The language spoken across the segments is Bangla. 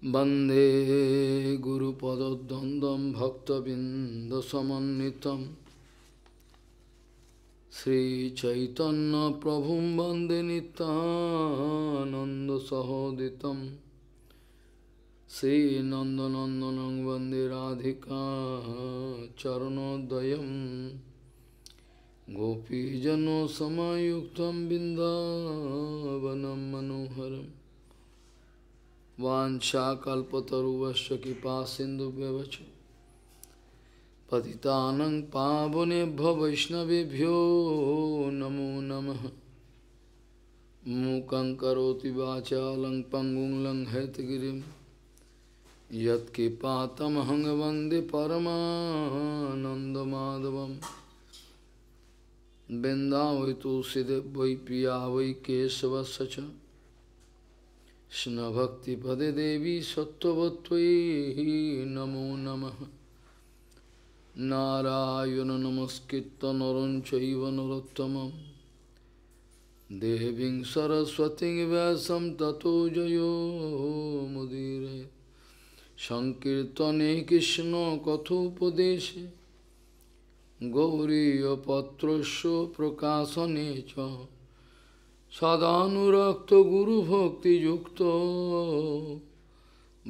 Bande Guru Padadandam Bhakta Bindasamanitam Sri Chaitanya Prabhum Bande Nitananda Sahoditam Sri Nandanandanang Bande Radhika Charanodayam Gopijano Samayuktam Bindavanam Manoharam वाशाकुवश कृपा सिंधु पति पतितानंग पावनेभ्य नमो नम मूक पंगु लंग पंगुं लंग हैतगिरिं वंदे वन्दे वैपिया वै केशवश वै वै কৃষ্ণভক্তিপদে দেবী সত্যবত্তৈ নমো নম নারায়ণ নমস্কৃত নরঞ্চৈব নরোত্তম দেবীং সরস্বতী ব্যাসম ততো জয়োমুদীর সংকীর্তনে কৃষ্ণ কথোপদেশে গৌরীপত্রস্য প্রকাশনে চ सदानुरक्त गुरु भक्ति युक्त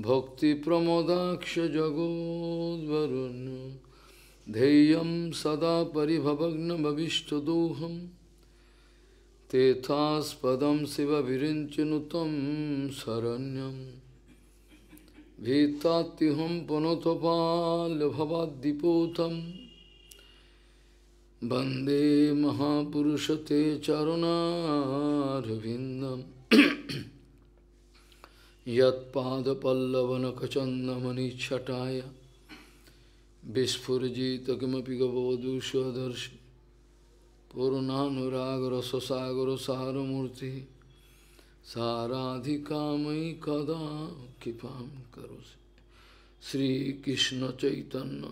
भक्ति प्रमोदाक्ष जगोदरुण धैय सदा परिभवग्न दोहम तेथास्पद शिव विरंचनुत शरण्यम भीताहम पुनतपाल भवादीपूतम वन्दे महापुरुषते चरुणारविन्दं यत्पादपल्लवनखचन्दमनिच्छटाय विस्फुरजित किमपि गवधूष्वदर्शि पूर्णानुरागरससागरसारमूर्तिः साराधिकामयि कदा कृपां करोसि Sri Krishna Chaitanya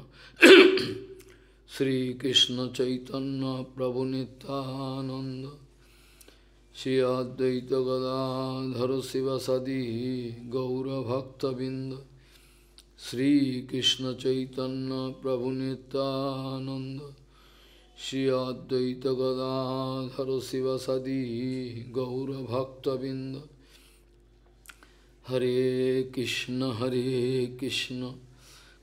Sri Krishna Chaitanya Prabhu Nityananda Sri Advaita Gadadhara Sivasadi Gaura Bhakta Binda Sri Krishna Chaitanya Prabhu Nityananda Sri Advaita Gadadhara Sivasadi Gaura Bhakta Binda Hare Krishna Hare Krishna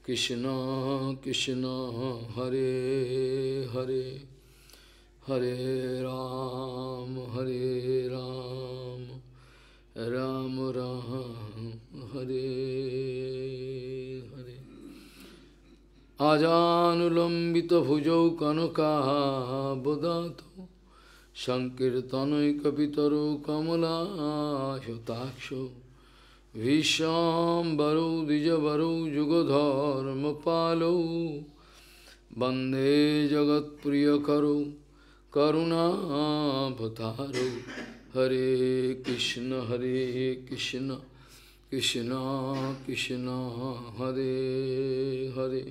Krishna Krishna Hare Hare Hare Ram Hare Ram Ram Ram Hare Hare Ajanulambita bhujau kanaka bodhato Sankirtanoi kapitaro kamala hyataksho विश्वाम्बरो द्विजरो युगधर्मपालो वन्दे जगत्प्रियकरो करुणाभतारो हरे कृष्ण हरे कृष्ण कृष्ण कृष्ण हरे हरे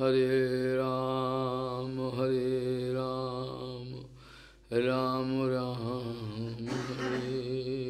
हरे राम हरे राम राम राम हरे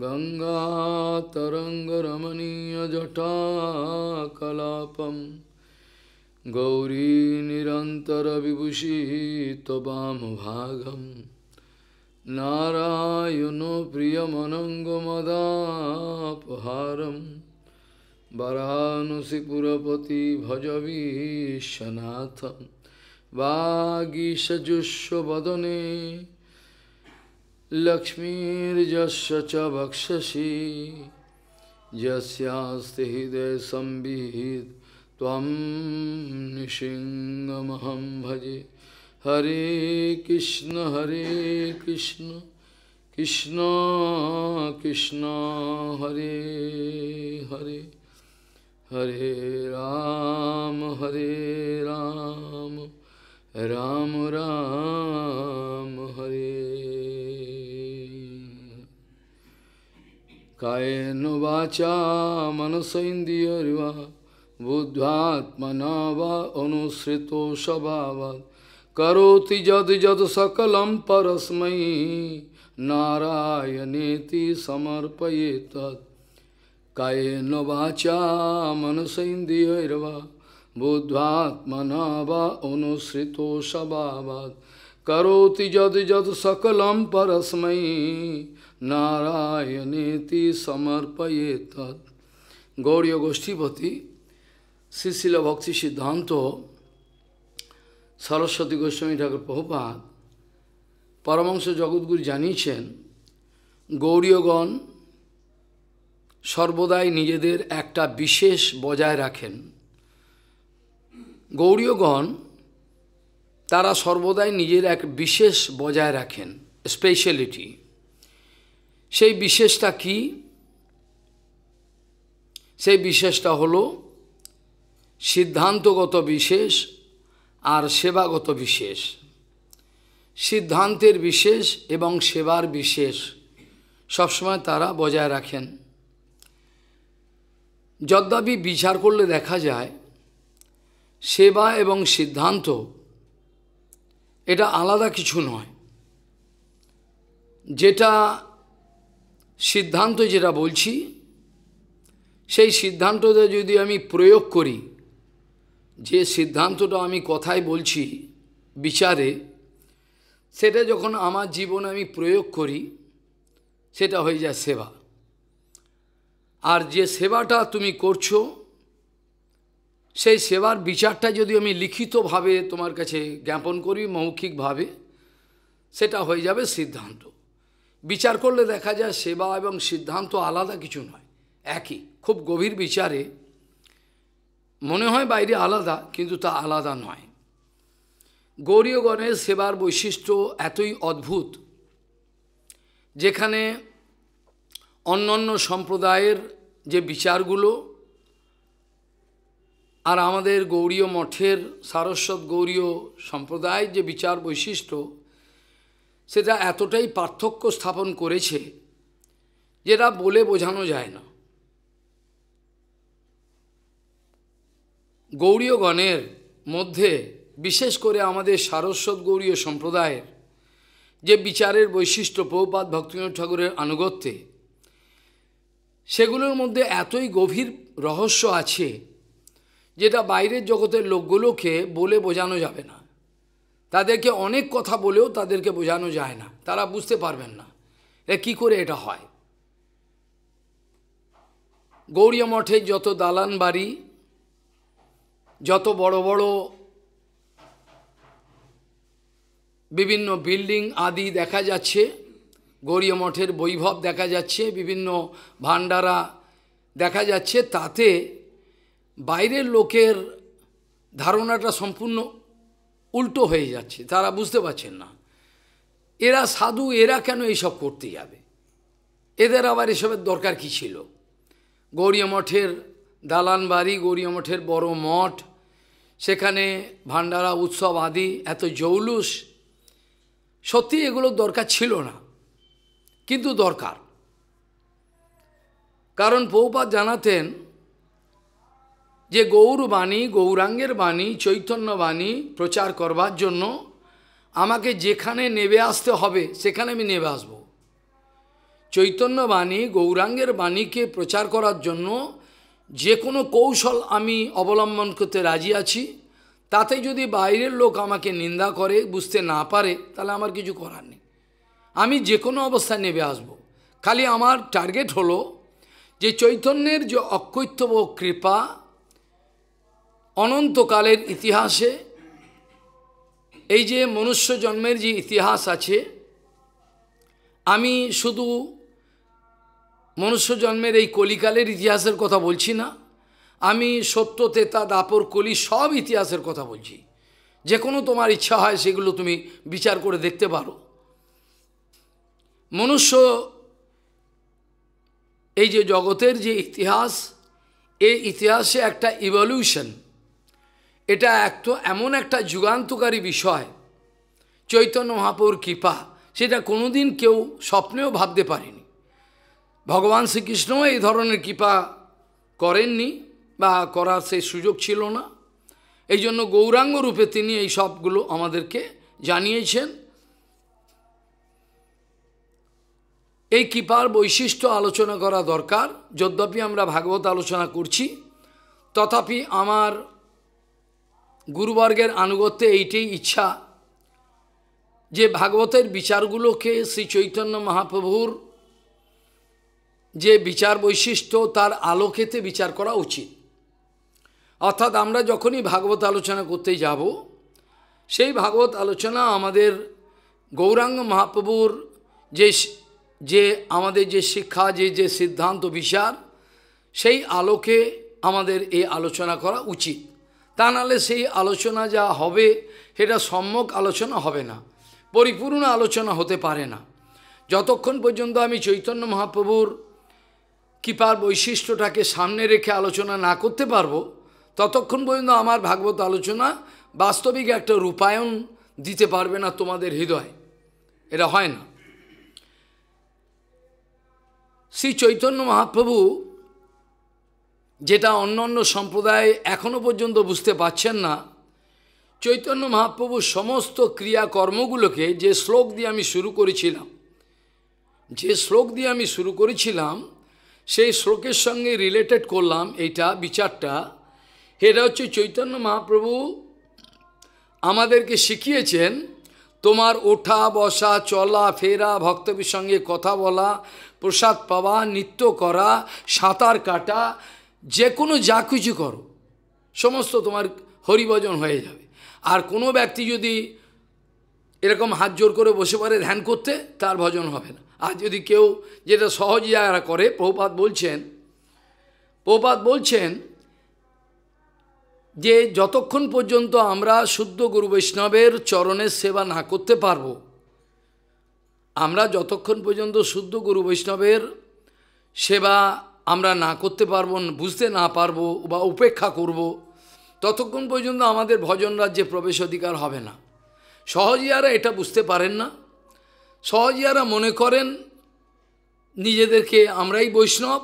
गङ्गातरङ्गरमणीयजटाकलापं गौरीनिरन्तरविभूषिः त्वमभागं नारायणो प्रियमनङ्गमदापहारं वरानसिपुरपति भजवीशनाथं वागीशजुष्वदने लक्ष्मीर्जस्य च वक्षसि यस्यास्ति हृदय संविहित त्वं निशिङ्गमहं भजे हरे कृष्ण हरे कृष्ण कृष्ण कृष्ण हरे हरे हरे राम हरे राम राम राम हरे कायनुवाचा मनसैन्द्रियर्वा बुद्ध्वात्मना वा अनुसृतो स्वभावत् करोति जद जद सकलं परस्मै नारायणेति समर्पये तत् कायेन वाचा मनसैन्द्रियैर्वा बुद्ध्वात्मना वा अनुसृतो करोति जद जद सकलं परस्मयी নারায়ণেতি সমর্পয়ে তৎ গৌরীয় গোষ্ঠীপতি শ্রীশিল ভক্তি সিদ্ধান্ত সরস্বতী গোস্বামী ঠাকুর প্রভুপাত পরমাংশ জগৎগুরু জানিয়েছেন গৌরীয়গণ সর্বদাই নিজেদের একটা বিশেষ বজায় রাখেন গৌরীয়গণ তারা সর্বদাই নিজের এক বিশেষ বজায় রাখেন স্পেশালিটি সেই বিশেষটা কি সেই বিশেষটা হল সিদ্ধান্তগত বিশেষ আর সেবাগত বিশেষ সিদ্ধান্তের বিশেষ এবং সেবার বিশেষ সবসময় তারা বজায় রাখেন যদ্যাপি বিচার করলে দেখা যায় সেবা এবং সিদ্ধান্ত এটা আলাদা কিছু নয় যেটা সিদ্ধান্ত যেটা বলছি সেই সিদ্ধান্তটা যদি আমি প্রয়োগ করি যে সিদ্ধান্তটা আমি কথায় বলছি বিচারে সেটা যখন আমার জীবন আমি প্রয়োগ করি সেটা হয়ে যায় সেবা আর যে সেবাটা তুমি করছো সেই সেবার বিচারটা যদি আমি লিখিতভাবে তোমার কাছে জ্ঞাপন করি মৌখিকভাবে সেটা হয়ে যাবে সিদ্ধান্ত বিচার করলে দেখা যায় সেবা এবং সিদ্ধান্ত আলাদা কিছু নয় একই খুব গভীর বিচারে মনে হয় বাইরে আলাদা কিন্তু তা আলাদা নয় গৌরীয় গণেশ সেবার বৈশিষ্ট্য এতই অদ্ভুত যেখানে অন্যান্য সম্প্রদায়ের যে বিচারগুলো আর আমাদের গৌরীয় মঠের সারস্বত গৌরীয় সম্প্রদায়ের যে বিচার বৈশিষ্ট্য সেটা এতটাই পার্থক্য স্থাপন করেছে যেটা বলে বোঝানো যায় না গৌড়ীয়গণের মধ্যে বিশেষ করে আমাদের সারস্বত গৌরীয় সম্প্রদায়ের যে বিচারের বৈশিষ্ট্য প্রপাত ভক্তিনাথ ঠাকুরের আনুগত্যে সেগুলোর মধ্যে এতই গভীর রহস্য আছে যেটা বাইরের জগতের লোকগুলোকে বলে বোঝানো যাবে না তাদেরকে অনেক কথা বলেও তাদেরকে বোঝানো যায় না তারা বুঝতে পারবেন না এ কী করে এটা হয় গৌরীয় মঠে যত দালান বাড়ি যত বড় বড় বিভিন্ন বিল্ডিং আদি দেখা যাচ্ছে গৌরীয় মঠের বৈভব দেখা যাচ্ছে বিভিন্ন ভান্ডারা দেখা যাচ্ছে তাতে বাইরের লোকের ধারণাটা সম্পূর্ণ উল্টো হয়ে যাচ্ছে তারা বুঝতে পারছেন না এরা সাধু এরা কেন এইসব করতে যাবে এদের আবার এসবের দরকার কি ছিল গৌরীয় মঠের দালান বাড়ি গৌরীয় মঠের বড় মঠ সেখানে ভান্ডারা উৎসব আদি এত জৌলুস সত্যি এগুলোর দরকার ছিল না কিন্তু দরকার কারণ পৌপাত জানাতেন যে গৌরবাণী গৌরাঙ্গের বাণী চৈতন্য বাণী প্রচার করবার জন্য আমাকে যেখানে নেবে আসতে হবে সেখানে আমি নেবে আসব চৈতন্য বাণী গৌরাঙ্গের বাণীকে প্রচার করার জন্য যে কোনো কৌশল আমি অবলম্বন করতে রাজি আছি তাতে যদি বাইরের লোক আমাকে নিন্দা করে বুঝতে না পারে তাহলে আমার কিছু করার নেই আমি যে কোনো অবস্থায় নেবে আসব। খালি আমার টার্গেট হলো যে চৈতন্যের যে অকৈত্যব কৃপা অনন্তকালের ইতিহাসে এই যে মনুষ্য জন্মের যে ইতিহাস আছে আমি শুধু মনুষ্য জন্মের এই কলিকালের ইতিহাসের কথা বলছি না আমি সত্য তেতা দাপর কলি সব ইতিহাসের কথা বলছি যে কোনো তোমার ইচ্ছা হয় সেগুলো তুমি বিচার করে দেখতে পারো মনুষ্য এই যে জগতের যে ইতিহাস এই ইতিহাসে একটা ইভলিউশন এটা এক তো এমন একটা যুগান্তকারী বিষয় চৈতন্য মহাপুর কৃপা সেটা কোনোদিন কেউ স্বপ্নেও ভাবতে পারেনি ভগবান শ্রীকৃষ্ণও এই ধরনের কৃপা করেননি বা করার সেই সুযোগ ছিল না এই জন্য গৌরাঙ্গ রূপে তিনি এই সবগুলো আমাদেরকে জানিয়েছেন এই কৃপার বৈশিষ্ট্য আলোচনা করা দরকার যদ্যপি আমরা ভাগবত আলোচনা করছি তথাপি আমার গুরুবর্গের আনুগত্যে এইটাই ইচ্ছা যে ভাগবতের বিচারগুলোকে শ্রী চৈতন্য মহাপ্রভুর যে বিচার বৈশিষ্ট্য তার আলোকেতে বিচার করা উচিত অর্থাৎ আমরা যখনই ভাগবত আলোচনা করতে যাব সেই ভাগবত আলোচনা আমাদের গৌরাঙ্গ মহাপ্রভুর যে যে আমাদের যে শিক্ষা যে যে সিদ্ধান্ত বিচার সেই আলোকে আমাদের এই আলোচনা করা উচিত তা নাহলে সেই আলোচনা যা হবে সেটা সম্যক আলোচনা হবে না পরিপূর্ণ আলোচনা হতে পারে না যতক্ষণ পর্যন্ত আমি চৈতন্য মহাপ্রভুর কৃপার বৈশিষ্ট্যটাকে সামনে রেখে আলোচনা না করতে পারবো ততক্ষণ পর্যন্ত আমার ভাগবত আলোচনা বাস্তবিক একটা রূপায়ণ দিতে পারবে না তোমাদের হৃদয় এটা হয় না শ্রী চৈতন্য মহাপ্রভু যেটা অন্য অন্য সম্প্রদায় এখনও পর্যন্ত বুঝতে পাচ্ছেন না চৈতন্য মহাপ্রভুর সমস্ত ক্রিয়াকর্মগুলোকে যে শ্লোক দিয়ে আমি শুরু করেছিলাম যে শ্লোক দিয়ে আমি শুরু করেছিলাম সেই শ্লোকের সঙ্গে রিলেটেড করলাম এইটা বিচারটা এটা হচ্ছে চৈতন্য মহাপ্রভু আমাদেরকে শিখিয়েছেন তোমার ওঠা বসা চলা ফেরা ভক্তবির সঙ্গে কথা বলা প্রসাদ পাওয়া নৃত্য করা সাঁতার কাটা যে কোনো যা কিছু করো সমস্ত তোমার হরিভজন হয়ে যাবে আর কোনো ব্যক্তি যদি এরকম হাত জোর করে বসে পারে ধ্যান করতে তার ভজন হবে না আর যদি কেউ যেটা সহজ যারা করে প্রপাত বলছেন প্রপাত বলছেন যে যতক্ষণ পর্যন্ত আমরা শুদ্ধ গুরু বৈষ্ণবের চরণের সেবা না করতে পারব আমরা যতক্ষণ পর্যন্ত শুদ্ধ গুরু বৈষ্ণবের সেবা আমরা না করতে পারবো বুঝতে না পারবো বা উপেক্ষা করব। ততক্ষণ পর্যন্ত আমাদের ভজন রাজ্যে প্রবেশ অধিকার হবে না সহজিয়ারা এটা বুঝতে পারেন না সহজিয়ারা মনে করেন নিজেদেরকে আমরাই বৈষ্ণব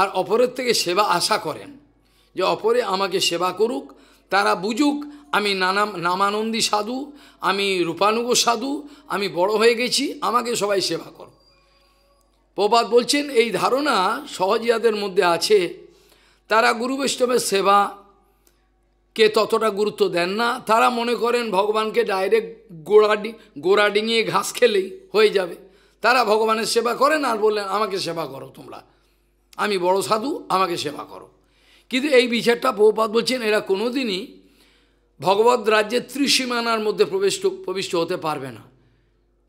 আর অপরের থেকে সেবা আশা করেন যে অপরে আমাকে সেবা করুক তারা বুঝুক আমি নানা নামানন্দী সাধু আমি রূপানুগ সাধু আমি বড় হয়ে গেছি আমাকে সবাই সেবা করো প্রবাদ বলছেন এই ধারণা সহজিয়াদের মধ্যে আছে তারা গুরু বৈষ্ণবের সেবা কে ততটা গুরুত্ব দেন না তারা মনে করেন ভগবানকে ডাইরেক্ট গোড়াডি গোড়া ডিঙিয়ে ঘাস খেলেই হয়ে যাবে তারা ভগবানের সেবা করেন আর বললেন আমাকে সেবা করো তোমরা আমি বড় সাধু আমাকে সেবা করো কিন্তু এই বিচারটা বহুপাত বলছেন এরা কোনোদিনই ভগবত রাজ্যের ত্রিসীমানার মধ্যে প্রবেশ প্রবিষ্ট হতে পারবে না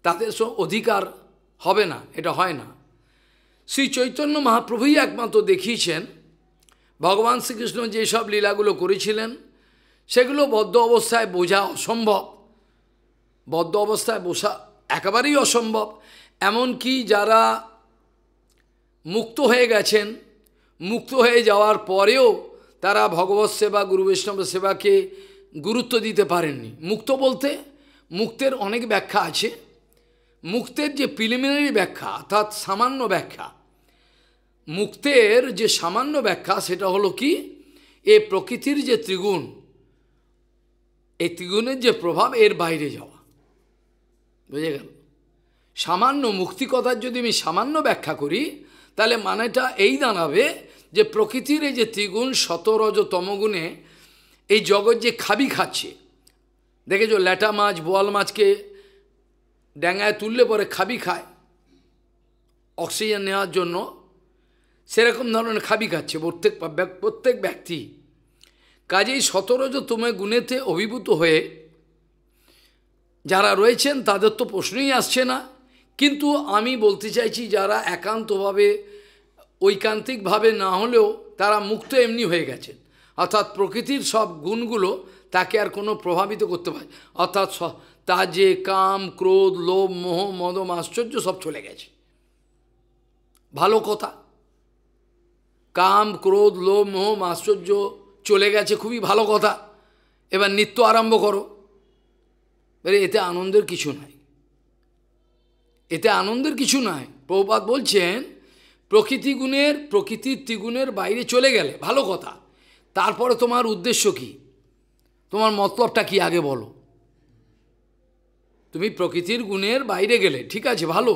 তাদের অধিকার হবে না এটা হয় না শ্রী চৈতন্য মহাপ্রভুই একমাত্র দেখিয়েছেন ভগবান শ্রীকৃষ্ণ যেসব লীলাগুলো করেছিলেন সেগুলো বদ্ধ অবস্থায় বোঝা অসম্ভব বদ্ধ অবস্থায় বোঝা একেবারেই অসম্ভব এমন কি যারা মুক্ত হয়ে গেছেন মুক্ত হয়ে যাওয়ার পরেও তারা ভগবত সেবা গুরু বৈষ্ণব সেবাকে গুরুত্ব দিতে পারেননি মুক্ত বলতে মুক্তের অনেক ব্যাখ্যা আছে মুক্তের যে প্রিলিমিনারি ব্যাখ্যা অর্থাৎ সামান্য ব্যাখ্যা মুক্তের যে সামান্য ব্যাখ্যা সেটা হলো কি এ প্রকৃতির যে ত্রিগুণ এই ত্রিগুণের যে প্রভাব এর বাইরে যাওয়া বুঝে গেল সামান্য মুক্তি কথার যদি আমি সামান্য ব্যাখ্যা করি তাহলে মানেটা এই দাঁড়াবে যে প্রকৃতির এই যে ত্রিগুণ শতরজ তমগুণে এই জগৎ যে খাবি খাচ্ছে দেখেছো ল্যাটা মাছ বোয়াল মাছকে ড্যাঙ্গায় তুললে পরে খাবি খায় অক্সিজেন নেওয়ার জন্য সেরকম ধরনের খাবি খাচ্ছে প্রত্যেক প্রত্যেক ব্যক্তি কাজেই সতেরোজ তোমায় গুণেতে অভিভূত হয়ে যারা রয়েছেন তাদের তো প্রশ্নই আসছে না কিন্তু আমি বলতে চাইছি যারা একান্তভাবে ঐকান্তিকভাবে না হলেও তারা মুক্ত এমনি হয়ে গেছেন অর্থাৎ প্রকৃতির সব গুণগুলো তাকে আর কোনো প্রভাবিত করতে পারে অর্থাৎ তার যে কাম ক্রোধ লোভ মোহ মদম আশ্চর্য সব চলে গেছে ভালো কথা কাম ক্রোধ লোভ মোহ আশ্চর্য চলে গেছে খুবই ভালো কথা এবার নিত্য আরম্ভ করো এবারে এতে আনন্দের কিছু নাই এতে আনন্দের কিছু নাই প্রভুপাত বলছেন প্রকৃতি গুণের প্রকৃতির ত্রিগুণের বাইরে চলে গেলে ভালো কথা তারপরে তোমার উদ্দেশ্য কি তোমার মতলবটা কি আগে বলো তুমি প্রকৃতির গুণের বাইরে গেলে ঠিক আছে ভালো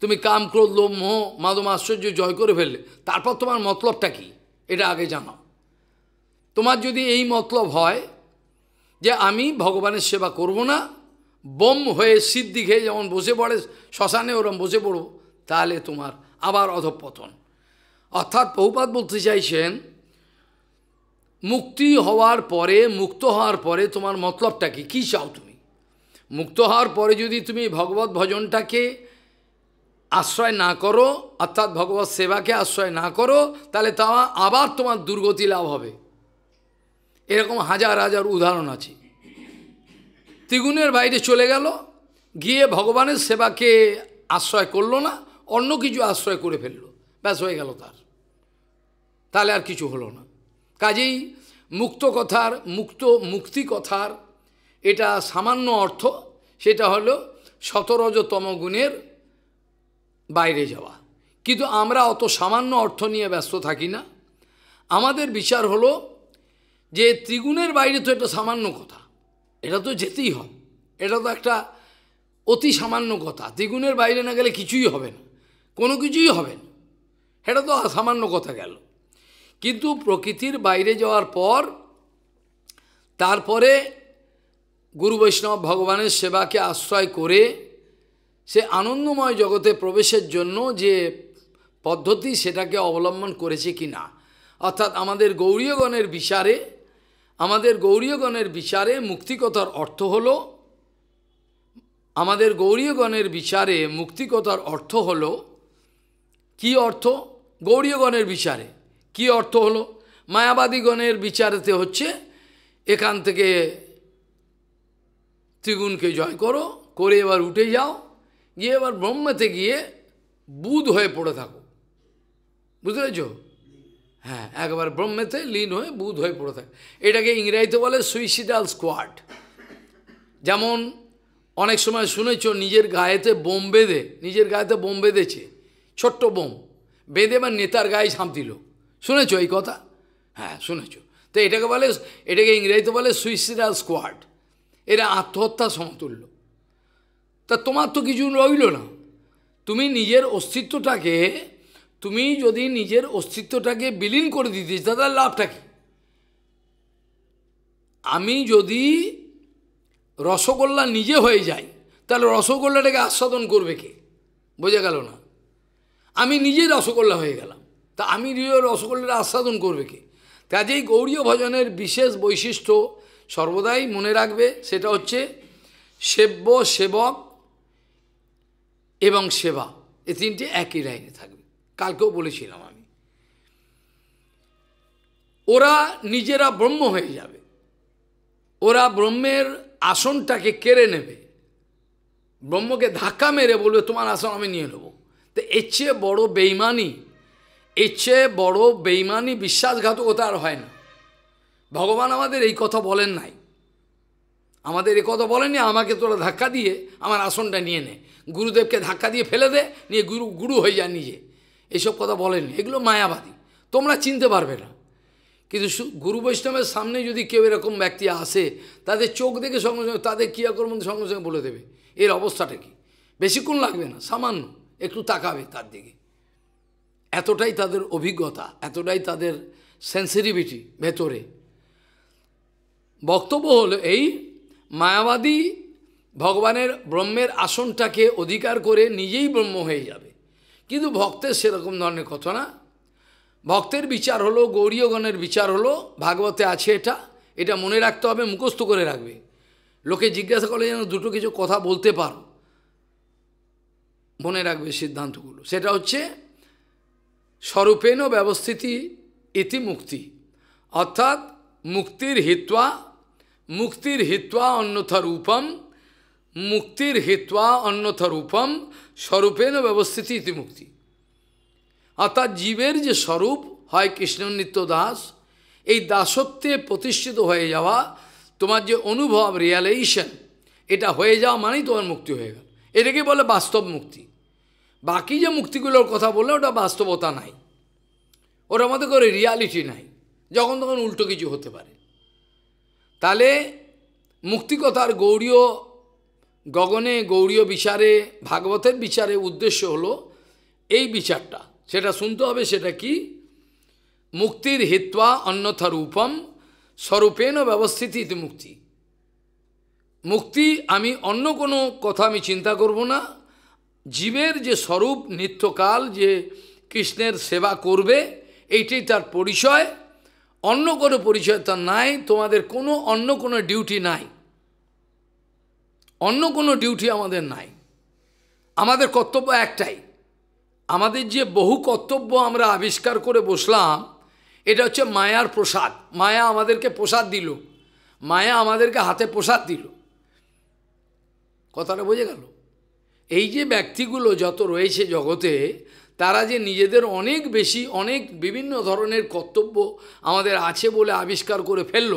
তুমি কাম ক্রোধ লোভ মোহ মাদম আশ্চর্য জয় করে ফেললে তারপর তোমার মতলবটা কি এটা আগে জানাও তোমার যদি এই মতলব হয় যে আমি ভগবানের সেবা করব না বোম হয়ে সিদ্ধি খেয়ে যেমন বসে পড়ে শ্মশানে ওরম বসে পড়ব তাহলে তোমার আবার অধপতন অর্থাৎ বহুপাত বলতে চাইছেন মুক্তি হওয়ার পরে মুক্ত হওয়ার পরে তোমার মতলবটা কি কী চাও তুমি মুক্ত হওয়ার পরে যদি তুমি ভগবত ভজনটাকে আশ্রয় না করো অর্থাৎ ভগবত সেবাকে আশ্রয় না করো তাহলে তা আবার তোমার দুর্গতি লাভ হবে এরকম হাজার হাজার উদাহরণ আছে ত্রিগুণের বাইরে চলে গেল গিয়ে ভগবানের সেবাকে আশ্রয় করলো না অন্য কিছু আশ্রয় করে ফেললো ব্যাস হয়ে গেল তার তাহলে আর কিছু হলো না কাজেই মুক্ত কথার মুক্ত মুক্তি কথার এটা সামান্য অর্থ সেটা হলো শতরজতম গুণের বাইরে যাওয়া কিন্তু আমরা অত সামান্য অর্থ নিয়ে ব্যস্ত থাকি না আমাদের বিচার হলো যে ত্রিগুণের বাইরে তো এটা সামান্য কথা এটা তো যেতেই হবে এটা তো একটা অতি সামান্য কথা ত্রিগুণের বাইরে না গেলে কিছুই হবে না কোনো কিছুই হবে না এটা তো সামান্য কথা গেল কিন্তু প্রকৃতির বাইরে যাওয়ার পর তারপরে গুরু বৈষ্ণব ভগবানের সেবাকে আশ্রয় করে সে আনন্দময় জগতে প্রবেশের জন্য যে পদ্ধতি সেটাকে অবলম্বন করেছে কি না অর্থাৎ আমাদের গৌরীয়গণের বিচারে আমাদের গৌরীয়গণের বিচারে মুক্তিকতার অর্থ হল আমাদের গৌরীয়গণের বিচারে মুক্তিকতার অর্থ হল কি অর্থ গৌরীয়গণের বিচারে কি অর্থ হলো মায়াবাদীগণের বিচারেতে হচ্ছে এখান থেকে ত্রিগুণকে জয় করো করে এবার উঠে যাও গিয়ে এবার ব্রহ্মাতে গিয়ে বুধ হয়ে পড়ে থাকো বুঝতে পেরেছ হ্যাঁ একবার ব্রহ্মেতে লীন হয়ে বুধ হয়ে পড়ে থাকে এটাকে ইংরাজিতে বলে সুইসিডাল স্কোয়াড যেমন অনেক সময় শুনেছ নিজের গায়েতে বোম বেঁধে নিজের গায়েতে বোম বেঁধেছে ছোট্ট বোম বেঁধে বা নেতার গায়ে ঝাঁপ দিল শুনেছ এই কথা হ্যাঁ শুনেছ তো এটাকে বলে এটাকে ইংরেজিতে বলে সুইসিডাল স্কোয়াড এরা আত্মহত্যা সমতুল্য তা তোমার তো কিছু রইল না তুমি নিজের অস্তিত্বটাকে তুমি যদি নিজের অস্তিত্বটাকে বিলীন করে দিতে তাহলে লাভটা কি আমি যদি রসগোল্লা নিজে হয়ে যাই তাহলে রসগোল্লাটাকে আস্বাদন করবে কে বোঝা গেল না আমি নিজে রসগোল্লা হয়ে গেলাম তা আমি নিজের রসগোল্লাটা আস্বাদন করবে কে কাজেই গৌরীয় ভজনের বিশেষ বৈশিষ্ট্য সর্বদাই মনে রাখবে সেটা হচ্ছে সেব্য সেবক এবং সেবা এ তিনটে একই লাইনে থাকবে কালকেও বলেছিলাম আমি ওরা নিজেরা ব্রহ্ম হয়ে যাবে ওরা ব্রহ্মের আসনটাকে কেড়ে নেবে ব্রহ্মকে ধাক্কা মেরে বলবে তোমার আসন আমি নিয়ে নেব তো এর চেয়ে বড়ো বেইমানি এর চেয়ে বড়ো বেইমানি বিশ্বাসঘাতকতা আর হয় না ভগবান আমাদের এই কথা বলেন নাই আমাদের এ কথা বলেনি আমাকে তোরা ধাক্কা দিয়ে আমার আসনটা নিয়ে নে গুরুদেবকে ধাক্কা দিয়ে ফেলে দে নিয়ে গুরু গুরু হয়ে যা নিজে এইসব কথা বলেনি এগুলো মায়াবাদী তোমরা চিনতে পারবে না কিন্তু গুরু বৈষ্ণবের সামনে যদি কেউ এরকম ব্যক্তি আসে তাদের চোখ দেখে সঙ্গে সঙ্গে তাদের ক্রিয়াকর্ম সঙ্গে সঙ্গে বলে দেবে এর অবস্থাটা কি বেশিক্ষণ লাগবে না সামান্য একটু তাকাবে তার দিকে এতটাই তাদের অভিজ্ঞতা এতটাই তাদের সেন্সিটিভিটি ভেতরে বক্তব্য হলো এই মায়াবাদী ভগবানের ব্রহ্মের আসনটাকে অধিকার করে নিজেই ব্রহ্ম হয়ে যাবে কিন্তু ভক্তের সেরকম ধরনের কথা না ভক্তের বিচার হলো গৌরীয়গণের বিচার হলো ভাগবতে আছে এটা এটা মনে রাখতে হবে মুখস্থ করে রাখবে লোকে জিজ্ঞাসা করলে যেন দুটো কিছু কথা বলতে পারো মনে রাখবে সিদ্ধান্তগুলো সেটা হচ্ছে স্বরূপেণ ব্যবস্থিতি ইতি মুক্তি অর্থাৎ মুক্তির হিত্বা মুক্তির হিত্বা রূপম মুক্তির হিত্বা রূপম স্বরূপেন ব্যবস্থিতি ইতি মুক্তি অর্থাৎ জীবের যে স্বরূপ হয় কৃষ্ণনিত্য দাস এই দাসত্বে প্রতিষ্ঠিত হয়ে যাওয়া তোমার যে অনুভব রিয়ালাইজেশন এটা হয়ে যাওয়া মানেই তোমার মুক্তি হয়ে গেল এটাকে বলে বাস্তব মুক্তি বাকি যে মুক্তিগুলোর কথা বললে ওটা বাস্তবতা নাই ওটা আমাদের করে রিয়ালিটি নাই যখন তখন উল্টো কিছু হতে পারে তালে মুক্তিকথার গৌরীয় গগনে গৌরীয় বিচারে ভাগবতের বিচারে উদ্দেশ্য হলো এই বিচারটা সেটা শুনতে হবে সেটা কি মুক্তির হিত্বা অন্যথা রূপম স্বরূপেণ ব্যবস্থিত মুক্তি মুক্তি আমি অন্য কোনো কথা আমি চিন্তা করব না জীবের যে স্বরূপ নিত্যকাল যে কৃষ্ণের সেবা করবে এইটাই তার পরিচয় অন্য কোনো তো নাই তোমাদের কোনো অন্য কোনো ডিউটি নাই অন্য কোনো ডিউটি আমাদের নাই আমাদের কর্তব্য একটাই আমাদের যে বহু কর্তব্য আমরা আবিষ্কার করে বসলাম এটা হচ্ছে মায়ার প্রসাদ মায়া আমাদেরকে প্রসাদ দিল মায়া আমাদেরকে হাতে প্রসাদ দিল কথাটা বোঝা গেল এই যে ব্যক্তিগুলো যত রয়েছে জগতে তারা যে নিজেদের অনেক বেশি অনেক বিভিন্ন ধরনের কর্তব্য আমাদের আছে বলে আবিষ্কার করে ফেলল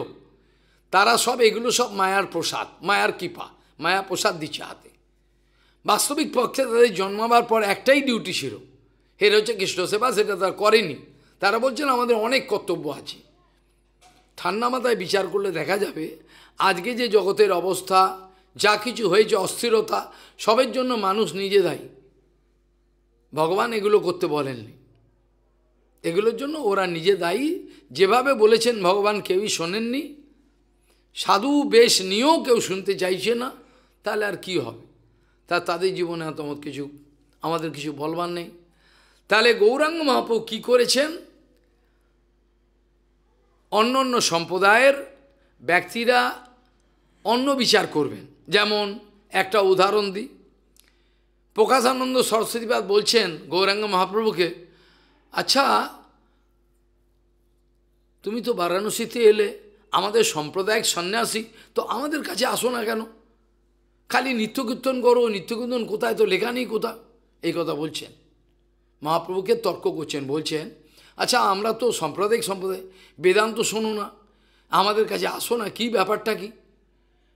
তারা সব এগুলো সব মায়ার প্রসাদ মায়ার কৃপা মায়া প্রসাদ দিচ্ছে হাতে বাস্তবিক পক্ষে তাদের জন্মাবার পর একটাই ডিউটি ছিল এর হচ্ছে কৃষ্ণ সেবা সেটা তারা করেনি তারা বলছেন আমাদের অনেক কর্তব্য আছে ঠান্ডা মাথায় বিচার করলে দেখা যাবে আজকে যে জগতের অবস্থা যা কিছু হয়েছে অস্থিরতা সবের জন্য মানুষ নিজে দায়ী ভগবান এগুলো করতে বলেননি এগুলোর জন্য ওরা নিজে দায়ী যেভাবে বলেছেন ভগবান কেউই শোনেননি সাধু বেশ নিয়েও কেউ শুনতে চাইছে না তাহলে আর কি হবে তা তাদের জীবনে তোমার কিছু আমাদের কিছু বলবার নেই তাহলে গৌরাঙ্গ মহাপু কী করেছেন অন্য অন্য সম্প্রদায়ের ব্যক্তিরা অন্য বিচার করবেন যেমন একটা উদাহরণ দিই প্রকাশানন্দ সরস্বতীপাদ বলছেন গৌরাঙ্গ মহাপ্রভুকে আচ্ছা তুমি তো বারাণসীতে এলে আমাদের সাম্প্রদায়িক সন্ন্যাসী তো আমাদের কাছে আসো না কেন খালি নিত্য কীর্তন করো নিত্য কীর্তন কোথায় তো লেখা নেই কোথা এই কথা বলছেন মহাপ্রভুকে তর্ক করছেন বলছেন আচ্ছা আমরা তো সাম্প্রদায়িক সম্প্রদায় বেদান্ত শোনো না আমাদের কাছে আসো না কী ব্যাপারটা কি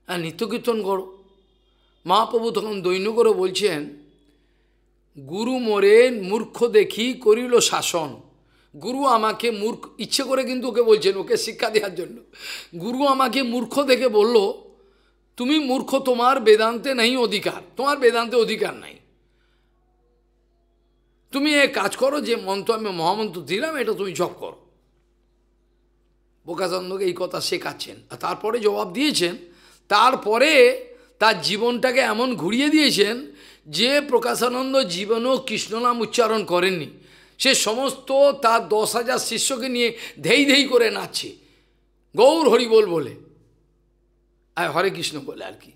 হ্যাঁ নিত্য কীর্তন করো মহাপ্রভু তখন দৈন্য করে বলছেন গুরু মোরেন মূর্খ দেখি করিল শাসন গুরু আমাকে মূর্খ ইচ্ছে করে কিন্তু ওকে বলছেন ওকে শিক্ষা দেওয়ার জন্য গুরু আমাকে মূর্খ দেখে বলল তুমি মূর্খ তোমার বেদান্তে নেই অধিকার তোমার বেদান্তে অধিকার নাই তুমি এ কাজ করো যে মন্ত্র আমি মহামন্ত্র দিলাম এটা তুমি জপ করো বোকাচন্দকে এই কথা শেখাচ্ছেন আর তারপরে জবাব দিয়েছেন তারপরে তার জীবনটাকে এমন ঘুরিয়ে দিয়েছেন যে প্রকাশানন্দ জীবনেও কৃষ্ণনাম উচ্চারণ করেননি সে সমস্ত তার দশ হাজার শিষ্যকে নিয়ে ধেই ধেই করে নাচছে গৌর বল বলে আর হরে কৃষ্ণ বলে আর কি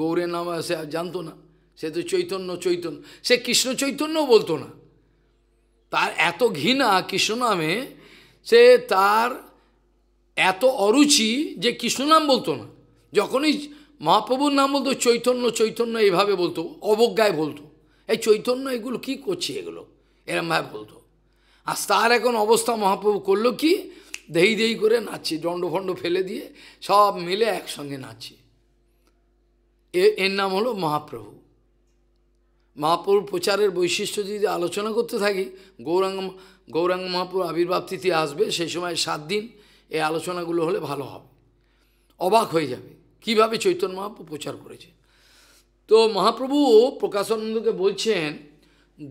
গৌরের নাম সে জানতো না সে তো চৈতন্য চৈতন্য সে কৃষ্ণ চৈতন্যও বলতো না তার এত ঘৃণা কৃষ্ণ নামে সে তার এত অরুচি যে কৃষ্ণনাম বলতো না যখনই মহাপ্রভুর নাম বলতো চৈতন্য চৈতন্য এইভাবে বলতো অবজ্ঞায় বলতো এই চৈতন্য এগুলো কি করছে এগুলো এরমভাবে বলতো আর তার এখন অবস্থা মহাপ্রভু করলো কি দেহি দেহি করে নাচছে দণ্ডফণ্ড ফেলে দিয়ে সব মিলে একসঙ্গে নাচছে এর নাম হলো মহাপ্রভু মহাপ্রভুর প্রচারের বৈশিষ্ট্য যদি আলোচনা করতে থাকি গৌরাঙ্গ গৌরাঙ্গ মহাপ্রভু আবির্ভাব তিথি আসবে সেই সময় সাত দিন এই আলোচনাগুলো হলে ভালো হবে অবাক হয়ে যাবে কিভাবে চৈতন্য মহাপ্রভু প্রচার করেছে তো মহাপ্রভু প্রকাশানন্দকে বলছেন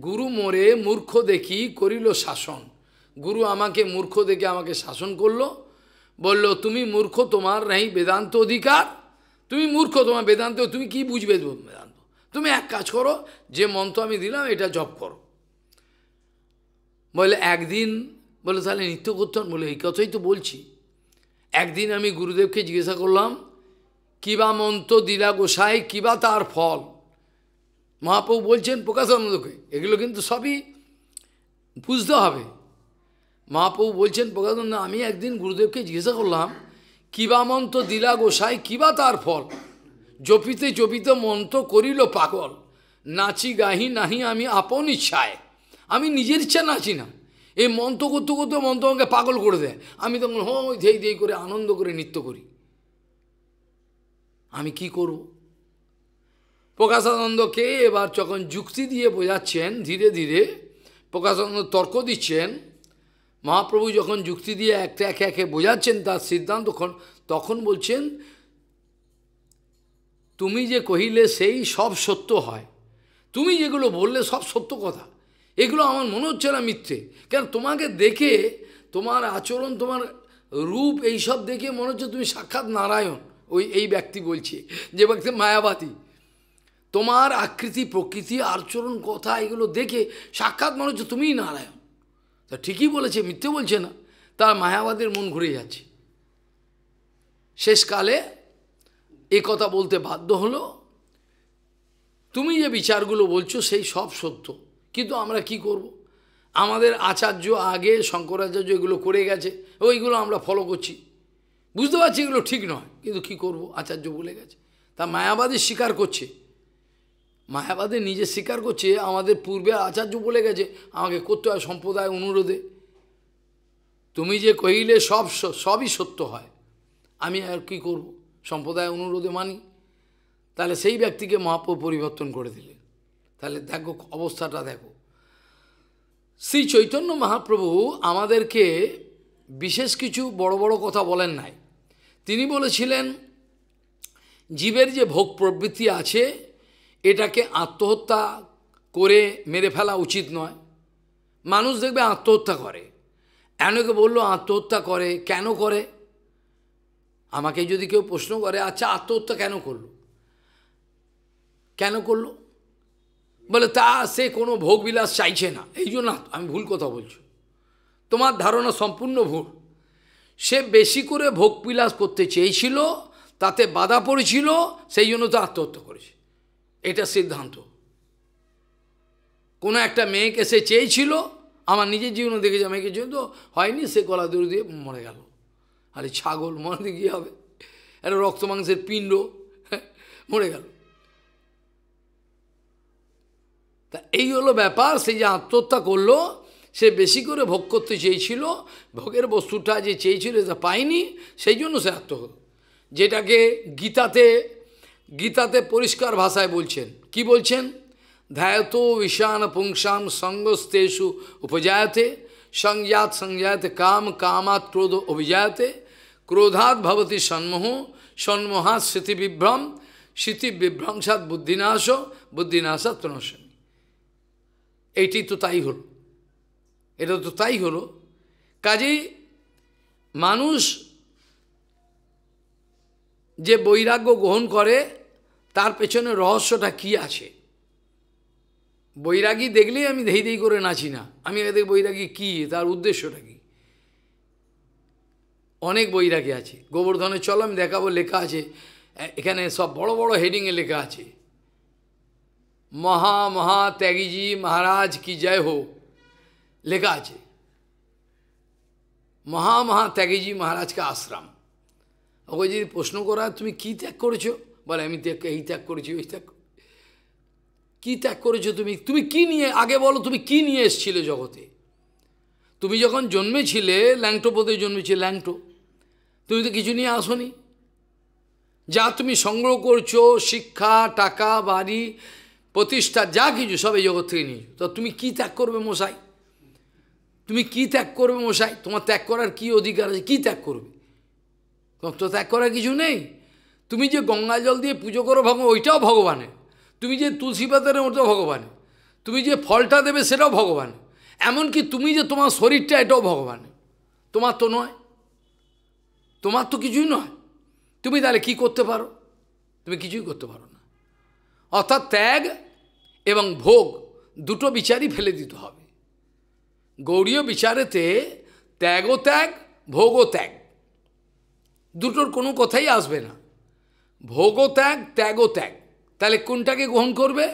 গুরু মোরে মূর্খ দেখি করিল শাসন গুরু আমাকে মূর্খ দেখে আমাকে শাসন করলো বলল তুমি মূর্খ তোমার নেই বেদান্ত অধিকার তুমি মূর্খ তোমার বেদান্ত তুমি কি বুঝবে বেদান্ত তুমি এক কাজ করো যে মন্ত্র আমি দিলাম এটা জপ করো বলে একদিন বলে তাহলে নিত্য করতাম বলে এই কথাই তো বলছি একদিন আমি গুরুদেবকে জিজ্ঞাসা করলাম কিবা মন্ত্র দিলা গোসাই কিবা তার ফল মহাপ্রভু বলছেন প্রকাশানন্দকে এগুলো কিন্তু সবই বুঝতে হবে মহাপ্রভু বলছেন প্রকাশানন্দ আমি একদিন গুরুদেবকে জিজ্ঞাসা করলাম কিবা মন্ত্র দিলা গোসাই কিবা তার ফল জপিতে জপিতে মন্ত্র করিল পাগল নাচি গাহি নাহি আমি আপন ইচ্ছায় আমি নিজের ইচ্ছা নাচি না এই মন্ত্র করতে করতে মন্ত্র আমাকে পাগল করে দেয় আমি তখন হো ধেই ধেই করে আনন্দ করে নৃত্য করি আমি কি করব প্রকাশানন্দকে এবার যখন যুক্তি দিয়ে বোঝাচ্ছেন ধীরে ধীরে প্রকাশানন্দ তর্ক দিচ্ছেন মহাপ্রভু যখন যুক্তি দিয়ে একটা একে একে বোঝাচ্ছেন তার সিদ্ধান্ত তখন বলছেন তুমি যে কহিলে সেই সব সত্য হয় তুমি যেগুলো বললে সব সত্য কথা এগুলো আমার মনে হচ্ছে না মিথ্যে কেন তোমাকে দেখে তোমার আচরণ তোমার রূপ এইসব দেখে মনে হচ্ছে তুমি সাক্ষাৎ নারায়ণ ওই এই ব্যক্তি বলছে যে ব্যক্তি মায়াবাদী তোমার আকৃতি প্রকৃতি আচরণ কথা এগুলো দেখে সাক্ষাৎ মনে হচ্ছে তুমিই নারায়ণ তা ঠিকই বলেছে মিথ্যে বলছে না তার মায়াবাদের মন ঘুরে যাচ্ছে শেষকালে এ কথা বলতে বাধ্য হলো তুমি যে বিচারগুলো বলছো সেই সব সত্য কিন্তু আমরা কি করব। আমাদের আচার্য আগে শঙ্করাচার্য এগুলো করে গেছে ওইগুলো আমরা ফলো করছি বুঝতে পারছি এগুলো ঠিক নয় কিন্তু কি করব আচার্য বলে গেছে তা মায়াবাদী স্বীকার করছে মায়াবাদী নিজে স্বীকার করছে আমাদের পূর্বে আচার্য বলে গেছে আমাকে করতে হয় সম্প্রদায় অনুরোধে তুমি যে কহিলে সব সবই সত্য হয় আমি আর কি করব সম্প্রদায় অনুরোধে মানি তাহলে সেই ব্যক্তিকে মহাপ্রভু পরিবর্তন করে দিলে তাহলে দেখো অবস্থাটা দেখো শ্রী চৈতন্য মহাপ্রভু আমাদেরকে বিশেষ কিছু বড় বড় কথা বলেন নাই তিনি বলেছিলেন জীবের যে ভোগ প্রবৃত্তি আছে এটাকে আত্মহত্যা করে মেরে ফেলা উচিত নয় মানুষ দেখবে আত্মহত্যা করে এনকে বললো আত্মহত্যা করে কেন করে আমাকে যদি কেউ প্রশ্ন করে আচ্ছা আত্মহত্যা কেন করলো কেন করলো বলে তা সে কোনো ভোগবিলাস চাইছে না এই জন্য আমি ভুল কথা বলছি তোমার ধারণা সম্পূর্ণ ভুল সে বেশি করে ভোগবিলাস করতে চেয়েছিল তাতে বাধা পড়েছিল সেই জন্য তো আত্মহত্যা করেছে এটা সিদ্ধান্ত কোনো একটা মেয়েকে সে চেয়েছিল আমার নিজের জীবনে দেখেছে মেয়েকে কিছু তো হয়নি সে গলা দূর দিয়ে মরে গেল আরে ছাগল মরে কী হবে একটা রক্ত মাংসের পিণ্ড হ্যাঁ, মরে গেল তা এই হলো ব্যাপার সে যে আত্মহত্যা করলো সে বেশি করে ভোগ করতে চেয়েছিল ভোগের বস্তুটা যে চেয়েছিল তা পায়নি সেই জন্য সে আত্মহত যেটাকে গীতাতে গীতাতে পরিষ্কার ভাষায় বলছেন কি বলছেন ধ্যায়ত বিষান পুংসাম সঙ্গস্তেষু উপজায়তে সংজাত সংজায়তে কাম কামাত ক্রোধ অভিজায়তে ক্রোধাত ভবতি সন্মোহ সন্মোহাত স্মৃতিবিভ্রম স্মৃতিবিভ্রংসাত বুদ্ধিনাশ বুদ্ধিনাশাত প্রণশন এইটি তো তাই হলো এটা তো তাই হলো কাজেই মানুষ যে বৈরাগ্য গ্রহণ করে তার পেছনে রহস্যটা কি আছে বৈরাগী দেখলেই আমি ধেই ধেই করে নাচি না আমি এদের বৈরাগী কি তার উদ্দেশ্যটা কি অনেক বৈরাগী আছে গোবর্ধনে চলো আমি দেখাবো লেখা আছে এখানে সব বড় বড় হেডিংয়ে লেখা আছে মহা মহা ত্যাগীজি মহারাজ কি জয় হোক লেখা আছে মহামহা ত্যাগীজি মহারাজকে আশ্রম ওকে যদি প্রশ্ন করা তুমি কি ত্যাগ করেছো বলে আমি ত্যাগ এই ত্যাগ করেছি ওই ত্যাগ কী ত্যাগ করেছো তুমি তুমি কি নিয়ে আগে বলো তুমি কি নিয়ে এসছিলে জগতে তুমি যখন জন্মেছিলে ল্যাংটো পদে জন্মেছিলে ল্যাংটো তুমি তো কিছু নিয়ে আসনি যা তুমি সংগ্রহ করছো শিক্ষা টাকা বাড়ি প্রতিষ্ঠা যা কিছু সবে জগৎ থেকে নিয়েছো তো তুমি কি ত্যাগ করবে মশাই তুমি কি ত্যাগ করবে মশাই তোমার ত্যাগ করার কি অধিকার আছে কী ত্যাগ করবে তোমার তো ত্যাগ করার কিছু নেই তুমি যে গঙ্গা জল দিয়ে পুজো করো ভগবান ওইটাও ভগবানের তুমি যে তুলসী পাতা ওটাও ভগবানের তুমি যে ফলটা দেবে সেটাও ভগবান এমনকি তুমি যে তোমার শরীরটা এটাও ভগবান তোমার তো নয় তোমার তো কিছুই নয় তুমি তাহলে কি করতে পারো তুমি কিছুই করতে পারো না অর্থাৎ ত্যাগ এবং ভোগ দুটো বিচারই ফেলে দিতে হবে গৌরীয় বিচারেতে ত্যাগ ত্যাগ ভোগ ত্যাগ দুটোর কোনো কথাই আসবে না ভোগ ত্যাগ ত্যাগ ত্যাগ তাহলে কোনটাকে গ্রহণ করবে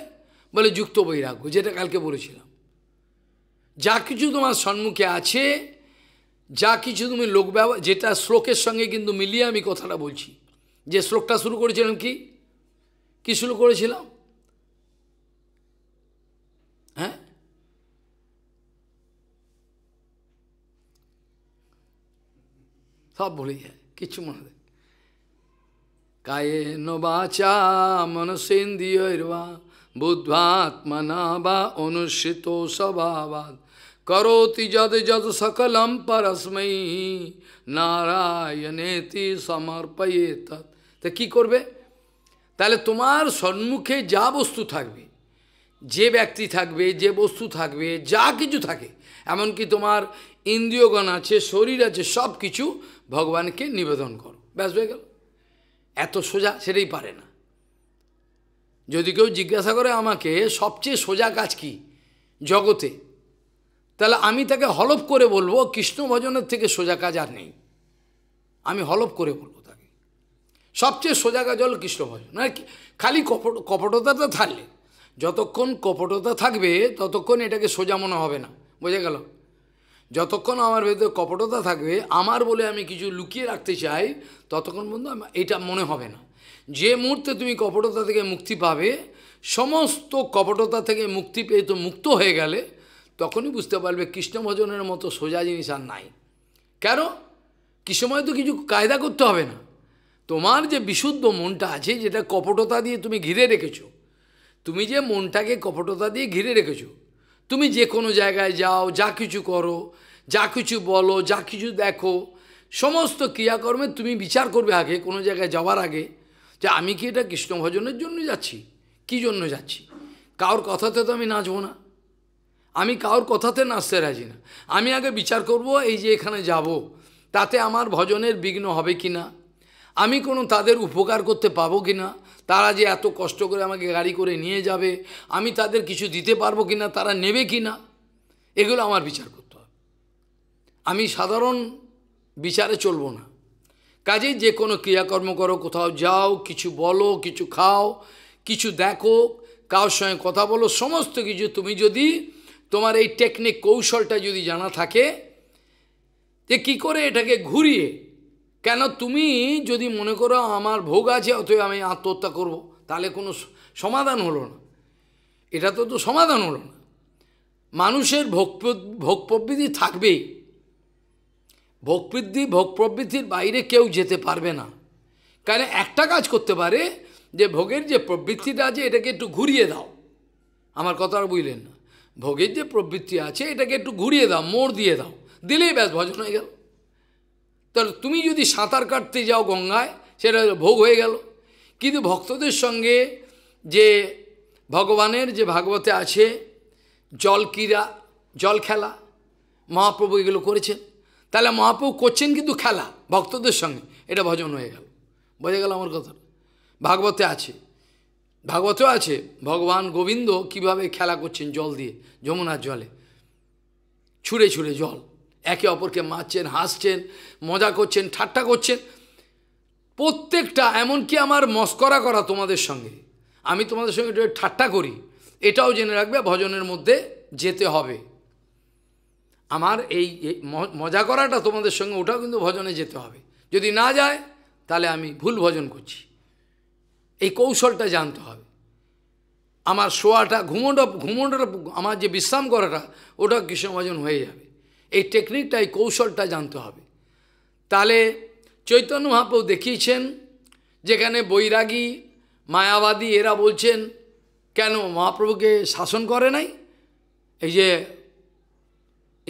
বলে যুক্ত বৈরাগ্য যেটা কালকে বলেছিলাম যা কিছু তোমার সম্মুখে আছে যা কিছু তুমি লোক ব্যবহার যেটা শ্লোকের সঙ্গে কিন্তু মিলিয়ে আমি কথাটা বলছি যে শ্লোকটা শুরু করেছিলাম কি কি শুরু করেছিলাম হ্যাঁ সব ভুলে যায় কিছু মনে দেয় কায়ে নবাচা মনসেন্দ্রিয়া বুদ্ধাত্মনা বা অনুষ্ঠিত স্বভাবাদ করোতি যদ যদ সকলম পরস্মৈ নারায়ণেতি সমর্পয়ে তৎ তা কী করবে তাহলে তোমার সম্মুখে যা বস্তু থাকবে যে ব্যক্তি থাকবে যে বস্তু থাকবে যা কিছু থাকে এমনকি তোমার ইন্দ্রিয়গণ আছে শরীর আছে সব কিছু ভগবানকে নিবেদন করো ব্যাস হয়ে গেল এত সোজা সেটাই পারে না যদি কেউ জিজ্ঞাসা করে আমাকে সবচেয়ে সোজা কাজ কি জগতে তাহলে আমি তাকে হলপ করে বলবো কৃষ্ণ ভজনের থেকে সোজা কাজ আর নেই আমি হলপ করে বলবো তাকে সবচেয়ে সোজা কাজ হল কৃষ্ণ ভজন মানে খালি কপট তো থাকলে যতক্ষণ কপটতা থাকবে ততক্ষণ এটাকে সোজা মনে হবে না বোঝা গেল যতক্ষণ আমার ভেতরে কপটতা থাকবে আমার বলে আমি কিছু লুকিয়ে রাখতে চাই ততক্ষণ বন্ধু এটা মনে হবে না যে মুহূর্তে তুমি কপটতা থেকে মুক্তি পাবে সমস্ত কপটতা থেকে মুক্তি পেয়ে তো মুক্ত হয়ে গেলে তখনই বুঝতে পারবে কৃষ্ণ ভজনের মতো সোজা জিনিস আর নাই কেন কি সময় তো কিছু কায়দা করতে হবে না তোমার যে বিশুদ্ধ মনটা আছে যেটা কপটতা দিয়ে তুমি ঘিরে রেখেছো তুমি যে মনটাকে কপটতা দিয়ে ঘিরে রেখেছো তুমি যে কোনো জায়গায় যাও যা কিছু করো যা কিছু বলো যা কিছু দেখো সমস্ত ক্রিয়াকর্মে তুমি বিচার করবে আগে কোনো জায়গায় যাওয়ার আগে যে আমি কি এটা কৃষ্ণ ভজনের জন্য যাচ্ছি কি জন্য যাচ্ছি কারোর কথাতে তো আমি নাচবো না আমি কারোর কথাতে নাচতে রাজি না আমি আগে বিচার করব এই যে এখানে যাব। তাতে আমার ভজনের বিঘ্ন হবে কি না আমি কোনো তাদের উপকার করতে পাবো কি না তারা যে এত কষ্ট করে আমাকে গাড়ি করে নিয়ে যাবে আমি তাদের কিছু দিতে পারবো কি না তারা নেবে কি না এগুলো আমার বিচার করতে হবে আমি সাধারণ বিচারে চলবো না কাজে যে কোনো ক্রিয়াকর্ম করো কোথাও যাও কিছু বলো কিছু খাও কিছু দেখো কারোর সঙ্গে কথা বলো সমস্ত কিছু তুমি যদি তোমার এই টেকনিক কৌশলটা যদি জানা থাকে যে কি করে এটাকে ঘুরিয়ে কেন তুমি যদি মনে করো আমার ভোগ আছে অতএব আমি আত্মহত্যা করব। তাহলে কোনো সমাধান হলো না এটা তো তো সমাধান হলো না মানুষের ভোগ ভোগ প্রবৃত্তি থাকবেই ভোগবৃদ্ধি ভোগ প্রবৃত্তির বাইরে কেউ যেতে পারবে না কারণ একটা কাজ করতে পারে যে ভোগের যে প্রবৃত্তিটা আছে এটাকে একটু ঘুরিয়ে দাও আমার কথা আর বুঝলেন না ভোগের যে প্রবৃত্তি আছে এটাকে একটু ঘুরিয়ে দাও মোড় দিয়ে দাও দিলেই ব্যাস ভজন হয়ে গেল তাহলে তুমি যদি সাঁতার কাটতে যাও গঙ্গায় সেটা ভোগ হয়ে গেল কিন্তু ভক্তদের সঙ্গে যে ভগবানের যে ভাগবতে আছে জল ক্রীড়া জল খেলা মহাপ্রভু এগুলো করেছেন তাহলে মহাপ্রভু করছেন কিন্তু খেলা ভক্তদের সঙ্গে এটা ভজন হয়ে গেল বোঝা গেল আমার কথা ভাগবতে আছে ভাগবতেও আছে ভগবান গোবিন্দ কিভাবে খেলা করছেন জল দিয়ে যমুনার জলে ছুঁড়ে ছুঁড়ে জল একে অপরকে মারছেন হাসছেন মজা করছেন ঠাট্টা করছেন প্রত্যেকটা এমনকি আমার মস্করা করা তোমাদের সঙ্গে আমি তোমাদের সঙ্গে ঠাট্টা করি এটাও জেনে রাখবে ভজনের মধ্যে যেতে হবে আমার এই মজা করাটা তোমাদের সঙ্গে ওটাও কিন্তু ভজনে যেতে হবে যদি না যায় তাহলে আমি ভুল ভজন করছি এই কৌশলটা জানতে হবে আমার শোয়াটা ঘুমোটা ঘুমোটা আমার যে বিশ্রাম করাটা ওটা কৃষ্ণ ভজন হয়ে যাবে এই টেকনিকটা এই কৌশলটা জানতে হবে তাহলে চৈতন্য মহাপ্রভু দেখিয়েছেন যেখানে বৈরাগী মায়াবাদী এরা বলছেন কেন মহাপ্রভুকে শাসন করে নাই এই যে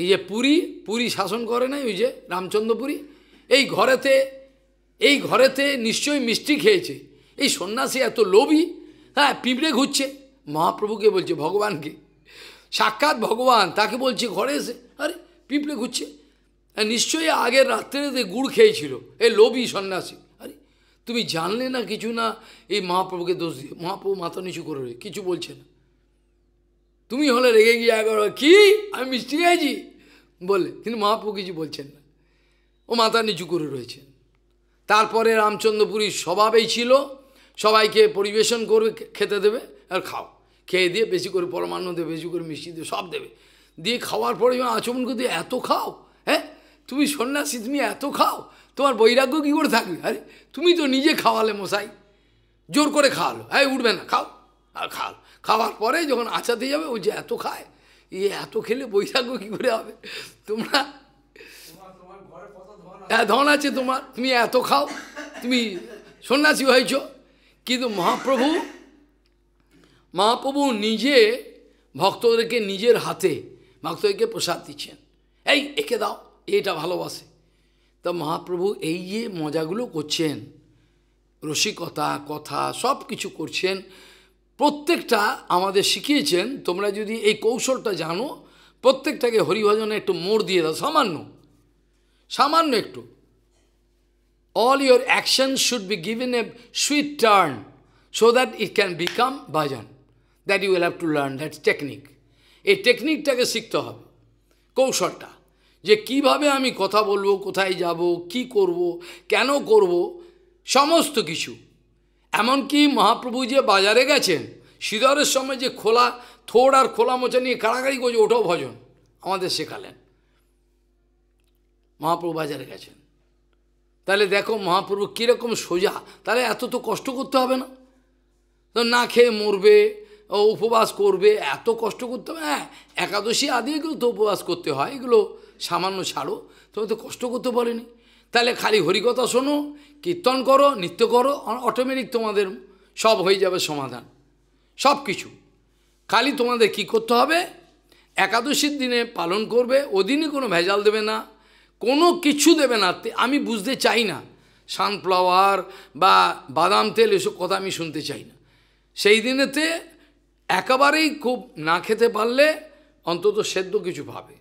এই যে পুরী পুরী শাসন করে নাই ওই যে রামচন্দ্রপুরী এই ঘরেতে এই ঘরেতে নিশ্চয়ই মিষ্টি খেয়েছে এই সন্ন্যাসী এত লোভী হ্যাঁ পিঁপড়ে ঘুরছে মহাপ্রভুকে বলছে ভগবানকে সাক্ষাৎ ভগবান তাকে বলছে ঘরে এসে আরে পিঁপড়ে ঘুরছে নিশ্চয়ই আগের রাত্রে গুড় খেয়েছিল এ লোভী সন্ন্যাসী আরে তুমি জানলে না কিছু না এই মহাপ্রভুকে দোষ দিয়ে মহাপ্রভু মাথা নিচু করে কিছু বলছে না তুমি হলে রেগে গিয়ে একবার কি আমি মিষ্টি খেয়েছি বলে কিন্তু মহাপ্রভু কিছু বলছেন না ও মাথা নিচু করে রয়েছেন তারপরে রামচন্দ্রপুরীর স্বভাবেই ছিল সবাইকে পরিবেশন করবে খেতে দেবে আর খাও খেয়ে দিয়ে বেশি করে পরমান্ন দেবে বেশি করে মিষ্টি দেবে সব দেবে দিয়ে খাওয়ার পরে আচমন করে এত খাও হ্যাঁ তুমি সন্ন্যাসী তুমি এত খাও তোমার বৈরাগ্য কী করে থাকবে আরে তুমি তো নিজে খাওয়ালে মশাই জোর করে খাওয়ালো হ্যাঁ উঠবে না খাও আর খাও খাওয়ার পরে যখন আচাতে যাবে ও যে এত খায় এ এত খেলে বৈরাগ্য কী করে হবে তোমরা হ্যাঁ ধন আছে তোমার তুমি এত খাও তুমি সন্ন্যাসী হয়েছ কিন্তু মহাপ্রভু মহাপ্রভু নিজে ভক্তদেরকে নিজের হাতে ভক্তকে প্রসাদ দিচ্ছেন এই একে দাও এটা ভালোবাসে তো মহাপ্রভু এই যে মজাগুলো করছেন রসিকতা কথা সব কিছু করছেন প্রত্যেকটা আমাদের শিখিয়েছেন তোমরা যদি এই কৌশলটা জানো প্রত্যেকটাকে হরিভজনে একটু মোড় দিয়ে দাও সামান্য সামান্য একটু all your action should be given a sweet turn so that it can become bhajan. That you will have to learn that technique এই টেকনিকটাকে শিখতে হবে কৌশলটা যে কিভাবে আমি কথা বলবো কোথায় যাব কি করব কেন করব সমস্ত কিছু এমনকি মহাপ্রভু যে বাজারে গেছেন সিদরের সময় যে খোলা থোড় আর খোলা মোচা নিয়ে কাড়াকাড়ি করছে ওঠো ভজন আমাদের শেখালেন মহাপ্রভু বাজারে গেছেন তাহলে দেখো মহাপ্রভু কীরকম সোজা তাহলে এত তো কষ্ট করতে হবে না না খেয়ে মরবে ও উপবাস করবে এত কষ্ট করতে হবে হ্যাঁ একাদশী আদি এগুলো তো উপবাস করতে হয় এগুলো সামান্য ছাড়ো তবে তো কষ্ট করতে বলেনি তাহলে খালি হরিকথা শোনো কীর্তন করো নৃত্য করো অটোমেটিক তোমাদের সব হয়ে যাবে সমাধান সব কিছু খালি তোমাদের কি করতে হবে একাদশীর দিনে পালন করবে ওদিনে কোনো ভেজাল দেবে না কোনো কিছু দেবে না আমি বুঝতে চাই না সানফ্লাওয়ার বা বাদাম তেল এসব কথা আমি শুনতে চাই না সেই দিনেতে একেবারেই খুব না খেতে পারলে অন্তত সেদ্ধ কিছু পাবে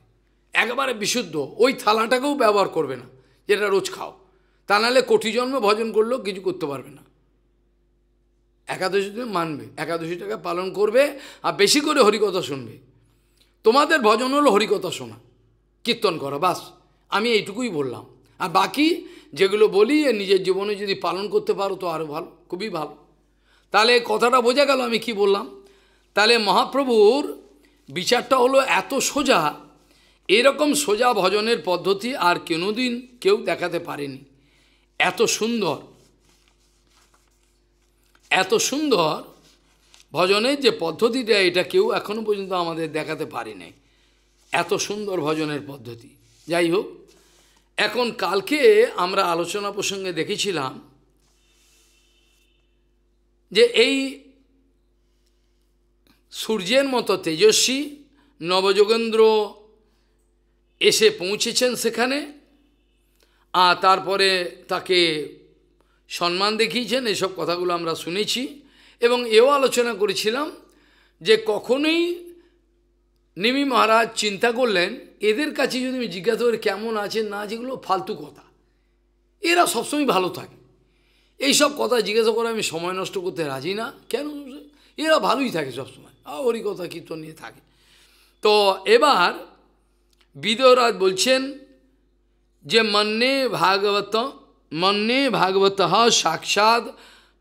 একেবারে বিশুদ্ধ ওই থালাটাকেও ব্যবহার করবে না যেটা রোজ খাও তা নাহলে কোটি জন্ম ভজন করলেও কিছু করতে পারবে না একাদশী মানবে একাদশীটাকে পালন করবে আর বেশি করে হরিকথা শুনবে তোমাদের ভজন হলো হরিকথা শোনা কীর্তন করো বাস আমি এইটুকুই বললাম আর বাকি যেগুলো বলি নিজের জীবনে যদি পালন করতে পারো তো আরও ভালো খুবই ভালো তাহলে কথাটা বোঝা গেল আমি কি বললাম তাহলে মহাপ্রভুর বিচারটা হলো এত সোজা এরকম সোজা ভজনের পদ্ধতি আর কোনোদিন কেউ দেখাতে পারেনি এত সুন্দর এত সুন্দর ভজনের যে পদ্ধতিটা এটা কেউ এখনো পর্যন্ত আমাদের দেখাতে পারি নাই এত সুন্দর ভজনের পদ্ধতি যাই হোক এখন কালকে আমরা আলোচনা প্রসঙ্গে দেখেছিলাম যে এই সূর্যের মতো তেজস্বী নবযোগেন্দ্র এসে পৌঁছেছেন সেখানে আর তারপরে তাকে সম্মান দেখিয়েছেন এসব কথাগুলো আমরা শুনেছি এবং এও আলোচনা করেছিলাম যে কখনোই নিমি মহারাজ চিন্তা করলেন এদের কাছে যদি আমি জিজ্ঞাসা করি কেমন আছেন না যেগুলো ফালতু কথা এরা সবসময় ভালো থাকে এইসব কথা জিজ্ঞাসা করে আমি সময় নষ্ট করতে রাজি না কেন এরা ভালোই থাকে সবসময় কথা কীর্তন নিয়ে থাকে তো এবার বিদয়রাজ বলছেন যে মন্যে ভাগবত মন্যে ভাগবত সাক্ষাৎ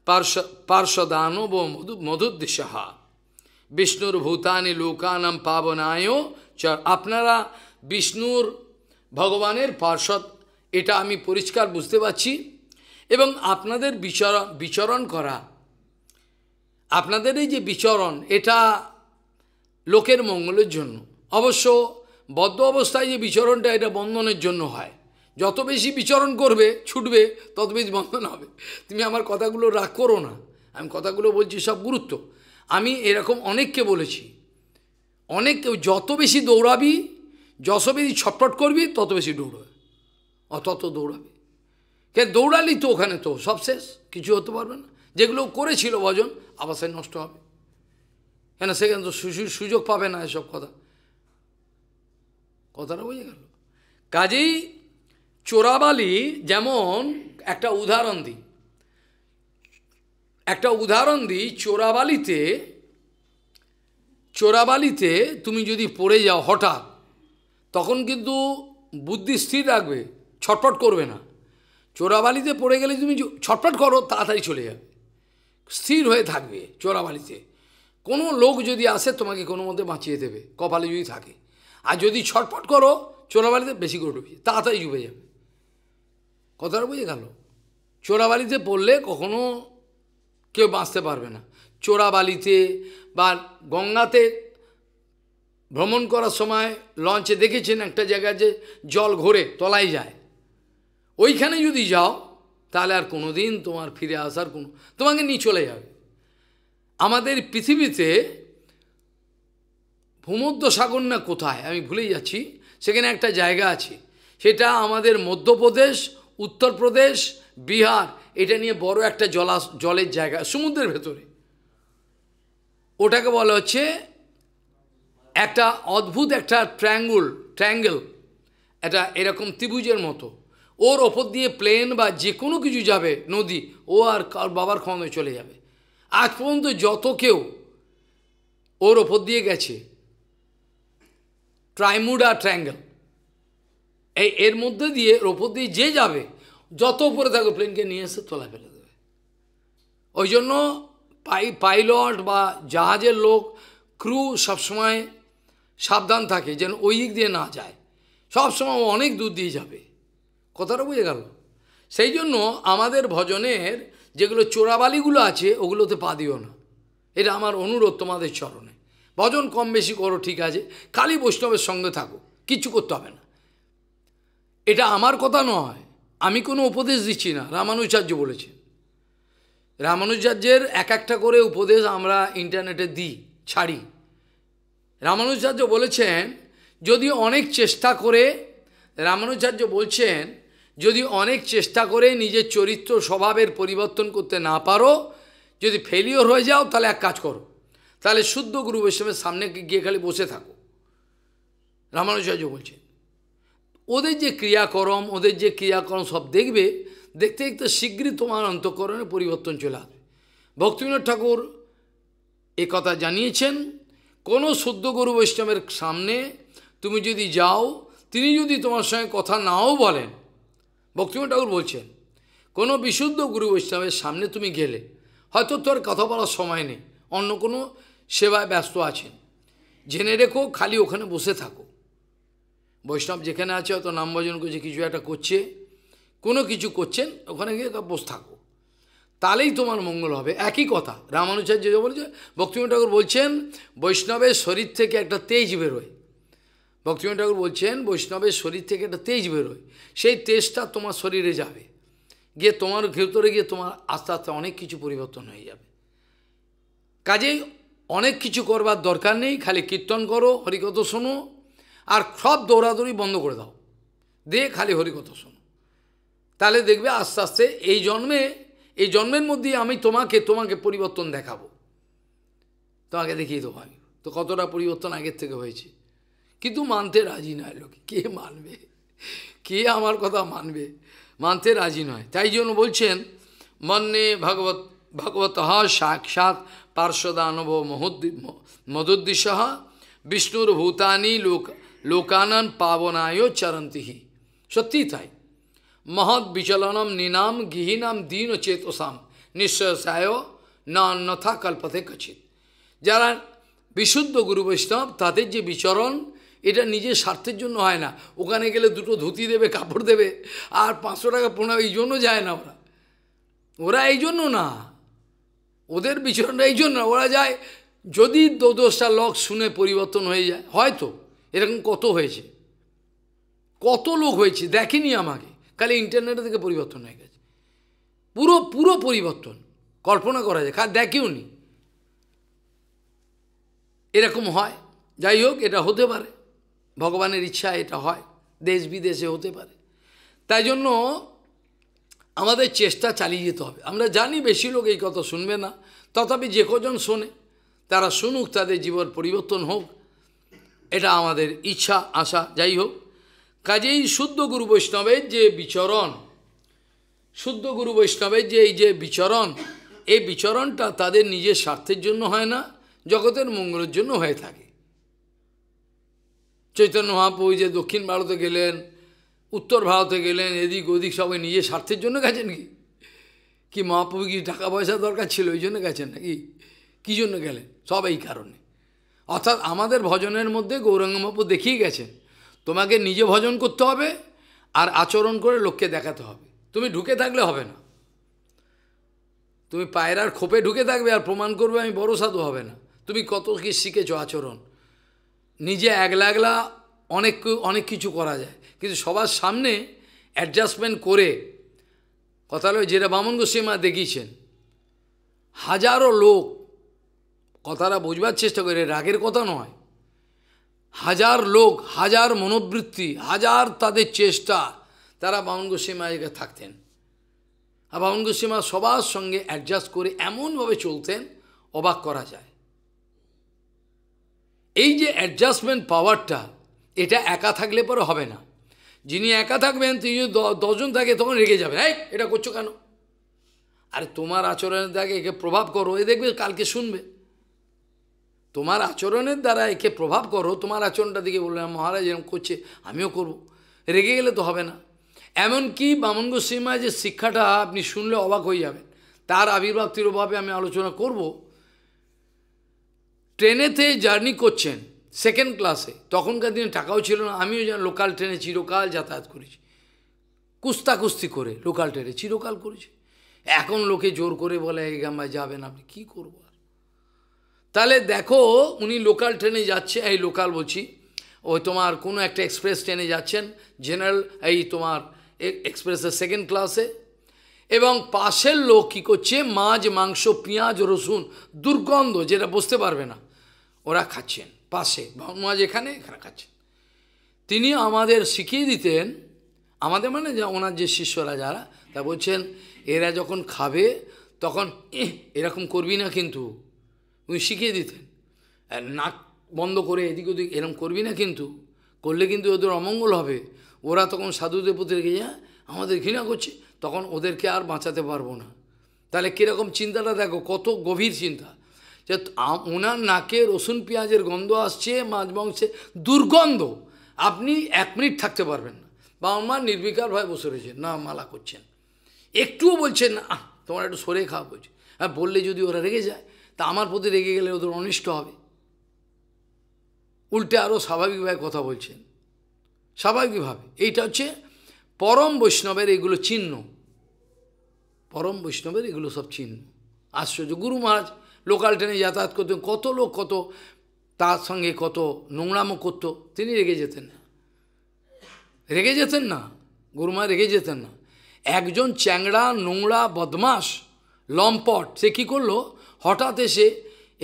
পার্শ পার্শ্বদানব মধু মধুদ্দেশহ বিষ্ণুর ভূতানি লোকানাম পাবনায় চ আপনারা বিষ্ণুর ভগবানের পার্শ্বদ এটা আমি পরিষ্কার বুঝতে পারছি এবং আপনাদের বিচরণ বিচরণ করা আপনাদের এই যে বিচরণ এটা লোকের মঙ্গলের জন্য অবশ্য বদ্ধ অবস্থায় যে বিচরণটা এটা বন্ধনের জন্য হয় যত বেশি বিচরণ করবে ছুটবে তত বেশি বন্ধন হবে তুমি আমার কথাগুলো রাগ করো না আমি কথাগুলো বলছি সব গুরুত্ব আমি এরকম অনেককে বলেছি অনেক যত বেশি দৌড়াবি যত বেশি ছটপট করবি তত বেশি দৌড়বে অ তত দৌড়াবে কে দৌড়ালি তো ওখানে তো সব শেষ কিছু হতে পারবে না যেগুলো করেছিল ভজন আবাসের নষ্ট হবে কেন সেখানে তো সুযোগ পাবে না এসব কথা কথাটা বুঝে গেল কাজেই চোরাবালি যেমন একটা উদাহরণ দিই একটা উদাহরণ দিই চোরাবালিতে চোরাবালিতে তুমি যদি পড়ে যাও হঠাৎ তখন কিন্তু বুদ্ধি স্থির রাখবে ছটফট করবে না চোরাবালিতে পড়ে গেলে তুমি ছটফট করো তাড়াতাড়ি চলে যাবে স্থির হয়ে থাকবে চোরাবালিতে কোনো লোক যদি আসে তোমাকে কোনো মধ্যে বাঁচিয়ে দেবে কপালে যদি থাকে আর যদি ছটপট করো চোরাবালিতে বেশি করে ডুবে তাড়াতাড়ি ডুবে যাবে কথাটা বুঝে গেল চোরাবালিতে পড়লে কখনো কেউ বাঁচতে পারবে না চোরাবালিতে বা গঙ্গাতে ভ্রমণ করার সময় লঞ্চে দেখেছেন একটা জায়গায় যে জল ঘোরে তলায় যায় ওইখানে যদি যাও তাহলে আর কোনো দিন তোমার ফিরে আসার কোনো তোমাকে নিয়ে চলে যাবে আমাদের পৃথিবীতে ভূমধ্য সাগর না কোথায় আমি ভুলেই যাচ্ছি সেখানে একটা জায়গা আছে সেটা আমাদের মধ্যপ্রদেশ উত্তরপ্রদেশ বিহার এটা নিয়ে বড় একটা জলা জলের জায়গা সমুদ্রের ভেতরে ওটাকে বলা হচ্ছে একটা অদ্ভুত একটা ট্রাঙ্গুল ট্রাঙ্গেল এটা এরকম ত্রিভুজের মতো ওর ওপর দিয়ে প্লেন বা যে কোনো কিছু যাবে নদী ও আর কার বাবার ক্ষমতায় চলে যাবে আজ পর্যন্ত যত কেউ ওর ওপর দিয়ে গেছে ট্রাইমুডা ট্রায়াঙ্গেল এই এর মধ্যে দিয়ে ওপর দিয়ে যে যাবে যত উপরে থাকবে প্লেনকে নিয়ে এসে তোলা ফেলে দেবে ওই জন্য পাই পাইলট বা জাহাজের লোক ক্রু সবসময় সাবধান থাকে যেন ওই দিক দিয়ে না যায় সবসময় অনেক দূর দিয়ে যাবে কথাটা বুঝে গেল সেই জন্য আমাদের ভজনের যেগুলো চোরাবালিগুলো আছে ওগুলোতে পা দিও না এটা আমার অনুরোধ তোমাদের চরণে ভজন কম বেশি করো ঠিক আছে খালি বৈষ্ণবের সঙ্গে থাকো কিছু করতে হবে না এটা আমার কথা নয় আমি কোনো উপদেশ দিচ্ছি না রামানুচার্য বলেছেন রামানুচার্যের এক একটা করে উপদেশ আমরা ইন্টারনেটে দিই ছাড়ি রামানুচার্য বলেছেন যদি অনেক চেষ্টা করে রামানুচার্য বলছেন যদি অনেক চেষ্টা করে নিজের চরিত্র স্বভাবের পরিবর্তন করতে না পারো যদি ফেলিওর হয়ে যাও তাহলে এক কাজ করো তাহলে শুদ্ধ গুরু বৈষ্ণবের সামনে গিয়ে খালি বসে থাকো রামানুচার্য বলছেন ওদের যে ক্রিয়াকরম ওদের যে ক্রিয়াকরম সব দেখবে দেখতে দেখতে শীঘ্রই তোমার অন্তঃকরণে পরিবর্তন চলে আসবে ভক্তিবিনোদ ঠাকুর এ কথা জানিয়েছেন কোনো শুদ্ধ গুরু বৈষ্ণবের সামনে তুমি যদি যাও তিনি যদি তোমার সঙ্গে কথা নাও বলেন ভক্তিমন ঠাকুর বলছেন কোনো বিশুদ্ধ গুরু বৈষ্ণবের সামনে তুমি গেলে হয়তো তোর কথা বলার সময় নেই অন্য কোনো সেবায় ব্যস্ত আছেন জেনে রেখো খালি ওখানে বসে থাকো বৈষ্ণব যেখানে আছে হয়তো নাম ভজন করছে কিছু একটা করছে কোনো কিছু করছেন ওখানে গিয়ে বসে থাকো তাহলেই তোমার মঙ্গল হবে একই কথা রামানুচার্য যে বলছে ভক্তিম ঠাকুর বলছেন বৈষ্ণবের শরীর থেকে একটা তেজ বেরোয় ভক্তিমন ঠাকুর বলছেন বৈষ্ণবের শরীর থেকে একটা তেজ বেরোয় সেই তেজটা তোমার শরীরে যাবে গিয়ে তোমার ভেতরে গিয়ে তোমার আস্তে আস্তে অনেক কিছু পরিবর্তন হয়ে যাবে কাজেই অনেক কিছু করবার দরকার নেই খালি কীর্তন করো হরিকত শোনো আর সব দৌড়াদৌড়ি বন্ধ করে দাও দে খালি হরিকত শোনো তাহলে দেখবে আস্তে আস্তে এই জন্মে এই জন্মের মধ্যে আমি তোমাকে তোমাকে পরিবর্তন দেখাবো তোমাকে দেখিয়ে দেবো আমি তো কতটা পরিবর্তন আগের থেকে হয়েছে কিন্তু মানতে রাজি নয় লোকে কে মানবে কে আমার কথা মানবে মানতে রাজি নয় তাই জন্য বলছেন মন্যে ভগবত ভগবত সাক্ষাৎ পার্শ্বদানব মহদ্দি মধুদ্দিশ বিষ্ণুর ভূতানি লোক লোকানন পাবনায় চরন্তিহি সত্যি তাই মহৎ বিচলনম নিনাম গৃহীনাম দীন চেতসাম নিশ্চয়সায় না অন্যথা কল্পতে কচিত যারা বিশুদ্ধ গুরু বৈষ্ণব তাদের যে বিচরণ এটা নিজের স্বার্থের জন্য হয় না ওখানে গেলে দুটো ধুতি দেবে কাপড় দেবে আর পাঁচশো টাকা পোনা এই জন্য যায় না ওরা ওরা এই জন্য না ওদের বিচরণটা এই জন্য ওরা যায় যদি দোদশটা লক শুনে পরিবর্তন হয়ে যায় হয়তো এরকম কত হয়েছে কত লোক হয়েছে দেখেনি আমাকে খালি ইন্টারনেট থেকে পরিবর্তন হয়ে গেছে পুরো পুরো পরিবর্তন কল্পনা করা যায় খা দেখেও নি এরকম হয় যাই হোক এটা হতে পারে ভগবানের ইচ্ছা এটা হয় দেশ বিদেশে হতে পারে তাই জন্য আমাদের চেষ্টা চালিয়ে যেতে হবে আমরা জানি বেশি লোক এই কথা শুনবে না তথাপি যে কজন শোনে তারা শুনুক তাদের জীবন পরিবর্তন হোক এটা আমাদের ইচ্ছা আশা যাই হোক কাজেই শুদ্ধ গুরু বৈষ্ণবের যে বিচরণ শুদ্ধ গুরু বৈষ্ণবের যে এই যে বিচরণ এই বিচরণটা তাদের নিজের স্বার্থের জন্য হয় না জগতের মঙ্গলের জন্য হয়ে থাকে চৈতন্য মহাপ্রভু যে দক্ষিণ ভারতে গেলেন উত্তর ভারতে গেলেন এদিক ওদিক সবাই নিজে স্বার্থের জন্য গেছেন কি কি মহাপ্রভু কি টাকা পয়সা দরকার ছিল ওই জন্য গেছেন নাকি কী জন্য গেলেন সব এই কারণে অর্থাৎ আমাদের ভজনের মধ্যে গৌরাঙ্গ মহাপ্রু দেখিয়ে গেছেন তোমাকে নিজে ভজন করতে হবে আর আচরণ করে লোককে দেখাতে হবে তুমি ঢুকে থাকলে হবে না তুমি পায়রার খোপে ঢুকে থাকবে আর প্রমাণ করবে আমি বড় সাধু হবে না তুমি কত কি শিখেছ আচরণ নিজে একলা একলা অনেক অনেক কিছু করা যায় কিন্তু সবার সামনে অ্যাডজাস্টমেন্ট করে কথা হলো যেটা বামন গোস্বীমা দেখিয়েছেন হাজারো লোক কথাটা বোঝবার চেষ্টা করে রাগের কথা নয় হাজার লোক হাজার মনোবৃত্তি হাজার তাদের চেষ্টা তারা বামন গোস্বীমা থাকতেন আর বামন গোস্বীমা সবার সঙ্গে অ্যাডজাস্ট করে এমনভাবে চলতেন অবাক করা যায় এই যে অ্যাডজাস্টমেন্ট পাওয়ারটা এটা একা থাকলে পরে হবে না যিনি একা থাকবেন তিনি যদি দশজন থাকে তখন রেগে যাবেন এই এটা করছো কেন আরে তোমার আচরণের দ্বারা একে প্রভাব করো এ দেখবে কালকে শুনবে তোমার আচরণের দ্বারা একে প্রভাব করো তোমার আচরণটা দিকে বললাম মহারাজ এরকম করছে আমিও করব। রেগে গেলে তো হবে না এমনকি বামন গোস্বীমা যে শিক্ষাটা আপনি শুনলে অবাক হয়ে যাবেন তার আবির্ভাব তীরভাবে আমি আলোচনা করবো ট্রেনেতে জার্নি করছেন সেকেন্ড ক্লাসে তখনকার দিনে টাকাও ছিল না আমিও যেন লোকাল ট্রেনে চিরকাল যাতায়াত করেছি কুস্তাকুস্তি করে লোকাল ট্রেনে চিরকাল করেছি এখন লোকে জোর করে বলে এই গাম্বায় যাবেন আপনি কী করবো আর তাহলে দেখো উনি লোকাল ট্রেনে যাচ্ছে এই লোকাল বলছি ওই তোমার কোনো একটা এক্সপ্রেস ট্রেনে যাচ্ছেন জেনারেল এই তোমার এক্সপ্রেসের সেকেন্ড ক্লাসে এবং পাশের লোক কী করছে মাছ মাংস পেঁয়াজ রসুন দুর্গন্ধ যেটা বুঝতে পারবে না ওরা খাচ্ছেন পাশে মাছ এখানে এখানে খাচ্ছেন তিনি আমাদের শিখিয়ে দিতেন আমাদের মানে যে ওনার যে শিষ্যরা যারা তা বলছেন এরা যখন খাবে তখন এরকম করবি না কিন্তু উনি শিখিয়ে দিতেন নাক বন্ধ করে এদিক ওদিক এরকম করবি না কিন্তু করলে কিন্তু ওদের অমঙ্গল হবে ওরা তখন সাধুদের প্রতি রেখে যায় আমাদের ঘৃণা করছে তখন ওদেরকে আর বাঁচাতে পারবো না তাহলে কীরকম চিন্তাটা দেখো কত গভীর চিন্তা যে ওনার নাকে রসুন পেঁয়াজের গন্ধ আসছে মাছ মাংসে দুর্গন্ধ আপনি এক মিনিট থাকতে পারবেন না বাবা মা নির্বিকার বসে রয়েছেন না মালা করছেন একটুও বলছেন না তোমার একটু সরে খাওয়া বলছে হ্যাঁ বললে যদি ওরা রেগে যায় তা আমার প্রতি রেগে গেলে ওদের অনিষ্ট হবে উল্টে আরও স্বাভাবিকভাবে কথা বলছেন স্বাভাবিকভাবে এইটা হচ্ছে পরম বৈষ্ণবের এগুলো চিহ্ন পরম বৈষ্ণবের এগুলো সব চিহ্ন আশ্চর্য গুরু মহারাজ লোকাল ট্রেনে যাতায়াত করতেন কত লোক কত তার সঙ্গে কত নোংরামো করতো তিনি রেগে যেতেন না রেগে যেতেন না গুরুমা রেগে যেতেন না একজন চ্যাংড়া নোংরা বদমাস লম্পট সে কী করলো হঠাৎ এসে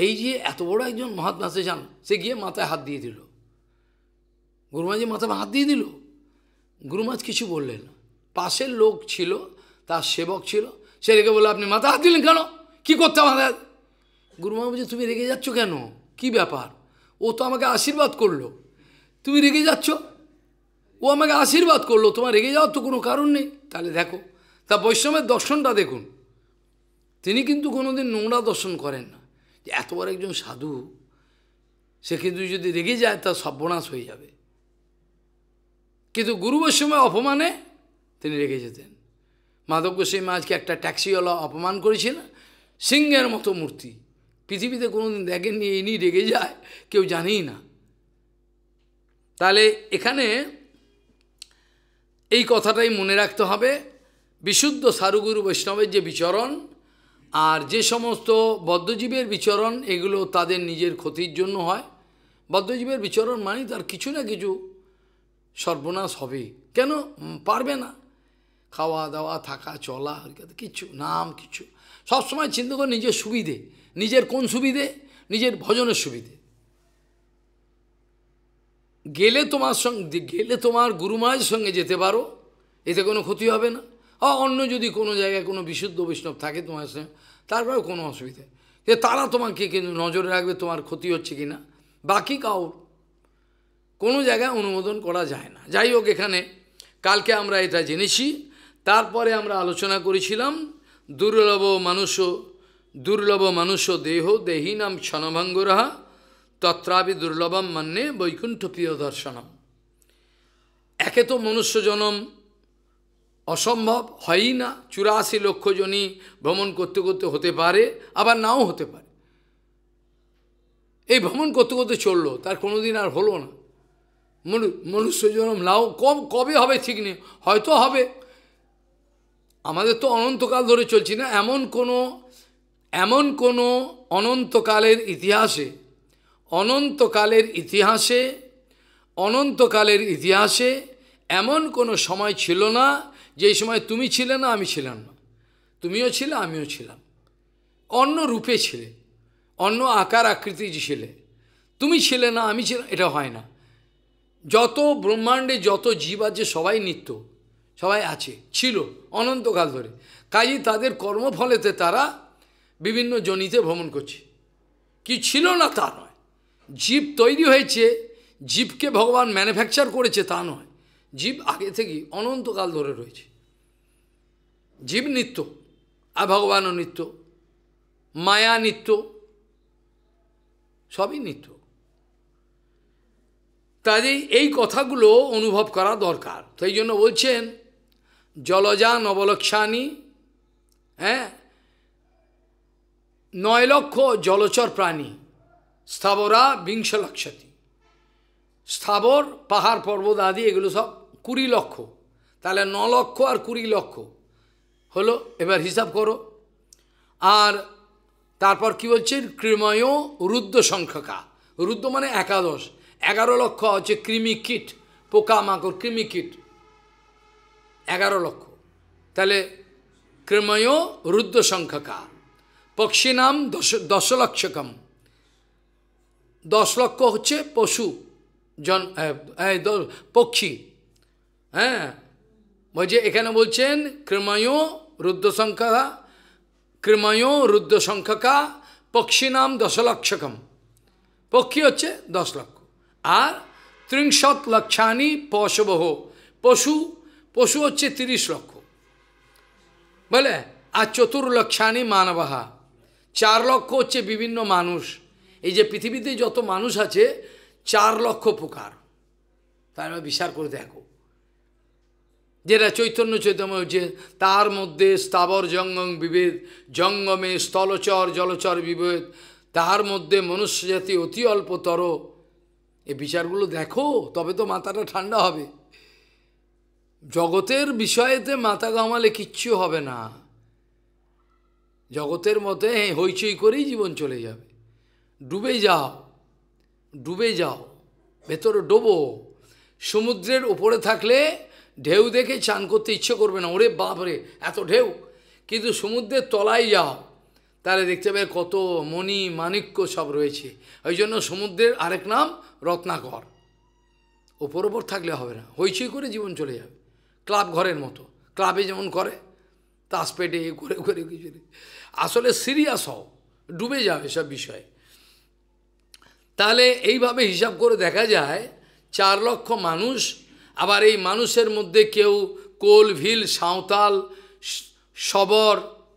এই যে এত বড় একজন মহাত্মা সে যান সে গিয়ে মাথায় হাত দিয়ে দিল গুরুমাজি মাথায় হাত দিয়ে দিল গুরুমাত কিছু বললেন না পাশের লোক ছিল তার সেবক ছিল সে রেখে বললো আপনি মাথা হাত দিলেন কেন কী করতে মাথা গুরুমা বলছে তুমি রেগে যাচ্ছ কেন কি ব্যাপার ও তো আমাকে আশীর্বাদ করলো তুমি রেগে যাচ্ছ ও আমাকে আশীর্বাদ করলো তোমার রেগে যাওয়ার তো কোনো কারণ নেই তাহলে দেখো তা বৈষ্ণবের দর্শনটা দেখুন তিনি কিন্তু কোনো দিন নোংরা দর্শন করেন না যে এত বড় একজন সাধু সে কিন্তু যদি রেগে যায় তার সর্বনাশ হয়ে যাবে কিন্তু গুরু বৈষ্ণবের অপমানে তিনি রেখে যেতেন মাধব গোস্বামী মাঝকে একটা ট্যাক্সিওয়ালা অপমান করেছিল সিংহের মতো মূর্তি পৃথিবীতে কোনোদিন দেখেননি নিয়ে রেগে যায় কেউ জানেই না তাহলে এখানে এই কথাটাই মনে রাখতে হবে বিশুদ্ধ সারুগুরু বৈষ্ণবের যে বিচরণ আর যে সমস্ত বদ্ধজীবের বিচরণ এগুলো তাদের নিজের ক্ষতির জন্য হয় বদ্ধজীবের বিচরণ মানে তার কিছু না কিছু সর্বনাশ হবে কেন পারবে না খাওয়া দাওয়া থাকা চলা কিছু নাম কিছু সবসময় চিন্তা করে নিজের সুবিধে নিজের কোন সুবিধে নিজের ভজনের সুবিধে গেলে তোমার সঙ্গে গেলে তোমার গুরুমায়ের সঙ্গে যেতে পারো এতে কোনো ক্ষতি হবে না আর অন্য যদি কোনো জায়গায় কোনো বিশুদ্ধ বৈষ্ণব থাকে তোমার সঙ্গে তারপরেও কোনো অসুবিধে যে তারা তোমাকে কিন্তু নজরে রাখবে তোমার ক্ষতি হচ্ছে কি না বাকি কাউ কোনো জায়গায় অনুমোদন করা যায় না যাই হোক এখানে কালকে আমরা এটা জেনেছি তারপরে আমরা আলোচনা করেছিলাম দুর্লভ মানুষ দুর্লভ মানুষ দেহ দেহী নাম ক্ষণভঙ্গুরাহা তত্রাবি দুর্লভম মান্যে বৈকুণ্ঠ প্রিয় দর্শনম একে তো মনুষ্য জনম অসম্ভব হয়ই না চুরাশি লক্ষ জনই ভ্রমণ করতে করতে হতে পারে আবার নাও হতে পারে এই ভ্রমণ করতে করতে চললো তার কোনোদিন আর হলো না মনুষ্য জন্ম নাও কম কবে হবে ঠিক নেই হয়তো হবে আমাদের তো অনন্তকাল ধরে চলছি না এমন কোনো এমন কোনো অনন্তকালের ইতিহাসে অনন্তকালের ইতিহাসে অনন্তকালের ইতিহাসে এমন কোনো সময় ছিল না যেই সময় তুমি ছিলে না আমি ছিলাম না তুমিও ছিলে আমিও ছিলাম অন্য রূপে ছিলে অন্য আকার আকৃতি ছিলে তুমি ছিলে না আমি ছিলাম এটা হয় না যত ব্রহ্মাণ্ডে যত জীব আছে সবাই নিত্য সবাই আছে ছিল অনন্তকাল ধরে কাজে তাদের কর্মফলেতে তারা বিভিন্ন জনিতে ভ্রমণ করছে কি ছিল না তা নয় জীব তৈরি হয়েছে জীবকে ভগবান ম্যানুফ্যাকচার করেছে তা নয় জীব আগে থেকেই অনন্তকাল ধরে রয়েছে জীব নিত্য আর ভগবানও নিত্য মায়া নিত্য সবই নিত্য তাদের এই কথাগুলো অনুভব করা দরকার তো এই জন্য বলছেন জলজা নবলক্ষানি হ্যাঁ নয় লক্ষ জলচর প্রাণী স্থাবরা বিংশ লক্ষ্যাতি স্থাবর পাহাড় পর্বত আদি এগুলো সব কুড়ি লক্ষ তাহলে ন লক্ষ আর কুড়ি লক্ষ হলো এবার হিসাব করো আর তারপর কি বলছেন ক্রিময় রুদ্র সংখ্যাকা রুদ্র মানে একাদশ এগারো লক্ষ হচ্ছে কৃমি কীট পোকামাকড় কৃমি কীট এগারো লক্ষ তাহলে কৃময় রুদ্র সংখ্যকা পক্ষীনাম দশ দশ লক্ষকম দশ লক্ষ হচ্ছে পশু জন পক্ষী হ্যাঁ বলছে এখানে বলছেন কৃময় রুদ্র সংখ্যা কৃময় রুদ্র সংখ্যকা পক্ষী নাম দশলক্ষকম পক্ষী হচ্ছে দশ লক্ষ আর ত্রিংশত লক্ষানি পশবহ পশু পশু হচ্ছে তিরিশ লক্ষ বলে আর চতুর্লক্ষানি মানবাহা চার লক্ষ হচ্ছে বিভিন্ন মানুষ এই যে পৃথিবীতে যত মানুষ আছে চার লক্ষ প্রকার তার বিচার করে দেখো যেটা চৈতন্য চৈতন্য হচ্ছে তার মধ্যে স্থাবর জঙ্গম বিভেদ জঙ্গমে স্থলচর জলচর বিভেদ তাহার মধ্যে মনুষ্যজাতি অতি অল্পতর এ বিচারগুলো দেখো তবে তো মাথাটা ঠান্ডা হবে জগতের বিষয়েতে মাথা গামালে কিচ্ছু হবে না জগতের মতে হইচই করেই জীবন চলে যাবে ডুবে যাও ডুবে যাও ভেতরে ডোবো সমুদ্রের ওপরে থাকলে ঢেউ দেখে চান করতে ইচ্ছে করবে না ওরে বাপরে এত ঢেউ কিন্তু সমুদ্রের তলায় যাও তাহলে দেখতে পাবে কত মণি মাণিক্য সব রয়েছে ওই জন্য সমুদ্রের আরেক নাম রত্নাকর ওপর ওপর থাকলে হবে না হইচই করে জীবন চলে যাবে ক্লাব ঘরের মতো ক্লাবে যেমন করে তাস পেটে এ করে করে কিছু আসলে সিরিয়াস হও ডুবে যাবে সব বিষয়ে তাহলে এইভাবে হিসাব করে দেখা যায় চার লক্ষ মানুষ আবার এই মানুষের মধ্যে কেউ কোল ভিল সাঁওতাল সবর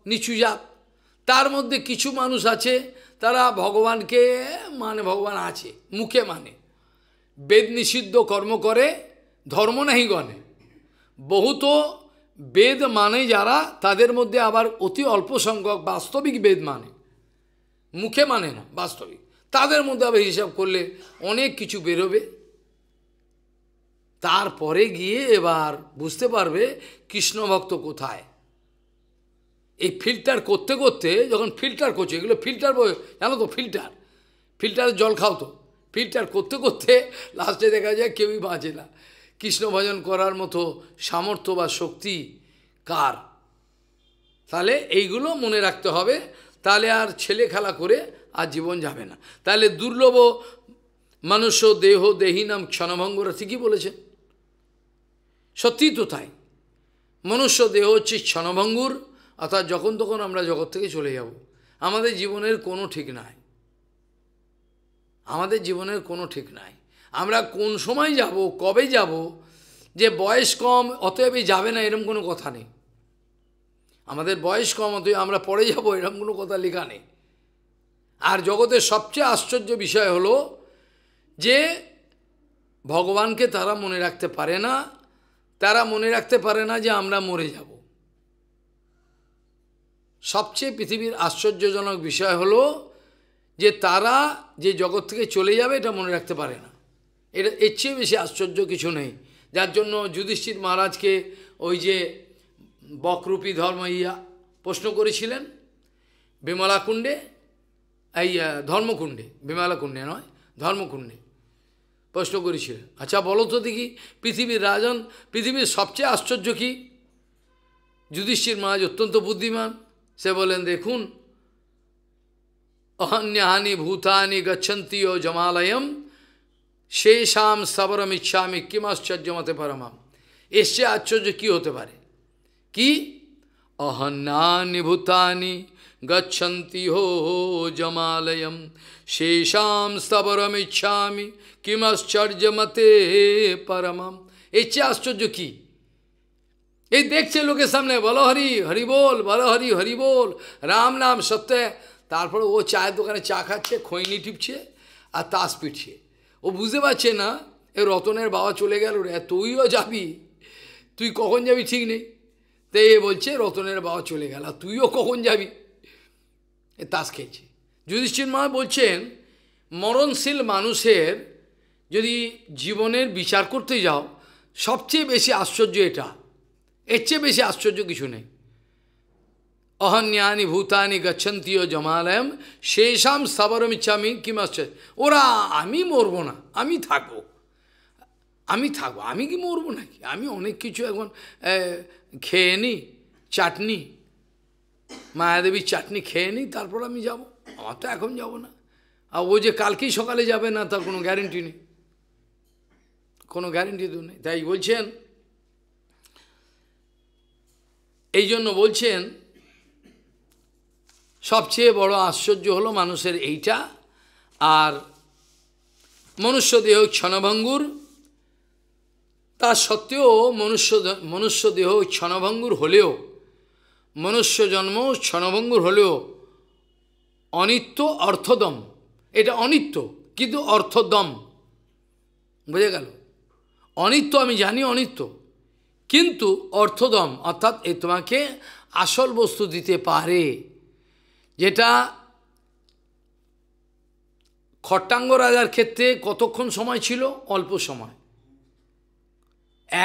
নিচুজাপ তার মধ্যে কিছু মানুষ আছে তারা ভগবানকে মানে ভগবান আছে মুখে মানে বেদ নিষিদ্ধ কর্ম করে ধর্ম নাহি গণে বহুত বেদ মানে যারা তাদের মধ্যে আবার অতি অল্প সংখ্যক বাস্তবিক বেদ মানে মুখে মানে না বাস্তবিক তাদের মধ্যে আবার হিসাব করলে অনেক কিছু বেরোবে তারপরে গিয়ে এবার বুঝতে পারবে কৃষ্ণ ভক্ত কোথায় এই ফিল্টার করতে করতে যখন ফিল্টার করছো এগুলো ফিল্টার জানো তো ফিল্টার ফিল্টারে জল খাও তো ফিল্টার করতে করতে লাস্টে দেখা যায় কেউই বাঁচে না কৃষ্ণ ভজন করার মতো সামর্থ্য বা শক্তি কার তাহলে এইগুলো মনে রাখতে হবে তাহলে আর ছেলে খেলা করে আর জীবন যাবে না তাহলে দুর্লভ মানুষ দেহ দেহী নাম ক্ষণভঙ্গরা ঠিকই বলেছেন সত্যি তো তাই মনুষ্য দেহ হচ্ছে ক্ষণভঙ্গুর অর্থাৎ যখন তখন আমরা জগৎ থেকে চলে যাব আমাদের জীবনের কোনো ঠিক নাই আমাদের জীবনের কোনো ঠিক নাই আমরা কোন সময় যাব কবে যাব যে বয়স কম অতএব যাবে না এরম কোনো কথা নেই আমাদের বয়স কম অতএব আমরা পরে যাব এরম কোনো কথা লেখা নেই আর জগতের সবচেয়ে আশ্চর্য বিষয় হলো যে ভগবানকে তারা মনে রাখতে পারে না তারা মনে রাখতে পারে না যে আমরা মরে যাব সবচেয়ে পৃথিবীর আশ্চর্যজনক বিষয় হলো যে তারা যে জগৎ থেকে চলে যাবে এটা মনে রাখতে পারে না এটা এর চেয়ে বেশি আশ্চর্য কিছু নেই যার জন্য যুধিষ্ঠির মহারাজকে ওই যে বকরূপী ধর্ম ইয়া প্রশ্ন করেছিলেন বিমলাকুণ্ডে এই ধর্মকুণ্ডে বিমলাকুণ্ডে নয় ধর্মকুণ্ডে প্রশ্ন করেছিলেন আচ্ছা বলো তো দেখি পৃথিবীর রাজন পৃথিবীর সবচেয়ে আশ্চর্য কী যুধিষ্ঠির মহারাজ অত্যন্ত বুদ্ধিমান সে বলেন দেখুন অহন্যাহানি ভূতানি গচ্ছন্তি ও জমালয়ম শেষাম সবরম ইচ্ছামি আশ্চর্য মতে পরমাম এসে আশ্চর্য কী হতে পারে কি অহন্যানি ভূতানি গচ্ছন্তি হো জমালয়ম শেষাম সবরম ইচ্ছামি আশ্চর্য মতে পরমাম এসে আশ্চর্য কী এই দেখছে লোকের সামনে বলো হরি হরি বল বলো হরি হরি বল রাম নাম সত্যে তারপরে ও চায়ের দোকানে চা খাচ্ছে খৈনি টিপছে আর তাস পিটছে ও বুঝতে পারছে না এ রতনের বাবা চলে গেল রে তুইও যাবি তুই কখন যাবি ঠিক নেই তে এ বলছে রতনের বাবা চলে গেল তুইও কখন যাবি এ তাস খেয়েছে যুধিষ্ঠির মা বলছেন মরণশীল মানুষের যদি জীবনের বিচার করতে যাও সবচেয়ে বেশি আশ্চর্য এটা এর চেয়ে বেশি আশ্চর্য কিছু নেই অহন্যানি ভূতানি গচ্ছন্তীয় জমালয়ম শেষাম সাবরম ইচ্ছামি কিম ওরা আমি মরবো না আমি থাকবো আমি থাকবো আমি কি মরবো নাকি আমি অনেক কিছু এখন খেয়ে নিই চাটনি মায়াদেবীর চাটনি খেয়ে নিই তারপর আমি যাব আমার তো এখন যাব না আর ও যে কালকেই সকালে যাবে না তার কোনো গ্যারেন্টি নেই কোনো গ্যারেন্টি তো নেই তাই বলছেন এই জন্য বলছেন সবচেয়ে বড় আশ্চর্য হলো মানুষের এইটা আর মনুষ্যদেহ ক্ষণভঙ্গুর তা সত্ত্বেও মনুষ্য মনুষ্যদেহ ক্ষণভঙ্গুর হলেও মনুষ্য জন্ম ক্ষণভঙ্গুর হলেও অনিত্য অর্থদম এটা অনিত্য কিন্তু অর্থদম বুঝে গেল অনিত্য আমি জানি অনিত্য কিন্তু অর্থদম অর্থাৎ এ তোমাকে আসল বস্তু দিতে পারে যেটা খট্টাঙ্গ রাজার ক্ষেত্রে কতক্ষণ সময় ছিল অল্প সময়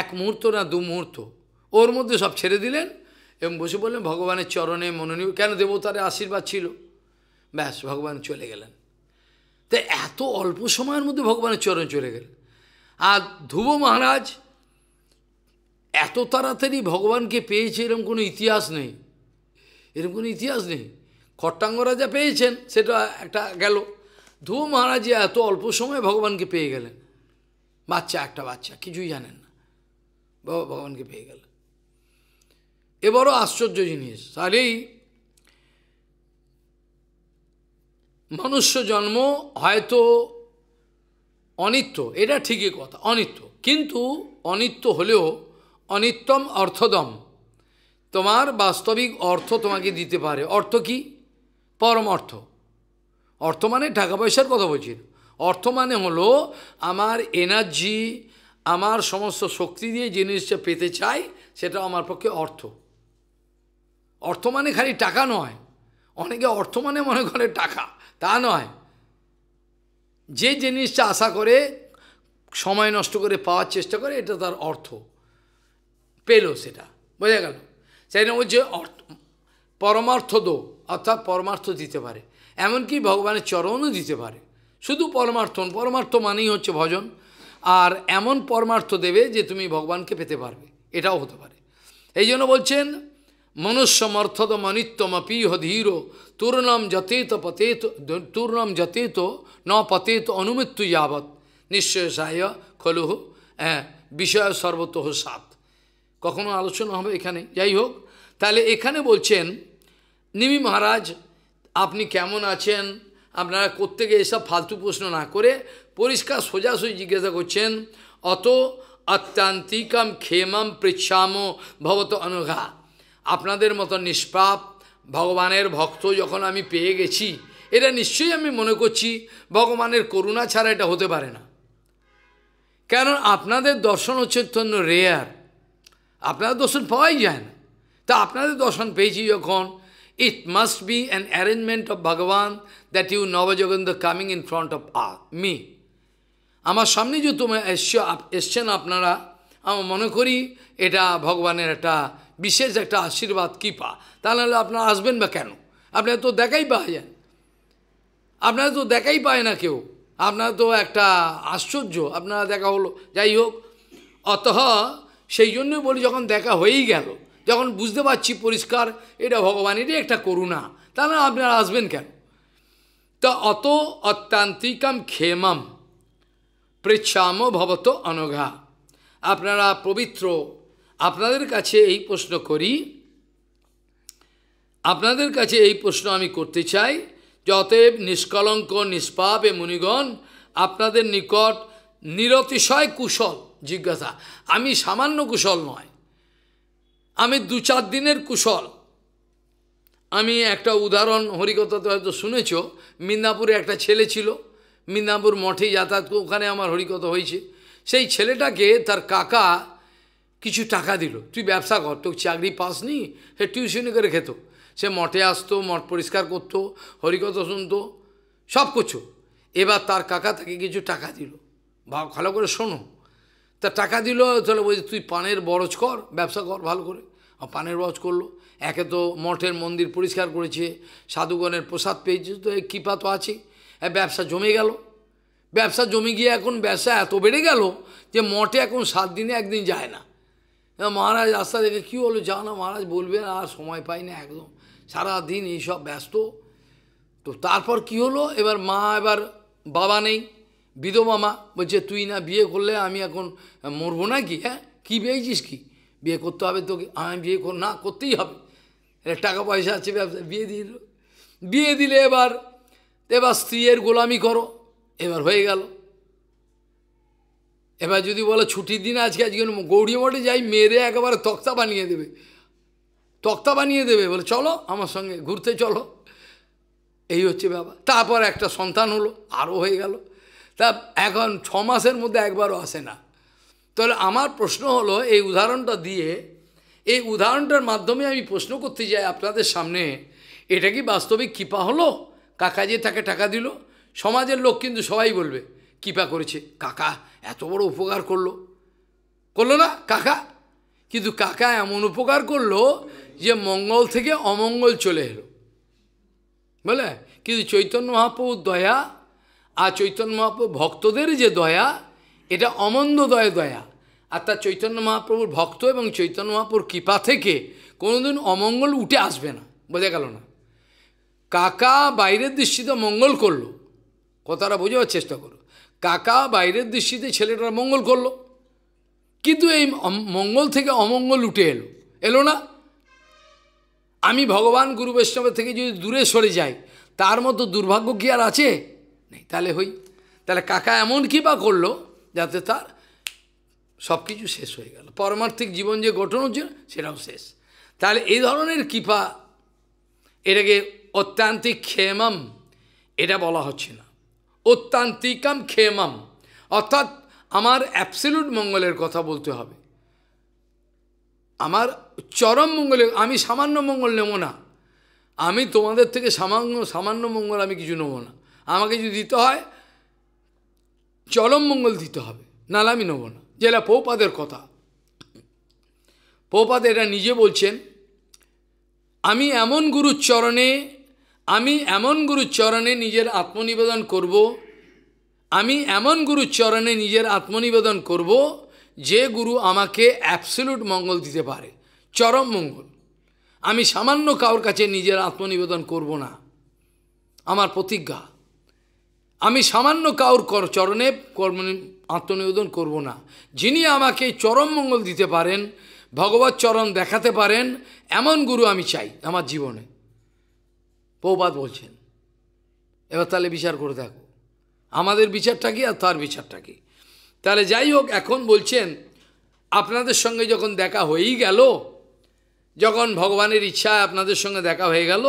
এক মুহূর্ত না দু মুহূর্ত ওর মধ্যে সব ছেড়ে দিলেন এবং বসে বললেন ভগবানের চরণে মনোনীয় কেন দেবতারের আশীর্বাদ ছিল ব্যাস ভগবান চলে গেলেন তাই এত অল্প সময়ের মধ্যে ভগবানের চরণ চলে গেলেন আর ধ্রুব মহারাজ এত তাড়াতাড়ি ভগবানকে পেয়েছে এরকম কোনো ইতিহাস নেই এরকম কোনো ইতিহাস নেই খট্টাঙ্গ রাজা পেয়েছেন সেটা একটা গেল ধু মহারাজ এত অল্প সময়ে ভগবানকে পেয়ে গেলেন বাচ্চা একটা বাচ্চা কিছুই জানেন না বাবা ভগবানকে পেয়ে গেল এবারও আশ্চর্য জিনিস তাহলেই মনুষ্য জন্ম হয়তো অনিত্য এটা ঠিকই কথা অনিত্য কিন্তু অনিত্য হলেও অনিত্যম অর্থদম তোমার বাস্তবিক অর্থ তোমাকে দিতে পারে অর্থ কি পরম অর্থ অর্থ মানে টাকা পয়সার কথা বলছি অর্থ মানে হলো আমার এনার্জি আমার সমস্ত শক্তি দিয়ে জিনিসটা পেতে চাই সেটা আমার পক্ষে অর্থ অর্থ মানে খালি টাকা নয় অনেকে অর্থ মানে মনে করে টাকা তা নয় যে জিনিসটা আশা করে সময় নষ্ট করে পাওয়ার চেষ্টা করে এটা তার অর্থ পেল সেটা বোঝা গেল জন্য বলছে অর্থ পরমার্থ দো অর্থাৎ পরমার্থ দিতে পারে এমনকি ভগবানের চরণও দিতে পারে শুধু পরমার্থ পরমার্থ মানেই হচ্ছে ভজন আর এমন পরমার্থ দেবে যে তুমি ভগবানকে পেতে পারবে এটাও হতে পারে এই জন্য বলছেন মনুষ্য মর্থদ মনিত্যম পিহ ধীর তূর্ণম যথেত পতেত তূর্ণম যথেত ন পতেত অনুমৃত্যু যাবৎ নিশ্চয় সায় খলুহ হ্যাঁ, বিষয় সর্বত সাত কখনো আলোচনা হবে এখানে যাই হোক তাহলে এখানে বলছেন নিমি মহারাজ আপনি কেমন আছেন আপনারা কোত্থেকে এসব ফালতু প্রশ্ন না করে পরিষ্কার সোজাসুজি জিজ্ঞাসা করছেন অত অত্যান্তিকম ক্ষেমম পৃচ্ছাম ভবত অনুঘা আপনাদের মতো নিষ্পাপ ভগবানের ভক্ত যখন আমি পেয়ে গেছি এটা নিশ্চয়ই আমি মনে করছি ভগবানের করুণা ছাড়া এটা হতে পারে না কেন আপনাদের দর্শন চৈতন্য রেয়ার আপনারা দর্শন পাওয়াই যায় না তা আপনাদের দর্শন পেয়েছি যখন must be an arrangement of Bhagavan that you you Navajaganda coming in front of a me আমার সামনে যে তোমার এসছো এসছেন আপনারা আমার মনে করি এটা ভগবানের একটা বিশেষ একটা আশীর্বাদ কৃপা তা নাহলে আপনারা আসবেন বা কেন আপনারা তো দেখাই পাওয়া যায় আপনারা তো দেখাই পায় না কেউ আপনারা তো একটা আশ্চর্য আপনারা দেখা হলো যাই হোক অতহ সেই জন্যই বলি যখন দেখা হয়েই গেল যখন বুঝতে পারছি পরিষ্কার এটা ভগবানেরই একটা করুণা তাহলে আপনারা আসবেন কেন তা অত অত্যান্তিকম ক্ষেমম প্রেচ্ছাম ভবত অনঘা আপনারা পবিত্র আপনাদের কাছে এই প্রশ্ন করি আপনাদের কাছে এই প্রশ্ন আমি করতে চাই যতএব নিষ্কলঙ্ক নিষ্পাপ এ মুনিগণ আপনাদের নিকট নিরতিশয় কুশল জিজ্ঞাসা আমি সামান্য কুশল নয় আমি দু চার দিনের কুশল আমি একটা উদাহরণ তো হয়তো শুনেছ মিদনাপুরে একটা ছেলে ছিল মিদনাপুর মঠে যাতায়াত ওখানে আমার হরিকথা হয়েছে সেই ছেলেটাকে তার কাকা কিছু টাকা দিল তুই ব্যবসা কর তোর চাকরি পাস নি সে টিউশনি করে খেত সে মঠে আসতো মঠ পরিষ্কার করতো হরিকথা শুনতো সব কিছু এবার তার কাকা তাকে কিছু টাকা দিল বা ভালো করে শোনো তা টাকা দিল তাহলে বলছে তুই পানের বরজ কর ব্যবসা কর ভালো করে আর পানের বরজ করলো একে তো মঠের মন্দির পরিষ্কার করেছে সাধুগণের প্রসাদ পেয়েছে তো এই কৃপা তো আছে ব্যবসা জমে গেল ব্যবসা জমে গিয়ে এখন ব্যবসা এত বেড়ে গেল যে মঠে এখন সাত দিনে একদিন যায় না মহারাজ রাস্তা দেখে কী হলো যা না মহারাজ বলবে আর সময় পাই না একদম সারাদিন এইসব ব্যস্ত তো তারপর কি হলো এবার মা এবার বাবা নেই বিধবা মা বলছে তুই না বিয়ে করলে আমি এখন মরবো না হ্যাঁ? কি হ্যাঁ কী বিয়েছিস কি বিয়ে করতে হবে তোকে আমি বিয়ে কর না করতেই হবে টাকা পয়সা আছে ব্যবসা বিয়ে দিয়ে দিল বিয়ে দিলে এবার এবার স্ত্রীর গোলামি করো এবার হয়ে গেল এবার যদি বলো ছুটির দিন আজকে আজকে গৌরী মঠে যাই মেরে একেবারে তক্তা বানিয়ে দেবে তক্তা বানিয়ে দেবে বলে চলো আমার সঙ্গে ঘুরতে চলো এই হচ্ছে ব্যাপার তারপর একটা সন্তান হলো আরও হয়ে গেল তা এখন ছ মাসের মধ্যে একবারও আসে না তাহলে আমার প্রশ্ন হলো এই উদাহরণটা দিয়ে এই উদাহরণটার মাধ্যমে আমি প্রশ্ন করতে যাই আপনাদের সামনে এটা কি বাস্তবিক কৃপা হলো কাকা যে তাকে টাকা দিল সমাজের লোক কিন্তু সবাই বলবে কৃপা করেছে কাকা এত বড় উপকার করলো করলো না কাকা কিন্তু কাকা এমন উপকার করলো যে মঙ্গল থেকে অমঙ্গল চলে এলো বলে কিন্তু চৈতন্য মহাপ্রভুর দয়া আর চৈতন্য মহাপ্রভু ভক্তদের যে দয়া এটা অমন্দ দয় দয়া আর তার চৈতন্য মহাপ্রভুর ভক্ত এবং চৈতন্য মহাপ্রভুর কৃপা থেকে কোনোদিন অমঙ্গল উঠে আসবে না বোঝা গেল না কাকা বাইরের দৃষ্টিতে মঙ্গল করলো কথাটা বোঝাবার চেষ্টা করো কাকা বাইরের দৃষ্টিতে ছেলেটার মঙ্গল করলো কিন্তু এই মঙ্গল থেকে অমঙ্গল উঠে এলো এলো না আমি ভগবান গুরু বৈষ্ণবের থেকে যদি দূরে সরে যাই তার মতো দুর্ভাগ্য কি আর আছে নেই তাহলে হই তাহলে কাকা এমন কৃপা করলো যাতে তার সব কিছু শেষ হয়ে গেল পরমার্থিক জীবন যে গঠন হচ্ছে সেটাও শেষ তাহলে এই ধরনের কৃপা এটাকে অত্যান্তিক ক্ষেমাম এটা বলা হচ্ছে না অত্যান্তিকাম ক্ষেমাম অর্থাৎ আমার অ্যাবসেলুট মঙ্গলের কথা বলতে হবে আমার চরম মঙ্গলে আমি সামান্য মঙ্গল নেব না আমি তোমাদের থেকে সামান্য সামান্য মঙ্গল আমি কিছু নেব না আমাকে যদি দিতে হয় চরমমঙ্গল দিতে হবে নাহলে আমি নেব না যেটা পৌপাদের কথা পৌপাদ এটা নিজে বলছেন আমি এমন গুরুর চরণে আমি এমন গুরুর চরণে নিজের আত্মনিবেদন করব আমি এমন গুরুর চরণে নিজের আত্মনিবেদন করব যে গুরু আমাকে অ্যাবসলিউট মঙ্গল দিতে পারে চরম মঙ্গল আমি সামান্য কারোর কাছে নিজের আত্মনিবেদন করব না আমার প্রতিজ্ঞা আমি সামান্য কাউর কর চরণে কর্ম আত্মনিবেদন করব না যিনি আমাকে চরম মঙ্গল দিতে পারেন ভগবত চরণ দেখাতে পারেন এমন গুরু আমি চাই আমার জীবনে পৌপাত বলছেন এবার তাহলে বিচার করে দেখো আমাদের বিচারটা কি আর তার বিচারটা কি তাহলে যাই হোক এখন বলছেন আপনাদের সঙ্গে যখন দেখা হয়েই গেল যখন ভগবানের ইচ্ছা আপনাদের সঙ্গে দেখা হয়ে গেল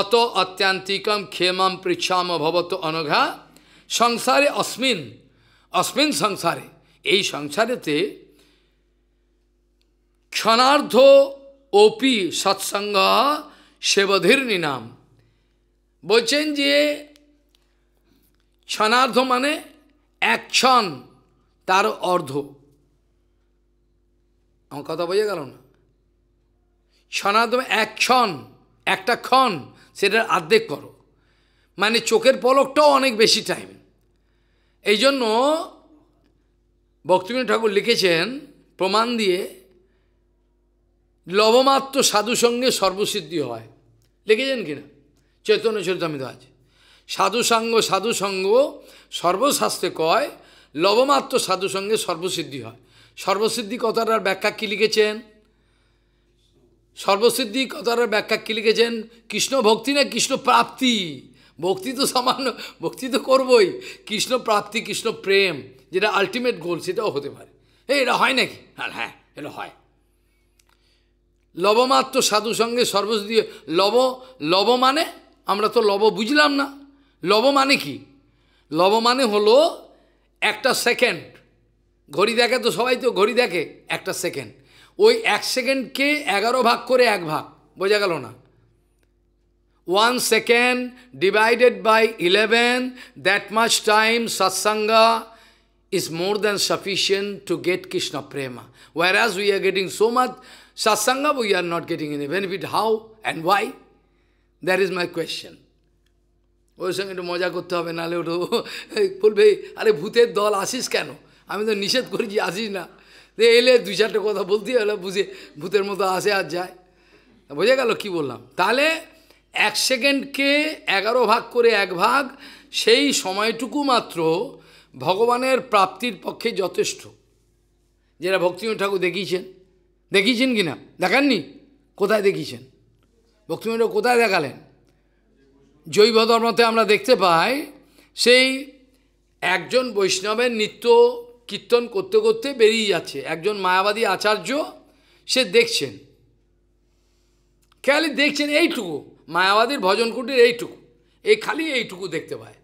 অত অত্যান্তিকম ক্ষেমম পৃচ্ছাম ভবত অনঘা সংসারে অস্মিন অস্মিন সংসারে এই সংসারেতে ক্ষণার্ধ অপি সৎসঙ্গ সেবধীর নিনাম বলছেন যে ক্ষণার্ধ মানে এক ক্ষণ তার অর্ধ আমার কথা বোঝা গেল না ক্ষণার্ধ এক ক্ষণ একটা ক্ষণ সেটার আর্ধেক করো মানে চোখের পলকটাও অনেক বেশি টাইম এই জন্য ভক্তিবিনোদ ঠাকুর লিখেছেন প্রমাণ দিয়ে লবমাত্র সাধু সঙ্গে সর্বসিদ্ধি হয় লিখেছেন কিনা চৈতন্য চরিতামিত আছে সাধুসঙ্গ সাধুসঙ্গ সর্বশাস্ত্রে কয় লবমাত্র সাধু সঙ্গে সর্বসিদ্ধি হয় সর্বসিদ্ধি কথাটার ব্যাখ্যা কী লিখেছেন সর্বসিদ্ধি কথাটার ব্যাখ্যা কী লিখেছেন কৃষ্ণ ভক্তি না কৃষ্ণ প্রাপ্তি ভক্তি তো সামান্য ভক্তি তো করবই কৃষ্ণ প্রাপ্তি কৃষ্ণ প্রেম যেটা আলটিমেট গোল সেটাও হতে পারে এই এটা হয় নাকি আর হ্যাঁ, হ্যাঁ এটা হয় লবমাত্র সাধু সঙ্গে সর্বসিদ্ধি লব লব মানে আমরা তো লব বুঝলাম না লব মানে কি লব মানে হলো একটা সেকেন্ড ঘড়ি দেখে তো সবাই তো ঘড়ি দেখে একটা সেকেন্ড ওই এক সেকেন্ডকে এগারো ভাগ করে এক ভাগ বোঝা গেল না one second divided by eleven that much time satsanga is more than sufficient to get Krishna prema whereas we are getting so much satsanga we are not getting in benefit how and why that is my question ওর সঙ্গে একটু মজা করতে হবে নাহলে ওটা বলবে আরে ভূতের দল আসিস কেন আমি তো নিষেধ করেছি আসিস না এলে দুই চারটে কথা বলতে হলো বুঝে ভূতের মতো আসে আর যায় বোঝা গেল কি বললাম তাহলে এক সেকেন্ডকে এগারো ভাগ করে এক ভাগ সেই সময়টুকু মাত্র ভগবানের প্রাপ্তির পক্ষে যথেষ্ট যেটা ভক্তিময় ঠাকুর দেখিয়েছেন দেখিয়েছেন কি না দেখাননি কোথায় দেখিয়েছেন ভক্তিময় কোথায় দেখালেন জৈব ধর্মতে আমরা দেখতে পাই সেই একজন বৈষ্ণবের নিত্য কীর্তন করতে করতে বেরিয়ে যাচ্ছে একজন মায়াবাদী আচার্য সে দেখছেন খেয়ালি দেখছেন এইটুকু মায়াবাদীর ভজন কুটির এইটুকু এই খালি এইটুকু দেখতে পায়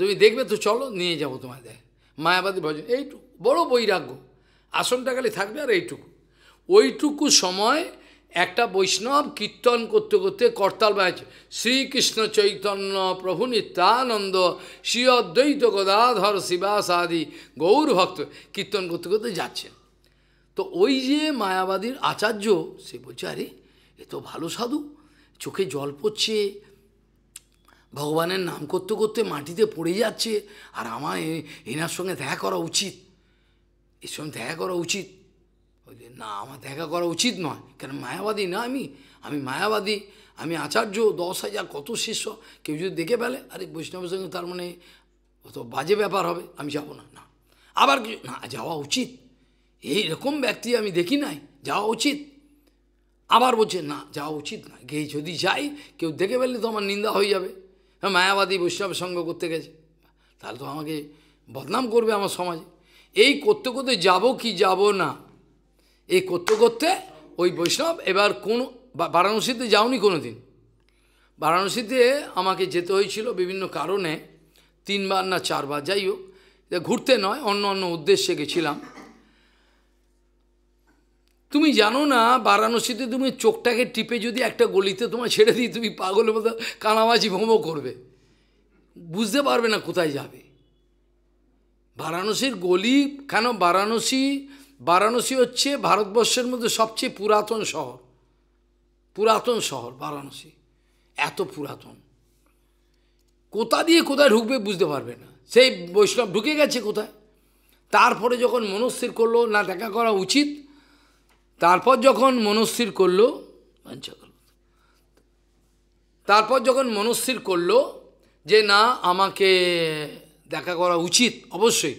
তুমি দেখবে তো চলো নিয়ে যাবো তোমাদের মায়াবাদী ভজন এইটুকু বড় বৈরাগ্য আসনটা খালি থাকবে আর এইটুকু ওইটুকু সময় একটা বৈষ্ণব কীর্তন করতে করতে করতাল বাজছে শ্রীকৃষ্ণ চৈতন্য প্রভু নিত্যানন্দ শ্রী অদ্বৈত গদাধর শিবাস আদি গৌর ভক্ত কীর্তন করতে করতে যাচ্ছেন তো ওই যে মায়াবাদীর আচার্য সে বলছে আরে এ তো ভালো সাধু চোখে জল পড়ছে ভগবানের নাম করতে করতে মাটিতে পড়ে যাচ্ছে আর আমার এনার সঙ্গে দেখা করা উচিত এর সঙ্গে দেখা করা উচিত বলি না আমার দেখা করা উচিত নয় কেন মায়াবাদী না আমি আমি মায়াবাদী আমি আচার্য দশ হাজার কত শিষ্য কেউ যদি দেখে ফেলে আরে বৈষ্ণবের সঙ্গে তার মানে অত বাজে ব্যাপার হবে আমি যাব না না আবার কিছু না যাওয়া উচিত এই রকম ব্যক্তি আমি দেখি নাই যাওয়া উচিত আবার বলছে না যাওয়া উচিত না গিয়ে যদি যাই কেউ দেখে ফেললে তো আমার নিন্দা হয়ে যাবে হ্যাঁ, মায়াবাদী বৈষ্ণবের সঙ্গ করতে গেছে তাহলে তো আমাকে বদনাম করবে আমার সমাজে এই করতে করতে যাবো কি যাব না এই করতে করতে ওই বৈষ্ণব এবার কোন বারাণসীতে যাওনি কোনো দিন বারাণসীতে আমাকে যেতে হয়েছিল বিভিন্ন কারণে তিনবার না চারবার যাই হোক ঘুরতে নয় অন্য অন্য উদ্দেশ্যে গেছিলাম তুমি জানো না বারাণসীতে তুমি চোখটাকে টিপে যদি একটা গলিতে তোমার ছেড়ে দিই তুমি পাগলের মতো কানামাজি ভোমো করবে বুঝতে পারবে না কোথায় যাবে বারাণসীর গলি কেন বারাণসী বারাণসী হচ্ছে ভারতবর্ষের মধ্যে সবচেয়ে পুরাতন শহর পুরাতন শহর বারাণসী এত পুরাতন কোথা দিয়ে কোথায় ঢুকবে বুঝতে পারবে না সেই বৈষ্ণব ঢুকে গেছে কোথায় তারপরে যখন মনস্থির করলো না দেখা করা উচিত তারপর যখন মনস্থির করলো তারপর যখন মনস্থির করলো যে না আমাকে দেখা করা উচিত অবশ্যই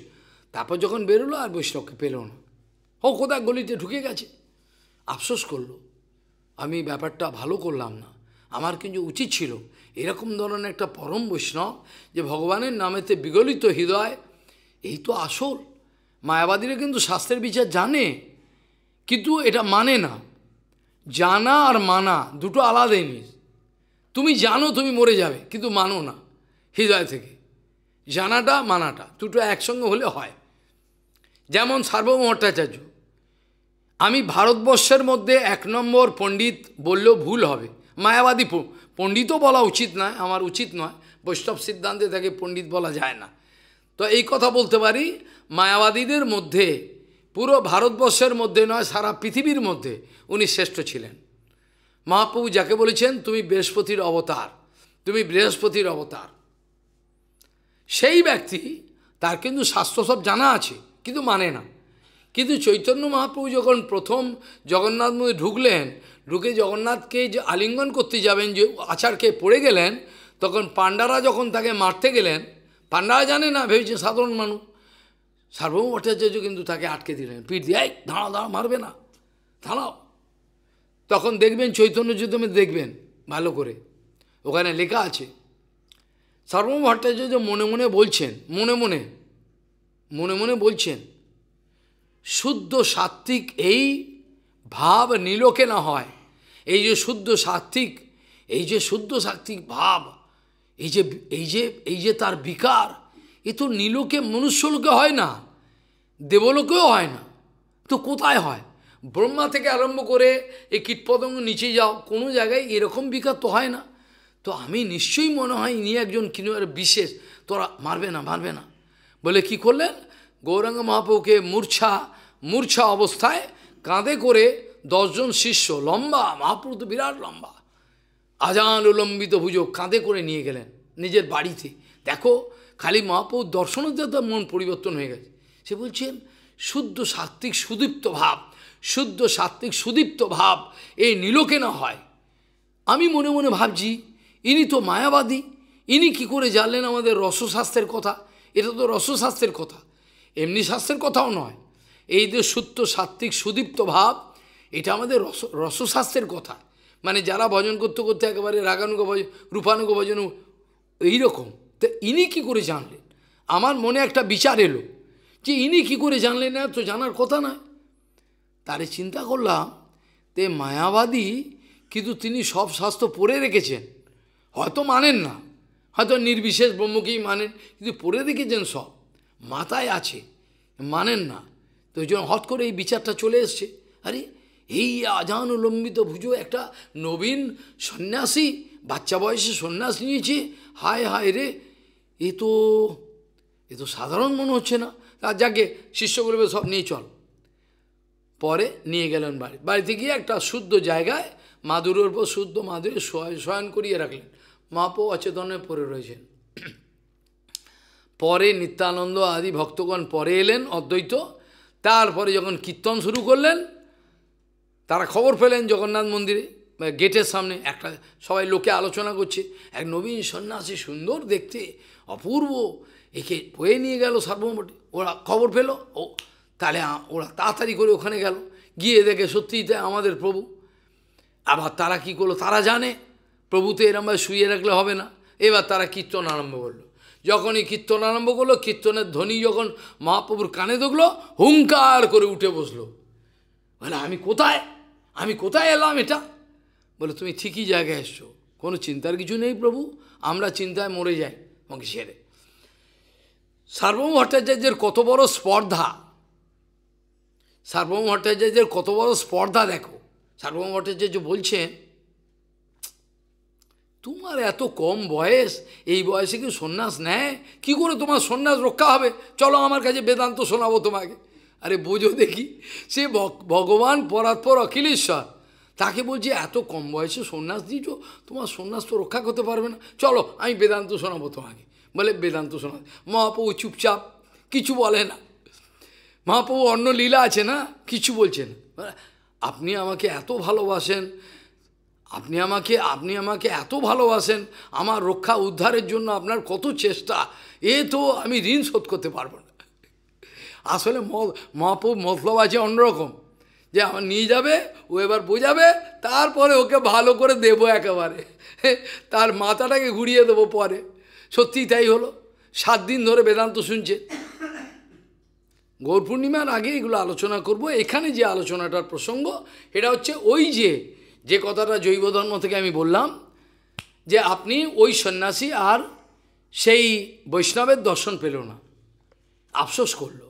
তারপর যখন বেরোলো আর বৈষ্ণবকে পেল না ও কোথায় গলিতে ঢুকে গেছে আফসোস করলো আমি ব্যাপারটা ভালো করলাম না আমার কিন্তু উচিত ছিল এরকম ধরনের একটা পরম বৈষ্ণব যে ভগবানের নামেতে বিগলিত হৃদয় এই তো আসল মায়াবাদীরা কিন্তু শাস্ত্রের বিচার জানে কিন্তু এটা মানে না জানা আর মানা দুটো আলাদা জিনিস তুমি জানো তুমি মরে যাবে কিন্তু মানো না হৃদয় থেকে জানাটা মানাটা দুটো একসঙ্গে হলে হয় যেমন সার্বভৌম ভট্টাচার্য আমি ভারতবর্ষের মধ্যে এক নম্বর পণ্ডিত বললেও ভুল হবে মায়াবাদী পণ্ডিতও বলা উচিত নয় আমার উচিত নয় বৈষ্ণব সিদ্ধান্তে তাকে পণ্ডিত বলা যায় না তো এই কথা বলতে পারি মায়াবাদীদের মধ্যে পুরো ভারতবর্ষের মধ্যে নয় সারা পৃথিবীর মধ্যে উনি শ্রেষ্ঠ ছিলেন মহাপ্রভু যাকে বলেছেন তুমি বৃহস্পতির অবতার তুমি বৃহস্পতির অবতার সেই ব্যক্তি তার কিন্তু স্বাস্থ্য সব জানা আছে কিন্তু মানে না কিন্তু চৈতন্য মহাপ্রভু যখন প্রথম জগন্নাথ মধ্যে ঢুকলেন ঢুকে জগন্নাথকে যে আলিঙ্গন করতে যাবেন যে আচারকে পড়ে গেলেন তখন পাণ্ডারা যখন তাকে মারতে গেলেন পাণ্ডারা জানে না ভেবেছে সাধারণ মানুষ সার্বভৌম ভট্টাচার্য কিন্তু তাকে আটকে দিলেন পিঠ দিয়ে এই দাঁড়া দাঁড়া মারবে না ধাঁড়াও তখন দেখবেন চৈতন্য যুদ্ধমে দেখবেন ভালো করে ওখানে লেখা আছে সার্বভৌম ভট্টাচার্য মনে মনে বলছেন মনে মনে মনে মনে বলছেন শুদ্ধ সাত্ত্বিক এই ভাব নীলকে না হয় এই যে শুদ্ধ সাত্ত্বিক এই যে শুদ্ধ সাত্ত্বিক ভাব এই যে এই যে এই যে তার বিকার এ তো নীলকে মনুষ্যলোকে হয় না দেবলোকেও হয় না তো কোথায় হয় ব্রহ্মা থেকে আরম্ভ করে এই কীটপতঙ্গ নিচে যাও কোনো জায়গায় এরকম বিকার তো হয় না তো আমি নিশ্চয়ই মনে হয় ইনি একজন কিনু বিশেষ তোরা মারবে না মারবে না বলে কি করলেন গৌরাঙ্গ মহাপ্রভুকে মূর্ছা মূর্ছা অবস্থায় কাঁধে করে দশজন শিষ্য লম্বা মহাপ্রভু তো বিরাট লম্বা আজান উলম্বিত ভুজো কাঁধে করে নিয়ে গেলেন নিজের বাড়িতে দেখো খালি মহাপুর দর্শনের যাতে মন পরিবর্তন হয়ে গেছে সে বলছেন শুদ্ধ সাত্ত্বিক সুদীপ্ত ভাব শুদ্ধ সাত্ত্বিক সুদীপ্ত ভাব এই নীলকে না হয় আমি মনে মনে ভাবছি ইনি তো মায়াবাদী ইনি কি করে জানলেন আমাদের রসশাস্ত্রের কথা এটা তো রসশাস্ত্রের কথা এমনি শাস্ত্রের কথাও নয় এই যে সত্য সাত্ত্বিক সুদীপ্ত ভাব এটা আমাদের রস রসশাস্ত্রের কথা মানে যারা ভজন করতে করতে একেবারে রাগানুগ ভজন রূপানুগ ভজন এইরকম তো ইনি কী করে জানলেন আমার মনে একটা বিচার এলো যে ইনি কী করে জানলেন না তো জানার কথা না তারে চিন্তা করলাম তে মায়াবাদী কিন্তু তিনি সব শাস্ত্র পড়ে রেখেছেন হয়তো মানেন না হয়তো নির্বিশেষ ব্রহ্মকেই মানেন কিন্তু পড়ে রেখেছেন সব মাথায় আছে মানেন না তো ওই জন্য হট করে এই বিচারটা চলে এসছে আরে এই আজানুলম্বিত ভুজো একটা নবীন সন্ন্যাসী বাচ্চা বয়সে সন্ন্যাস নিয়েছে হায় হায় রে এ তো এ তো সাধারণ মনে হচ্ছে না তার যাকে শিষ্যগুলোকে সব নিয়ে চল পরে নিয়ে গেলেন বাড়ি বাড়িতে গিয়ে একটা শুদ্ধ জায়গায় মাদুরের উপর শুদ্ধ মাদুরে শয়ন করিয়ে রাখলেন মাপও অচেতনে পড়ে রয়েছেন পরে নিত্যানন্দ আদি ভক্তগণ পরে এলেন অদ্বৈত তারপরে যখন কীর্তন শুরু করলেন তারা খবর পেলেন জগন্নাথ মন্দিরে গেটের সামনে একটা সবাই লোকে আলোচনা করছে এক নবীন সন্ন্যাসী সুন্দর দেখতে অপূর্ব একে বয়ে নিয়ে গেল সার্বমঠে ওরা খবর পেল ও তাহলে ওরা তাড়াতাড়ি করে ওখানে গেল গিয়ে দেখে সত্যিই তাই আমাদের প্রভু আবার তারা কি করলো তারা জানে প্রভু তো এরমভাবে শুয়ে রাখলে হবে না এবার তারা কীর্তন আরম্ভ করলো যখনই কীর্তন আরম্ভ করলো কীর্তনের ধ্বনি যখন মহাপ্রভুর কানে দেখলো হুঙ্কার করে উঠে বসলো বলে আমি কোথায় আমি কোথায় এলাম এটা বলে তুমি ঠিকই জায়গায় এসছো কোনো চিন্তার কিছু নেই প্রভু আমরা চিন্তায় মরে যাই আমাকে ছেড়ে সার্বভৌম ভট্টাচার্যের কত বড় স্পর্ধা সার্বভৌম ভট্টাচার্যের কত বড় স্পর্ধা দেখো সার্বভৌম ভট্টাচার্য বলছেন তোমার এত কম বয়স এই বয়সে কি সন্ন্যাস নেয় কি করে তোমার সন্ন্যাস রক্ষা হবে চলো আমার কাছে বেদান্ত শোনাবো তোমাকে আরে বোঝো দেখি সে ভগবান পরাৎপর অখিলেশ্বর তাকে বলছি এত কম বয়সে সন্ন্যাস দিয়েছ তোমার সন্ন্যাস তো রক্ষা করতে পারবে না চলো আমি বেদান্ত শোনাবো তোমাকে বলে বেদান্ত শোনা মহাপ্রভু চুপচাপ কিছু বলে না মহাপ্রভু অন্য লীলা আছে না কিছু বলছেন আপনি আমাকে এত ভালোবাসেন আপনি আমাকে আপনি আমাকে এত ভালোবাসেন আমার রক্ষা উদ্ধারের জন্য আপনার কত চেষ্টা এ তো আমি ঋণ শোধ করতে পারবো না আসলে মহাপ্রভু মতলব আছে অন্যরকম যে আমার নিয়ে যাবে ও এবার বোঝাবে তারপরে ওকে ভালো করে দেব একেবারে তার মাথাটাকে ঘুরিয়ে দেবো পরে সত্যিই তাই হলো সাত দিন ধরে বেদান্ত শুনছে গৌর পূর্ণিমার আগে এগুলো আলোচনা করব এখানে যে আলোচনাটার প্রসঙ্গ এটা হচ্ছে ওই যে যে কথাটা জৈব ধর্ম থেকে আমি বললাম যে আপনি ওই সন্ন্যাসী আর সেই বৈষ্ণবের দর্শন পেল না আফসোস করল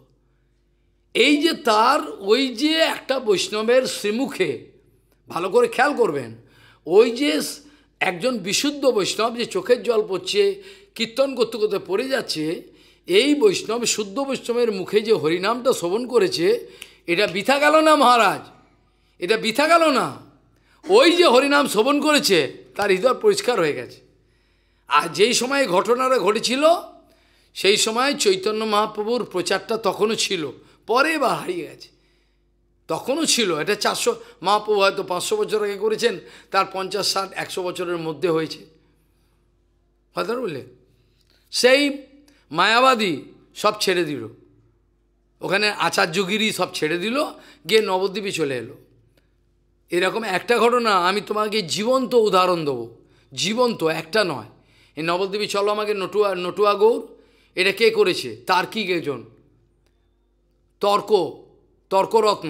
এই যে তার ওই যে একটা বৈষ্ণবের শ্রীমুখে ভালো করে খেয়াল করবেন ওই যে একজন বিশুদ্ধ বৈষ্ণব যে চোখের জল পড়ছে কীর্তন করতে করতে পড়ে যাচ্ছে এই বৈষ্ণব শুদ্ধ বৈষ্ণবের মুখে যে হরিনামটা শোভন করেছে এটা বৃথা গেল না মহারাজ এটা বৃথা গেল না ওই যে হরিনাম শ্রবণ করেছে তার হৃদয় পরিষ্কার হয়ে গেছে আর যেই সময় ঘটনাটা ঘটেছিল সেই সময় চৈতন্য মহাপ্রভুর প্রচারটা তখনও ছিল পরে বা হারিয়ে গেছে তখনও ছিল এটা চারশো মহাপ্রভু হয়তো পাঁচশো বছর আগে করেছেন তার পঞ্চাশ ষাট একশো বছরের মধ্যে হয়েছে কথা বললেন সেই মায়াবাদী সব ছেড়ে দিল ওখানে আচার্যগিরি সব ছেড়ে দিল গিয়ে নবদ্বীপে চলে এলো এরকম একটা ঘটনা আমি তোমাকে জীবন্ত উদাহরণ দেবো জীবন্ত একটা নয় এই নবদ্বীপী চলো আমাকে নটুয়া নটুয়া গৌর এটা কে করেছে তার কি একজন তর্ক তর্করত্ন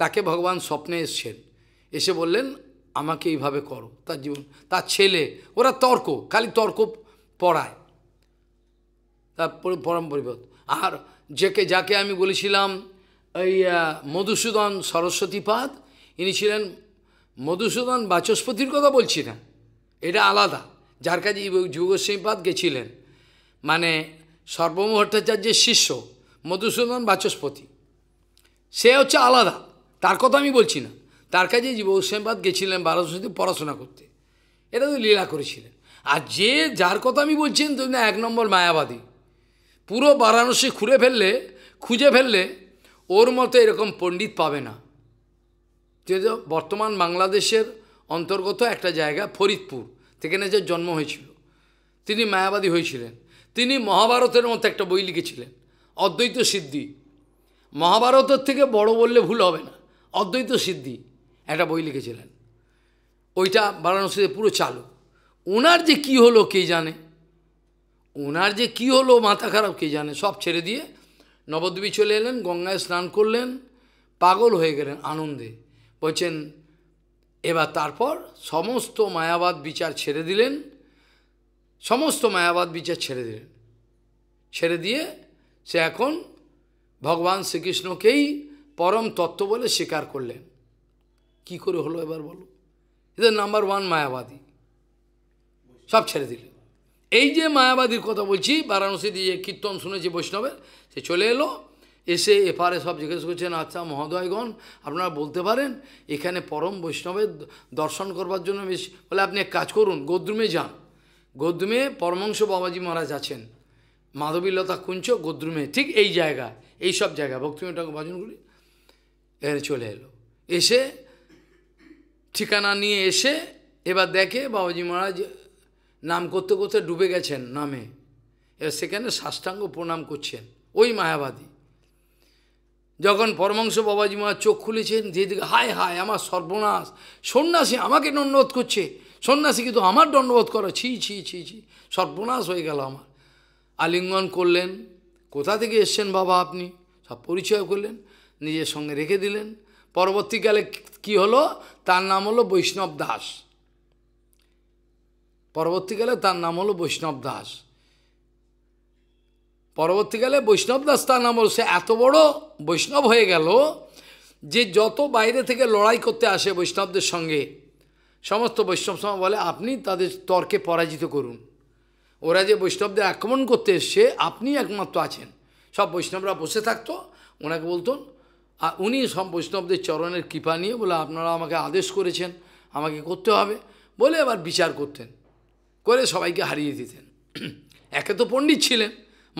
তাকে ভগবান স্বপ্নে এসছেন এসে বললেন আমাকে এইভাবে করো তার জীবন তার ছেলে ওরা তর্ক খালি তর্ক পড়ায় তারপরে পরম পরিবর্তন আর যাকে যাকে আমি বলেছিলাম এই মধুসূদন সরস্বতী সরস্বতীপাদ ইনি ছিলেন মধুসূদন বাচস্পতির কথা বলছি না এটা আলাদা যার কাছে যুগশ্রীপাদ গেছিলেন মানে সর্বমহট্টাচার্যের শিষ্য মধুসূদন বাচস্পতি সে হচ্ছে আলাদা তার কথা আমি বলছি না তার কাছে জীবশ্রীপাদ গেছিলেন বারোশীতে পড়াশোনা করতে এটা তো লীলা করেছিলেন আর যে যার কথা আমি বলছেন তুমি এক নম্বর মায়াবাদী পুরো বারাণসী খুঁড়ে ফেললে খুঁজে ফেললে ওর মতো এরকম পণ্ডিত পাবে না বর্তমান বাংলাদেশের অন্তর্গত একটা জায়গা ফরিদপুর থেকে যে জন্ম হয়েছিল তিনি মায়াবাদী হয়েছিলেন তিনি মহাভারতের মতো একটা বই লিখেছিলেন অদ্বৈত সিদ্ধি মহাভারতের থেকে বড় বললে ভুল হবে না অদ্বৈত সিদ্ধি একটা বই লিখেছিলেন ওইটা বারাণসীতে পুরো চালু ওনার যে কি হলো কে জানে ওনার যে কি হলো মাথা খারাপ কে জানে সব ছেড়ে দিয়ে নবদ্বীপ চলে এলেন গঙ্গায় স্নান করলেন পাগল হয়ে গেলেন আনন্দে বলছেন এবার তারপর সমস্ত মায়াবাদ বিচার ছেড়ে দিলেন সমস্ত মায়াবাদ বিচার ছেড়ে দিলেন ছেড়ে দিয়ে সে এখন ভগবান শ্রীকৃষ্ণকেই পরম তত্ত্ব বলে স্বীকার করলেন কি করে হলো এবার বলো এদের নাম্বার ওয়ান মায়াবাদী সব ছেড়ে দিল এই যে মায়াবাদীর কথা বলছি বারাণসী দিয়ে কীর্তন শুনেছি বৈষ্ণবের সে চলে এলো এসে এপারে সব জিজ্ঞেস করছেন আচ্ছা মহোদয়গণ আপনারা বলতে পারেন এখানে পরম বৈষ্ণবের দর্শন করবার জন্য বেশি বলে আপনি এক কাজ করুন গোদ্রুমে যান গোদ্রুমে পরমংশ বাবাজি মহারাজ আছেন মাধবীলতা কুঞ্চ গোদ্রুমে ঠিক এই জায়গা এই সব জায়গা ভক্তিমটা ভজনগুলি এখানে চলে এলো এসে ঠিকানা নিয়ে এসে এবার দেখে বাবাজি মহারাজ নাম করতে করতে ডুবে গেছেন নামে এবার সেখানে সাষ্টাঙ্গ প্রণাম করছেন ওই মায়াবাদী যখন পরমাংস বাবাজি মা চোখ খুলেছেন যেদিকে হায় হায় আমার সর্বনাশ সন্ন্যাসী আমাকে দণ্ডবোধ করছে সন্ন্যাসী কিন্তু আমার দণ্ডবোধ করো ছি ছি ছি ছি সর্বনাশ হয়ে গেল আমার আলিঙ্গন করলেন কোথা থেকে এসছেন বাবা আপনি সব পরিচয় করলেন নিজের সঙ্গে রেখে দিলেন পরবর্তীকালে কি হলো তার নাম হলো বৈষ্ণব দাস পরবর্তীকালে তার নাম হলো বৈষ্ণব দাস পরবর্তীকালে বৈষ্ণব দাস্তা নাম সে এত বড় বৈষ্ণব হয়ে গেল যে যত বাইরে থেকে লড়াই করতে আসে বৈষ্ণবদের সঙ্গে সমস্ত বৈষ্ণব সময় বলে আপনি তাদের তর্কে পরাজিত করুন ওরা যে বৈষ্ণবদের আক্রমণ করতে এসছে আপনি একমাত্র আছেন সব বৈষ্ণবরা বসে থাকতো ওনাকে বলতেন আর উনি সব বৈষ্ণবদের চরণের কৃপা নিয়ে বলে আপনারা আমাকে আদেশ করেছেন আমাকে করতে হবে বলে এবার বিচার করতেন করে সবাইকে হারিয়ে দিতেন একে তো পণ্ডিত ছিলেন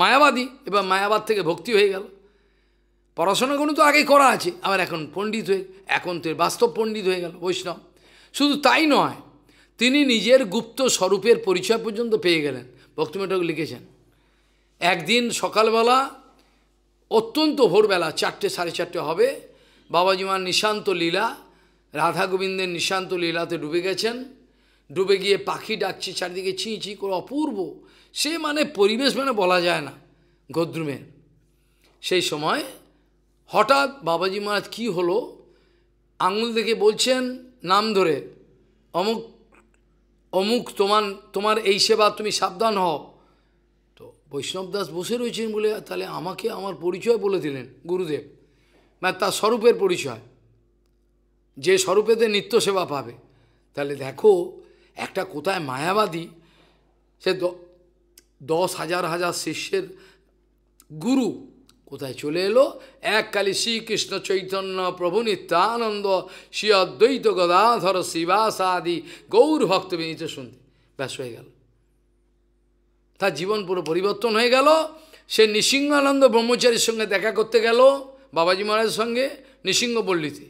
মায়াবাদী এবার মায়াবাদ থেকে ভক্তি হয়ে গেল পড়াশোনাগুলো তো আগেই করা আছে আবার এখন পণ্ডিত হয়ে এখন তো বাস্তব পণ্ডিত হয়ে গেল বৈষ্ণব শুধু তাই নয় তিনি নিজের গুপ্ত স্বরূপের পরিচয় পর্যন্ত পেয়ে গেলেন ভক্তিমেটক লিখেছেন একদিন সকালবেলা অত্যন্ত ভোরবেলা চারটে সাড়ে চারটে হবে বাবাজিমার নিশান্ত লীলা রাধা গোবিন্দের নিশান্ত লীলাতে ডুবে গেছেন ডুবে গিয়ে পাখি ডাকছে চারিদিকে ছিঁ ছিঁ করে অপূর্ব সে মানে পরিবেশ মানে বলা যায় না গদ্রুমের সেই সময় হঠাৎ বাবাজি মহারাজ কী হলো আঙুল দেখে বলছেন নাম ধরে অমুক অমুক তোমার তোমার এই সেবা তুমি সাবধান হও তো বৈষ্ণব দাস বসে রয়েছেন বলে তাহলে আমাকে আমার পরিচয় বলে দিলেন গুরুদেব মানে তার স্বরূপের পরিচয় যে স্বরূপেতে নিত্য সেবা পাবে তাহলে দেখো একটা কোথায় মায়াবাদী সে দশ হাজার হাজার শিষ্যের গুরু কোথায় চলে এলো এককালে শ্রীকৃষ্ণ চৈতন্য প্রভু নিত্যানন্দ শ্রী অদ্বৈত গদাধর শ্রীবাস আদি গৌর বিনীত শুনতে ব্যাস হয়ে গেল তার জীবন পুরো পরিবর্তন হয়ে গেল সে নৃসিংহানন্দ ব্রহ্মচারীর সঙ্গে দেখা করতে গেল বাবাজি মহারাজের সঙ্গে নৃসিংহ পল্লীতে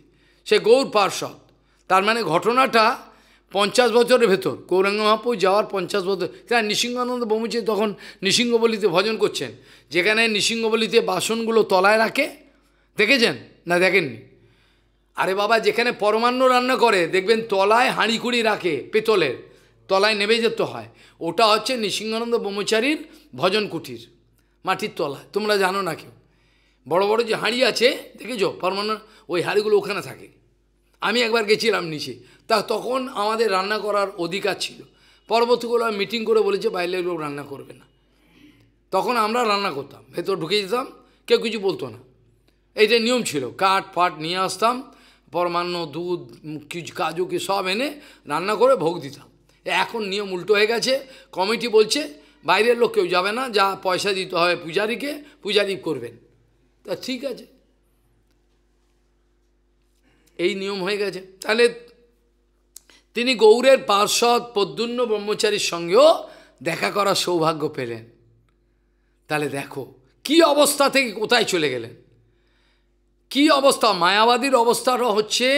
সে গৌর পার্ষদ তার মানে ঘটনাটা পঞ্চাশ বছরের ভেতর গৌরাঙ্গ মহাপ্রভু যাওয়ার পঞ্চাশ বছর তারা নৃসিংহানন্দ বমুচি তখন নৃসিংহবলিতে ভজন করছেন যেখানে নৃসিংহবলিতে বাসনগুলো তলায় রাখে দেখেছেন না দেখেননি আরে বাবা যেখানে পরমান্ন রান্না করে দেখবেন তলায় হাঁড়িকুড়ি রাখে পেতলের তলায় নেমে যেতে হয় ওটা হচ্ছে নৃসিংহানন্দ ব্রহ্মচারীর ভজন কুঠির মাটির তলা তোমরা জানো না কেউ বড়ো বড়ো যে হাঁড়ি আছে দেখেছো পরমান্ন ওই হাঁড়িগুলো ওখানে থাকে আমি একবার গেছিলাম নিচে তা তখন আমাদের রান্না করার অধিকার ছিল পরবর্তীগুলো মিটিং করে বলেছে বাইরের লোক রান্না করবে না তখন আমরা রান্না করতাম ভেতর ঢুকে যেতাম কেউ কিছু বলতো না এইটা নিয়ম ছিল কাঠ ফাট নিয়ে আসতাম পরমান্ন দুধ কিছু কাজু কি সব এনে রান্না করে ভোগ দিতাম এখন নিয়ম উল্টো হয়ে গেছে কমিটি বলছে বাইরের লোক কেউ যাবে না যা পয়সা দিতে হয় পূজারীকে পূজারী করবেন তা ঠিক আছে এই নিয়ম হয়ে গেছে তাহলে তিনি গৌরের পার্শ্বদ পদ্যুন্ন ব্রহ্মচারীর সঙ্গেও দেখা করার সৌভাগ্য পেলেন তাহলে দেখো কি অবস্থা থেকে কোথায় চলে গেলেন কি অবস্থা মায়াবাদীর অবস্থাটা হচ্ছে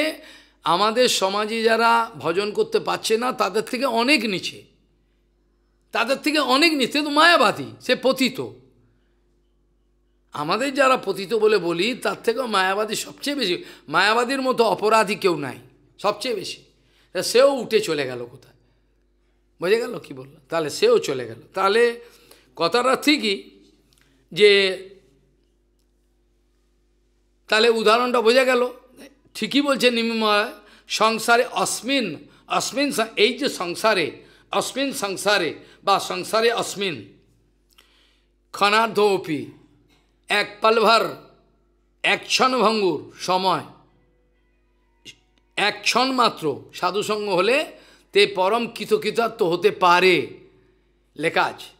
আমাদের সমাজে যারা ভজন করতে পারছে না তাদের থেকে অনেক নিচে তাদের থেকে অনেক নিচে তো মায়াবাদী সে পতিত আমাদের যারা পতিত বলে বলি তার থেকেও মায়াবাদী সবচেয়ে বেশি মায়াবাদীর মতো অপরাধী কেউ নাই সবচেয়ে বেশি সেও উঠে চলে গেল কোথায় বোঝা গেল কি বললো তাহলে সেও চলে গেল তাহলে কথাটা ঠিকই যে তাহলে উদাহরণটা বোঝা গেল ঠিকই বলছে নিমিময় সংসারে অস্মিন অস্মিন এই যে সংসারে অস্মিন সংসারে বা সংসারে অস্মিন অপি এক পালভার এক ভঙ্গুর সময় এক ক্ষণ মাত্র সাধুসঙ্গ হলে তে পরম কৃতকৃতত্ব হতে পারে লেখা আছে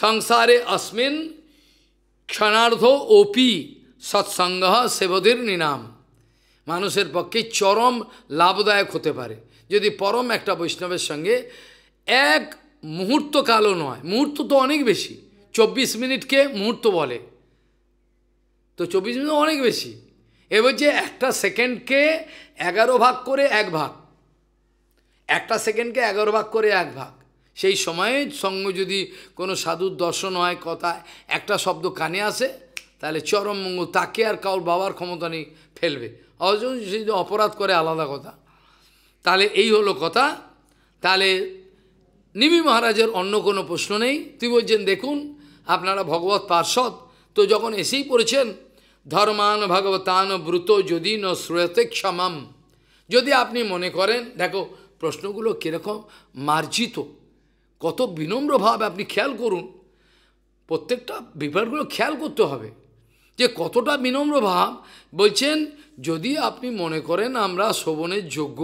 সংসারে অস্মিন ক্ষণার্ধ ওপি সৎসঙ্গ সেবদের নিনাম মানুষের পক্ষে চরম লাভদায়ক হতে পারে যদি পরম একটা বৈষ্ণবের সঙ্গে এক মুহূর্তকালও নয় মুহূর্ত তো অনেক বেশি চব্বিশ মিনিটকে মুহূর্ত বলে তো চব্বিশ মিনিট অনেক বেশি এবার যে একটা সেকেন্ডকে এগারো ভাগ করে এক ভাগ একটা সেকেন্ডকে এগারো ভাগ করে এক ভাগ সেই সময়ে সঙ্গে যদি কোনো সাধুর দর্শন হয় কথা একটা শব্দ কানে আসে তাহলে চরম মঙ্গল তাকে আর কাউর বাবার ক্ষমতা নেই ফেলবে অথচ সে যদি অপরাধ করে আলাদা কথা তাহলে এই হলো কথা তাহলে নিমি মহারাজের অন্য কোনো প্রশ্ন নেই তুই বলছেন দেখুন আপনারা ভগবত পার্শ্বদ তো যখন এসেই পড়েছেন ধর্মান ভগবতান ব্রুত যদি ন শ্রুয়তে ক্ষমাম যদি আপনি মনে করেন দেখো প্রশ্নগুলো কীরকম মার্জিত কত বিনম্রভাবে আপনি খেয়াল করুন প্রত্যেকটা ব্যাপারগুলো খেয়াল করতে হবে যে কতটা বিনম্রভাব বলছেন যদি আপনি মনে করেন আমরা শোভনের যোগ্য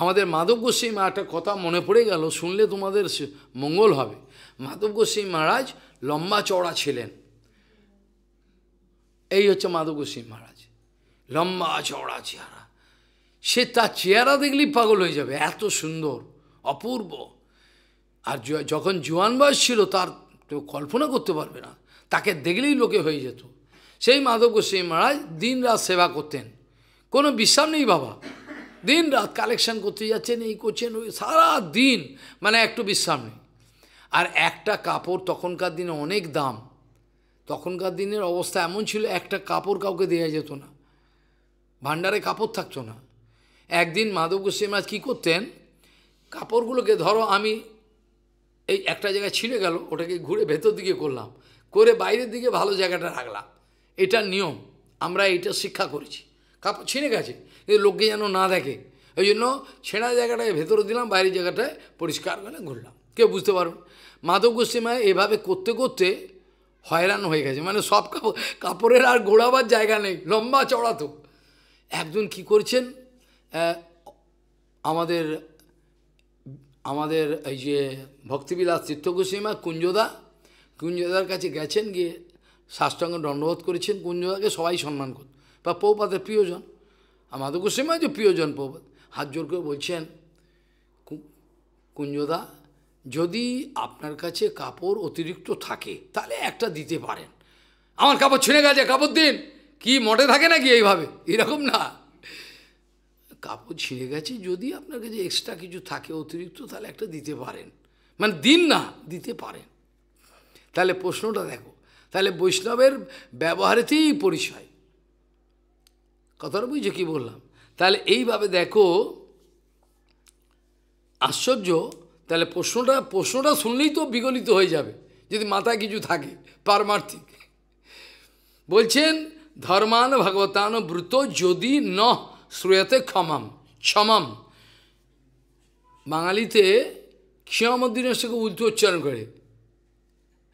আমাদের মাধব গোস্বাই মা একটা কথা মনে পড়ে গেল শুনলে তোমাদের মঙ্গল হবে মাধব গোস্বাই মহারাজ লম্বা চড়া ছিলেন এই হচ্ছে মাধব গোস্বাই মহারাজ লম্বা চড়া চেহারা সে তার চেহারা দেখলেই পাগল হয়ে যাবে এত সুন্দর অপূর্ব আর যখন জুয়ান বয়স ছিল তার কেউ কল্পনা করতে পারবে না তাকে দেখলেই লোকে হয়ে যেত সেই মাধব গোস্বাই মহারাজ দিন রাত সেবা করতেন কোনো বিশ্রাম নেই বাবা দিন রাত কালেকশন করতে যাচ্ছেন এই করছেন ওই সারা দিন মানে একটু বিশ্রাম নেই আর একটা কাপড় তখনকার দিনে অনেক দাম তখনকার দিনের অবস্থা এমন ছিল একটা কাপড় কাউকে দেওয়া যেত না ভাণ্ডারে কাপড় থাকতো না একদিন মাধব গোস্বামী মাছ কী করতেন কাপড়গুলোকে ধরো আমি এই একটা জায়গায় ছিঁড়ে গেল ওটাকে ঘুরে ভেতর দিকে করলাম করে বাইরের দিকে ভালো জায়গাটা রাখলাম এটা নিয়ম আমরা এটা শিক্ষা করেছি কাপড় ছিঁড়ে গেছে এই লোককে যেন না দেখে ওই জন্য ছেঁড়া জায়গাটায় ভেতরে দিলাম বাইরের জায়গাটায় পরিষ্কার করে ঘুরলাম কেউ বুঝতে পারবে মাধব গোস্বীমা এভাবে করতে করতে হয়রান হয়ে গেছে মানে সব কাপড় কাপড়ের আর ঘোড়াবার জায়গা নেই লম্বা চড়া তো একজন কি করছেন আমাদের আমাদের এই যে ভক্তিবিলাস চিত্তকুসীমা কুঞ্জদা কুঞ্জদার কাছে গেছেন গিয়ে সাষ্টাঙ্গ দণ্ডবোধ করেছেন কুঞ্জদাকে সবাই সম্মান করত বা পৌপাতের প্রিয়জন আমাদের গোস্বামী যে প্রিয়জন প্রবাদ হাত জোর করে বলছেন কুঞ্জদা যদি আপনার কাছে কাপড় অতিরিক্ত থাকে তাহলে একটা দিতে পারেন আমার কাপড় ছিঁড়ে গেছে কাপড় দিন কি মটে থাকে নাকি এইভাবে এরকম না কাপড় ছিঁড়ে গেছে যদি আপনার কাছে এক্সট্রা কিছু থাকে অতিরিক্ত তাহলে একটা দিতে পারেন মানে দিন না দিতে পারেন তাহলে প্রশ্নটা দেখো তাহলে বৈষ্ণবের ব্যবহারেতেই পরিচয় কথাটা বুঝছো কী বললাম তাহলে এইভাবে দেখো আশ্চর্য তাহলে প্রশ্নটা প্রশ্নটা শুনলেই তো বিগলিত হয়ে যাবে যদি মাথায় কিছু থাকে পারমার্থিক বলছেন ধর্মান ভগবতান ব্রুত যদি ন শ্রুয়তে ক্ষমাম ক্ষমাম বাঙালিতে ক্ষমদিনের সঙ্গে উল্টো উচ্চারণ করে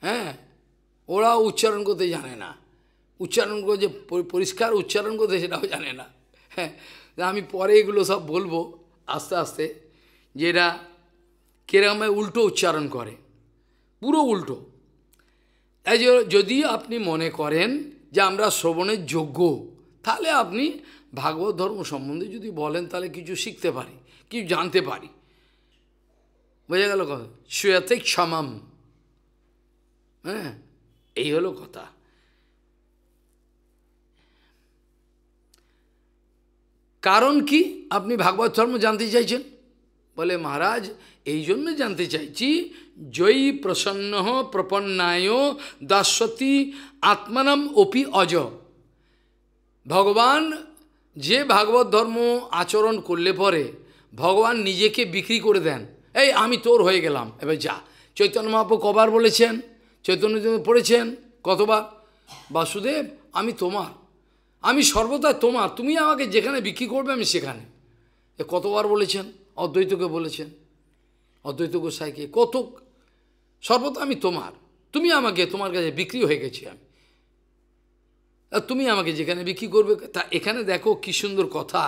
হ্যাঁ ওরা উচ্চারণ করতে জানে না উচ্চারণ করে যে পরিষ্কার উচ্চারণ করতে সেটাও জানে না হ্যাঁ আমি পরে এগুলো সব বলবো আস্তে আস্তে যে এরা কেরামে উল্টো উচ্চারণ করে পুরো উল্টো তাই যদি আপনি মনে করেন যে আমরা শ্রবণের যোগ্য তাহলে আপনি ভাগবত ধর্ম সম্বন্ধে যদি বলেন তাহলে কিছু শিখতে পারি কিছু জানতে পারি বোঝা গেল কথা সুয়াতে ক্ষমাম হ্যাঁ এই হলো কথা কারণ কি আপনি ভাগবত ধর্ম জানতে চাইছেন বলে মহারাজ এই জন্য জানতে চাইছি জয়ী প্রসন্ন প্রপন্নায় দাসতী আত্মানাম অপি অজ ভগবান যে ভাগবত ধর্ম আচরণ করলে পরে ভগবান নিজেকে বিক্রি করে দেন এই আমি তোর হয়ে গেলাম এবার যা চৈতন্য মহাপু কবার বলেছেন চৈতন্য পড়েছেন কতবার বাসুদেব আমি তোমার আমি সর্বদা তোমার তুমি আমাকে যেখানে বিক্রি করবে আমি সেখানে এ কতবার বলেছেন অদ্বৈতকে বলেছেন অদ্বৈত গোসাইকে কত সর্বদা আমি তোমার তুমি আমাকে তোমার কাছে বিক্রি হয়ে গেছি আমি তুমি আমাকে যেখানে বিক্রি করবে তা এখানে দেখো কি সুন্দর কথা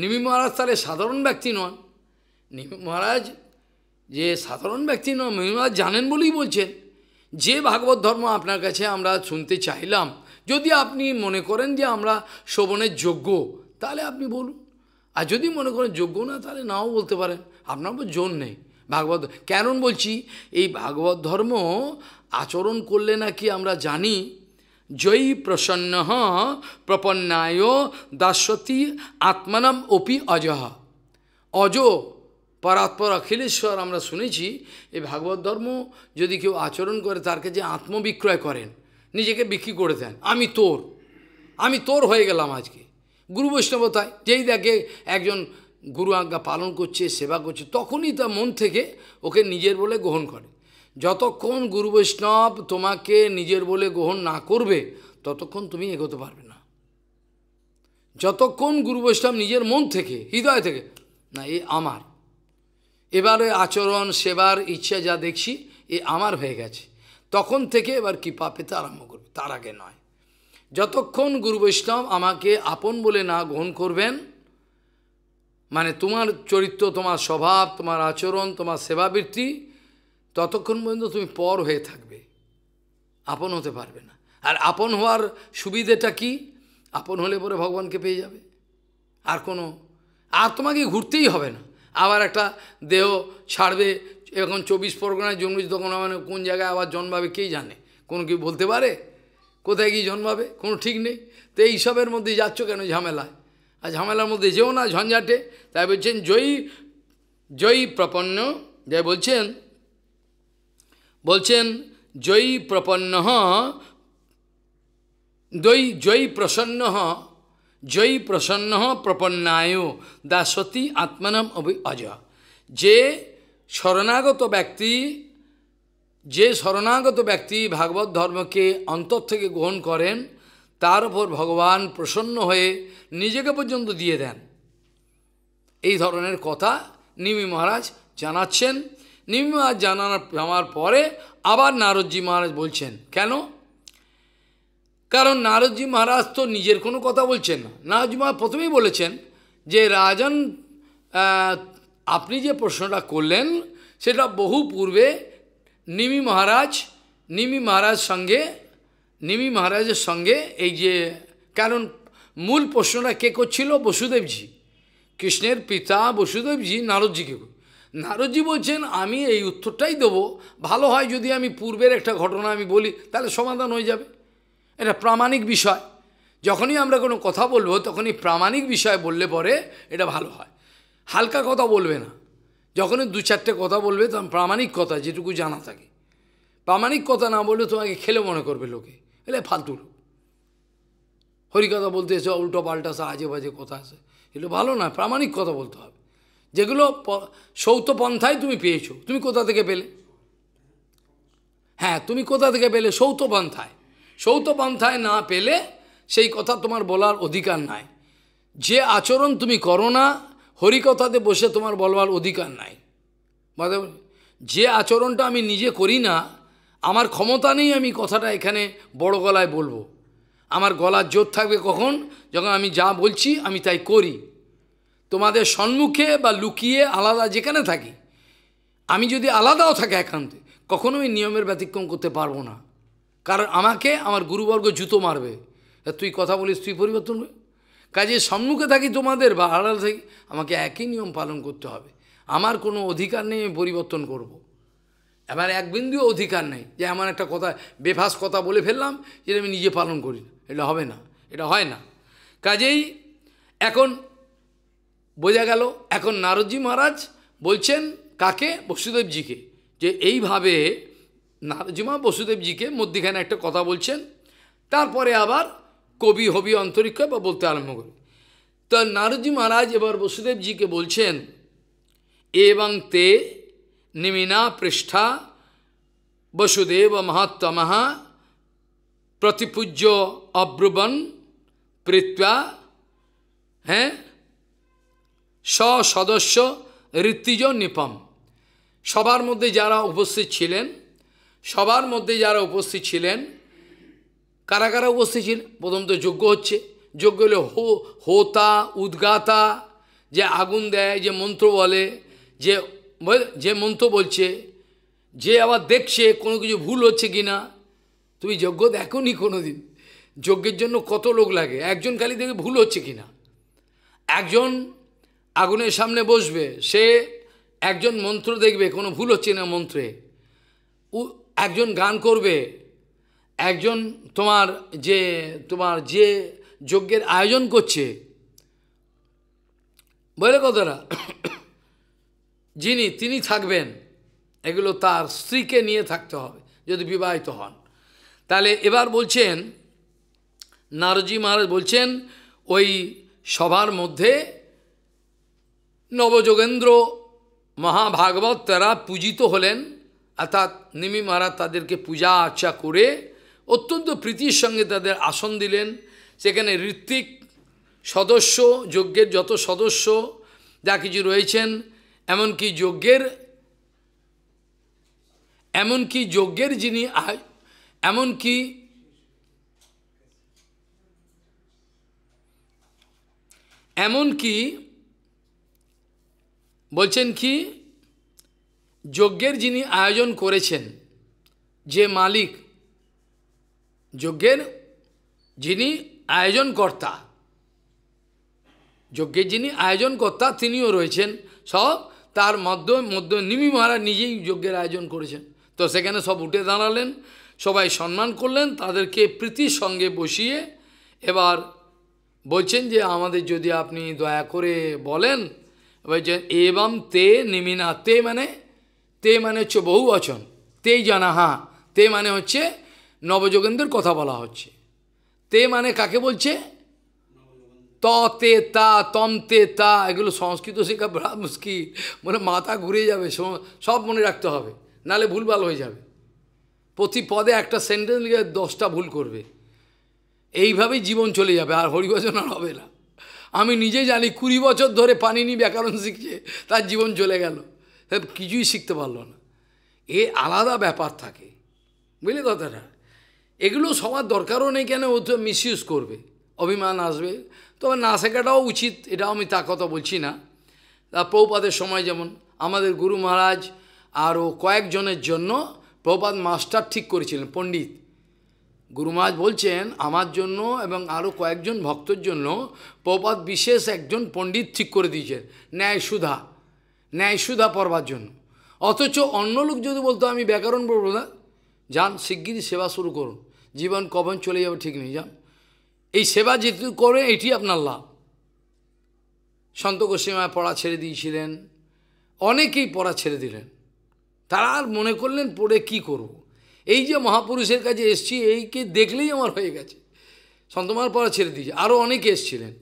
নিমি মহারাজ তাহলে সাধারণ ব্যক্তি নন নিমি মহারাজ যে সাধারণ ব্যক্তি নন নিমি মহারাজ জানেন বলেই বলছেন যে ভাগবত ধর্ম আপনার কাছে আমরা শুনতে চাইলাম যদি আপনি মনে করেন যে আমরা শোভনের যোগ্য তাহলে আপনি বলুন আর যদি মনে করেন যোগ্য না তাহলে নাও বলতে পারেন আপনার উপর জোর নেই ভাগবত কেন বলছি এই ভাগবত ধর্ম আচরণ করলে নাকি আমরা জানি জয়ী প্রসন্ন প্রপন্নায় দাসতী আত্মানাম অপি অজহ অজ পরাত্পর অখিলেশ্বর আমরা শুনেছি এই ভাগবত ধর্ম যদি কেউ আচরণ করে তার কাছে আত্মবিক্রয় করেন নিজেকে বিক্রি করে দেন আমি তোর আমি তোর হয়ে গেলাম আজকে গুরু বৈষ্ণবতায় যেই দেখে একজন গুরু আজ্ঞা পালন করছে সেবা করছে তখনই তার মন থেকে ওকে নিজের বলে গ্রহণ করে যতক্ষণ গুরু বৈষ্ণব তোমাকে নিজের বলে গ্রহণ না করবে ততক্ষণ তুমি এগোতে পারবে না যতক্ষণ গুরু বৈষ্ণব নিজের মন থেকে হৃদয় থেকে না এ আমার এবারে আচরণ সেবার ইচ্ছা যা দেখছি এ আমার হয়ে গেছে তখন থেকে এবার কৃপা পেতে আরম্ভ করবে তার আগে নয় যতক্ষণ গুরু বৈষ্ণব আমাকে আপন বলে না গ্রহণ করবেন মানে তোমার চরিত্র তোমার স্বভাব তোমার আচরণ তোমার সেবাবৃত্তি ততক্ষণ পর্যন্ত তুমি পর হয়ে থাকবে আপন হতে পারবে না আর আপন হওয়ার সুবিধেটা কি আপন হলে পরে ভগবানকে পেয়ে যাবে আর কোনো আর তোমাকে ঘুরতেই হবে না আবার একটা দেহ ছাড়বে এখন চব্বিশ পরগনায় জন্মেছে তখন মানে কোন জায়গায় আবার জন্মাবে কে জানে কোনো কি বলতে পারে কোথায় কি জন্মাবে কোনো ঠিক নেই তো এইসবের মধ্যে যাচ্ছ কেন ঝামেলায় আর ঝামেলার মধ্যে যেও না ঝঞ্ঝাটে তাই বলছেন জয়ী জয়ী প্রপন্ন যাই বলছেন বলছেন জয়ী প্রপন্ন দৈ জয়ী প্রসন্ন জয়ী প্রসন্ন প্রপন্নায় দাসতী আত্মানাম অভি অজ যে শরণাগত ব্যক্তি যে শরণাগত ব্যক্তি ভাগবত ধর্মকে অন্তর থেকে গ্রহণ করেন তার উপর ভগবান প্রসন্ন হয়ে নিজেকে পর্যন্ত দিয়ে দেন এই ধরনের কথা নিমি মহারাজ জানাচ্ছেন নিমি মহারাজ জানানোর আমার পরে আবার নারদজি মহারাজ বলছেন কেন কারণ নারদজি মহারাজ তো নিজের কোনো কথা বলছেন না নারদজি মহারাজ প্রথমেই বলেছেন যে রাজন আপনি যে প্রশ্নটা করলেন সেটা বহু পূর্বে নিমি মহারাজ নিমি মহারাজ সঙ্গে নিমি মহারাজের সঙ্গে এই যে কারণ মূল প্রশ্নটা কে করছিল বসুদেবজি কৃষ্ণের পিতা বসুদেবজি নারদজিকে নারদজি বলছেন আমি এই উত্তরটাই দেবো ভালো হয় যদি আমি পূর্বের একটা ঘটনা আমি বলি তাহলে সমাধান হয়ে যাবে এটা প্রামাণিক বিষয় যখনই আমরা কোনো কথা বলবো তখনই প্রামাণিক বিষয় বললে পরে এটা ভালো হয় হালকা কথা বলবে না যখনই দু চারটে কথা বলবে তখন প্রামাণিক কথা যেটুকু জানা থাকে প্রামাণিক কথা না বললে তোমাকে খেলে মনে করবে লোকে এলে ফালতু হরিকথা বলতে এসে উল্টো পাল্টা সে আজে বাজে কথা আছে এগুলো ভালো না প্রামাণিক কথা বলতে হবে যেগুলো সৌতপন্থায় তুমি পেয়েছো তুমি কোথা থেকে পেলে হ্যাঁ তুমি কোথা থেকে পেলে সৌতপন্থায় সৌতপন্থায় না পেলে সেই কথা তোমার বলার অধিকার নাই যে আচরণ তুমি করো না হরিকথাতে বসে তোমার বলবার অধিকার নাই যে আচরণটা আমি নিজে করি না আমার ক্ষমতা নেই আমি কথাটা এখানে বড় গলায় বলবো আমার গলার জোর থাকবে কখন যখন আমি যা বলছি আমি তাই করি তোমাদের সম্মুখে বা লুকিয়ে আলাদা যেখানে থাকি আমি যদি আলাদাও থাকে একান্তে কখনো আমি নিয়মের ব্যতিক্রম করতে পারবো না কারণ আমাকে আমার গুরুবর্গ জুতো মারবে তুই কথা বলিস তুই পরিবর্তন কাজে সম্মুখে থাকি তোমাদের বা আড়াল থাকি আমাকে একই নিয়ম পালন করতে হবে আমার কোনো অধিকার নেই আমি পরিবর্তন করব। আমার এক বিন্দুও অধিকার নেই যে এমন একটা কথা বেফাস কথা বলে ফেললাম যেটা আমি নিজে পালন করি না এটা হবে না এটা হয় না কাজেই এখন বোঝা গেল এখন নারদজি মহারাজ বলছেন কাকে বসুদেবজিকে যে এইভাবে নারজিমা বসুদেবজিকে মধ্যিখানে একটা কথা বলছেন তারপরে আবার কবি হবি অন্তরিক্ষ বা বলতে আরম্ভ করি তো নারদজি মহারাজ এবার বসুদেবজিকে বলছেন এবং তে নিমিনা পৃষ্ঠা বসুদেব মহাত্মহা প্রতিপূজ্য অব্রুবন প্রীত্যা হ্যাঁ সদস্য ঋত্বিজ নিপম সবার মধ্যে যারা উপস্থিত ছিলেন সবার মধ্যে যারা উপস্থিত ছিলেন কারা কারা উপস্থিত ছিল প্রথম তো যজ্ঞ হচ্ছে যজ্ঞ হলে হো হোতা উদ্গাতা যে আগুন দেয় যে মন্ত্র বলে যে যে মন্ত্র বলছে যে আবার দেখছে কোনো কিছু ভুল হচ্ছে কি না তুমি যজ্ঞ দেখো নি কোনো দিন যজ্ঞের জন্য কত লোক লাগে একজন খালি দেখে ভুল হচ্ছে কি না একজন আগুনের সামনে বসবে সে একজন মন্ত্র দেখবে কোনো ভুল হচ্ছে না মন্ত্রে একজন গান করবে একজন তোমার যে তোমার যে যজ্ঞের আয়োজন করছে বলে কথাটা যিনি তিনি থাকবেন এগুলো তার স্ত্রীকে নিয়ে থাকতে হবে যদি বিবাহিত হন তাহলে এবার বলছেন নারজি মহারাজ বলছেন ওই সভার মধ্যে নবযোগেন্দ্র মহাভাগবত তারা পূজিত হলেন অর্থাৎ নিমি মহারাজ তাদেরকে পূজা আর্চা করে অত্যন্ত প্রীতির সঙ্গে তাদের আসন দিলেন সেখানে ঋত্বিক সদস্য যজ্ঞের যত সদস্য যা কিছু রয়েছেন এমনকি যজ্ঞের এমনকি যজ্ঞের যিনি এমনকি এমনকি বলছেন কি যজ্ঞের যিনি আয়োজন করেছেন যে মালিক যজ্ঞের যিনি আয়োজনকর্তা যজ্ঞের যিনি আয়োজনকর্তা তিনিও রয়েছেন সব তার মধ্য মধ্য নিমি মহারাজ নিজেই যজ্ঞের আয়োজন করেছেন তো সেখানে সব উঠে দাঁড়ালেন সবাই সম্মান করলেন তাদেরকে প্রীতির সঙ্গে বসিয়ে এবার বলছেন যে আমাদের যদি আপনি দয়া করে বলেন বলছেন এবং তে নিমিনা তে মানে তে মানে হচ্ছে বহু বচন তেই জানা হা তে মানে হচ্ছে নবযোগেন্দ্রের কথা বলা হচ্ছে তে মানে কাকে বলছে ত তে তা তম তে তা এগুলো সংস্কৃত শেখা বড় মুশকিল মানে মাথা ঘুরে যাবে সব মনে রাখতে হবে নালে ভুলভাল হয়ে যাবে প্রতি পদে একটা সেন্টেন্স লিখে দশটা ভুল করবে এইভাবেই জীবন চলে যাবে আর হরিভজন আর হবে না আমি নিজে জানি কুড়ি বছর ধরে পানি নিয়ে ব্যাকরণ শিখছে তার জীবন চলে গেল কিছুই শিখতে পারলো না এ আলাদা ব্যাপার থাকে বুঝলি কথাটা এগুলো সবার দরকারও নেই কেন ও তো মিসইউজ করবে অভিমান আসবে তবে না শেখাটাও উচিত এটাও আমি তা কথা বলছি না তা প্রৌপাদের সময় যেমন আমাদের গুরু মহারাজ আরও কয়েকজনের জন্য প্রপাত মাস্টার ঠিক করেছিলেন পণ্ডিত গুরু মহারাজ বলছেন আমার জন্য এবং আরও কয়েকজন ভক্তর জন্য প্রপাত বিশেষ একজন পণ্ডিত ঠিক করে দিয়েছেন ন্যায় সুধা ন্যায় সুধা পড়বার জন্য অথচ অন্য লোক যদি বলতো আমি ব্যাকরণ পড়ব না যান শিগগিরই সেবা শুরু করুন জীবন কখন চলে যাবে ঠিক নেই যান এই সেবা যেটুকু করে এটি আপনার লাভ সন্ত গোসীমায় পড়া ছেড়ে দিয়েছিলেন অনেকেই পড়া ছেড়ে দিলেন তারা আর মনে করলেন পড়ে কি করব। এই যে মহাপুরুষের কাছে এসছি এইকে দেখলেই আমার হয়ে গেছে সন্তমার পড়া ছেড়ে দিয়েছে আরও অনেকে এসছিলেন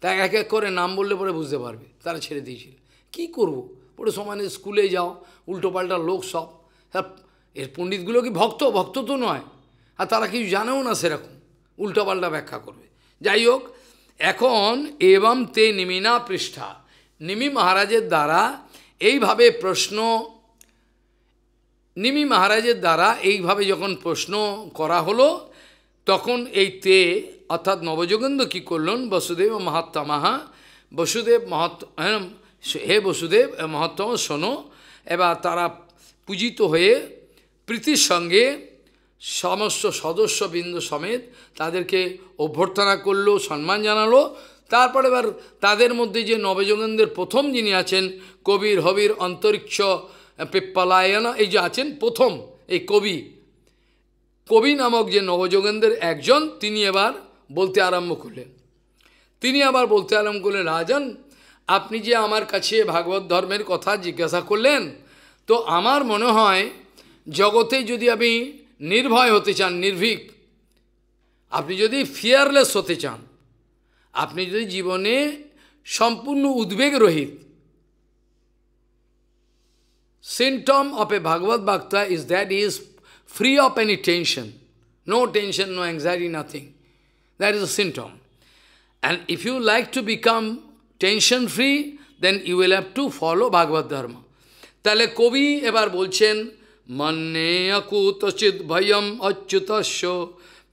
তা এক এক করে নাম বললে পরে বুঝতে পারবে তারা ছেড়ে দিয়েছিল কি করব। পরে সমানে স্কুলে যাও উল্টোপাল্টা লোক সব হ্যাঁ, এর পণ্ডিতগুলো কি ভক্ত ভক্ত তো নয় আর তারা কিছু জানেও না সেরকম উল্টাপাল্টা ব্যাখ্যা করবে যাই হোক এখন এবং তে নিমিনা পৃষ্ঠা নিমি মহারাজের দ্বারা এইভাবে প্রশ্ন নিমি মহারাজের দ্বারা এইভাবে যখন প্রশ্ন করা হলো তখন এই তে অর্থাৎ নবযোগেন্দ্র কী করলেন বসুদেব মহাত্মাহা বসুদেব মহাত্ম হ্যাঁ, হে বসুদেব মহাত্ম শোনো এবার তারা পূজিত হয়ে প্রীতির সঙ্গে সমস্ত সদস্যবৃন্দ সমেত তাদেরকে অভ্যর্থনা করলো সম্মান জানালো তারপরে এবার তাদের মধ্যে যে নবযোগেন্দ্রের প্রথম যিনি আছেন কবির হবির অন্তরিক্ষ পেপ্পালায়ন এই যে আছেন প্রথম এই কবি কবি নামক যে নবযোগেন্দ্রের একজন তিনি এবার বলতে আরম্ভ করলেন তিনি আবার বলতে আরম্ভ করলেন রাজন আপনি যে আমার কাছে ভাগবত ধর্মের কথা জিজ্ঞাসা করলেন তো আমার মনে হয় জগতে যদি আমি নির্ভয় হতে চান নির্ভীক আপনি যদি ফিয়ারলেস হতে চান আপনি যদি জীবনে সম্পূর্ণ উদ্বেগ রহিত symptom of a Bhagavata bhakta is that is free of any tension no tension no anxiety nothing that is a symptom and if you like to become tension free then you will have to follow Bhagavata dharma তাহলে কবি এবার বলছেন मन्नेयकूतचित भयम अच्युतस्व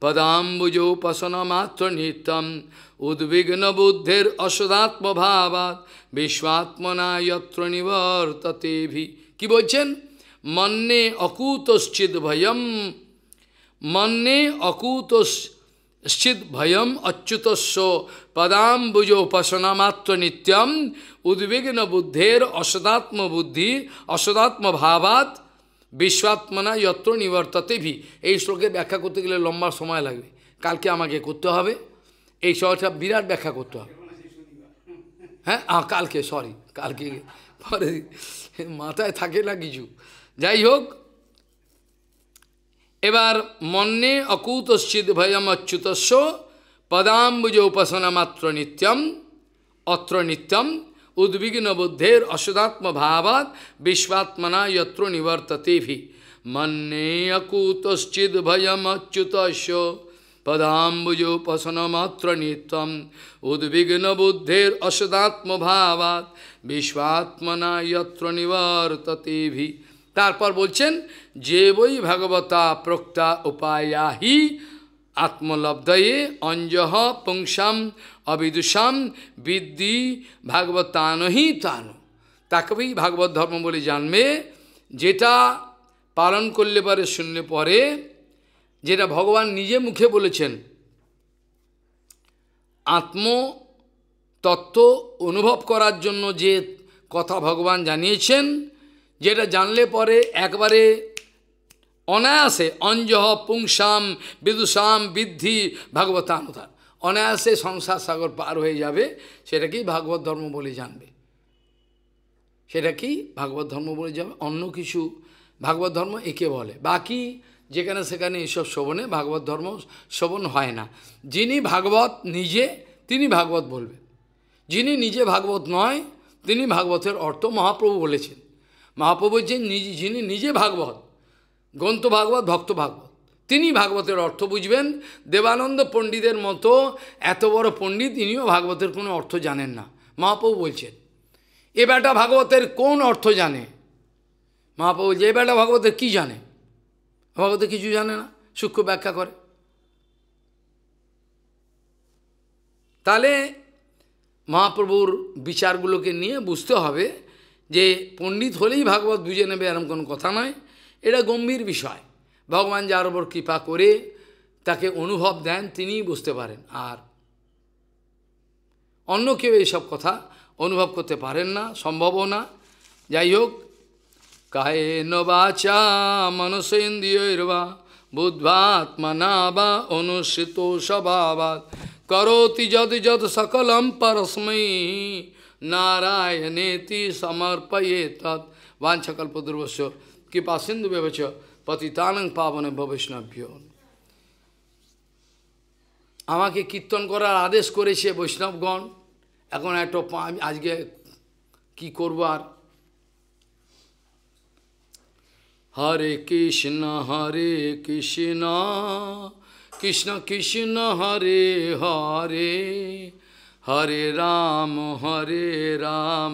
पदाम्बुजोपसनमात्र नित्यम उद्विघ्न बुद्धिर असदात्म भावात विश्वात्मना यत्र निवर्तते भी কি বলছেন মন্নে অকুতশ্চিদ ভয়ম মন্নে অকুতশ্চিদ ভয়ম অচ্যুতস্ব পদাম্বুজ উপাসনা মাত্র নিত্যম উদ্বিগ্ন বুদ্ধের অসদাত্ম বুদ্ধি অসদাত্ম ভাবাত বিশ্বাত্মনা যত্র নিবর্ততে ভি এই শ্লোকের ব্যাখ্যা করতে গেলে লম্বা সময় লাগবে কালকে আমাকে করতে হবে এই সহটা বিরাট ব্যাখ্যা করতে হবে হ্যাঁ কালকে সরি কালকে পরে মাথায় থাকে না কিছু যাই হোক এবার মন্যে অকুতশ্চিত ভয়ম অচ্যুতস্য পদাম্বুজ উপাসনা মাত্র নিত্যম অত্র নিত্যম उद्विग्न बुद्धेर अशुदात्म भावात विश्वात्मना यत्रो निवर्तते भी मन्यकूतश्चिद भयम अच्युत पदाम्बुजोपसन मात्र नित्यम उद्विग्न बुद्धेर अशुदात्म भावात विश्वात्मना यत्र निवर्तते भी তারপর বলছেন যে বই ভগবতা প্রক্তা উপায়াহি আত্মলব্ধয়ে অঞ্জহ পুংসাম অবিদুষাম বিদ্যি ভাগবতানহি তানু তাকেই ভাগবত ধর্ম বলে জানবে যেটা পালন করলে পরে শুনলে পরে যেটা ভগবান নিজে মুখে বলেছেন আত্ম তত্ত্ব অনুভব করার জন্য যে কথা ভগবান জানিয়েছেন যেটা জানলে পরে একবারে অনায়াসে অঞ্জহ পুংসাম বিদুষাম বৃদ্ধি ভাগবতানুধান অনায়াসে সংসার সাগর পার হয়ে যাবে সেটাকেই ভাগবত ধর্ম বলে জানবে সেটাকেই ভাগবত ধর্ম বলে যাবে অন্য কিছু ভাগবত ধর্ম একে বলে বাকি যেখানে সেখানে এসব শোভনে ভাগবত ধর্ম শোভন হয় না যিনি ভাগবত নিজে তিনি ভাগবত বলবে যিনি নিজে ভাগবত নয় তিনি ভাগবতের অর্থ মহাপ্রভু বলেছেন মহাপ্রভু যে যিনি নিজে ভাগবত গ্রন্থ ভাগবত ভক্ত ভাগবত তিনি ভাগবতের অর্থ বুঝবেন দেবানন্দ পণ্ডিতের মতো এত বড় পণ্ডিত তিনিও ভাগবতের কোনো অর্থ জানেন না মহাপ্রভু বলছেন এ বেটা ভাগবতের কোন অর্থ জানে মহাপ্রভু বলছে এ বেটা ভাগবতের কী জানে ভাগবতের কিছু জানে না সূক্ষ্ম ব্যাখ্যা করে তাহলে মহাপ্রভুর বিচারগুলোকে নিয়ে বুঝতে হবে যে পণ্ডিত হলেই ভাগবত বুঝে নেবে এরম কোনো কথা নয় এটা গম্ভীর বিষয় ভগবান যার ওপর কৃপা করে তাকে অনুভব দেন তিনি বুঝতে পারেন আর অন্য কেউ এইসব কথা অনুভব করতে পারেন না সম্ভবও না যাই হোক কায়ে নবাচা আত্মা না বা অনুষ্ঠিত স্বভাবাত করতি যদ যদ সকলম পরস্মী নারায়ণেতি সমর্পয়ে তৎ বাঞ্ছকল্পদ্রবস্য কৃপা সিন্ধু ব্যবচ পতিতানং পাবনে বৈষ্ণব্য আমাকে কীর্তন করার আদেশ করেছে বৈষ্ণবগণ এখন একটা আজকে কি করব আর হরে কৃষ্ণ হরে কৃষ্ণ কৃষ্ণ কৃষ্ণ হরে হরে হরে রাম হরে রাম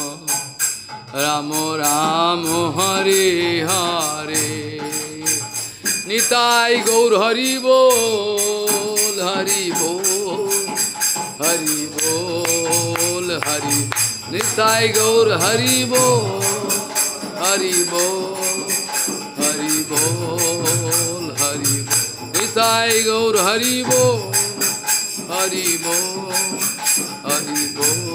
राम राम हरे हरे निताय गौर हरि बोल हरि बोल हरि बोल हरि निताय गौर हरि बोल हरि बोल हरि बोल हरि निताय गौर हरि बोल हरि बोल हरि बोल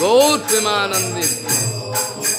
Gautama Nandit.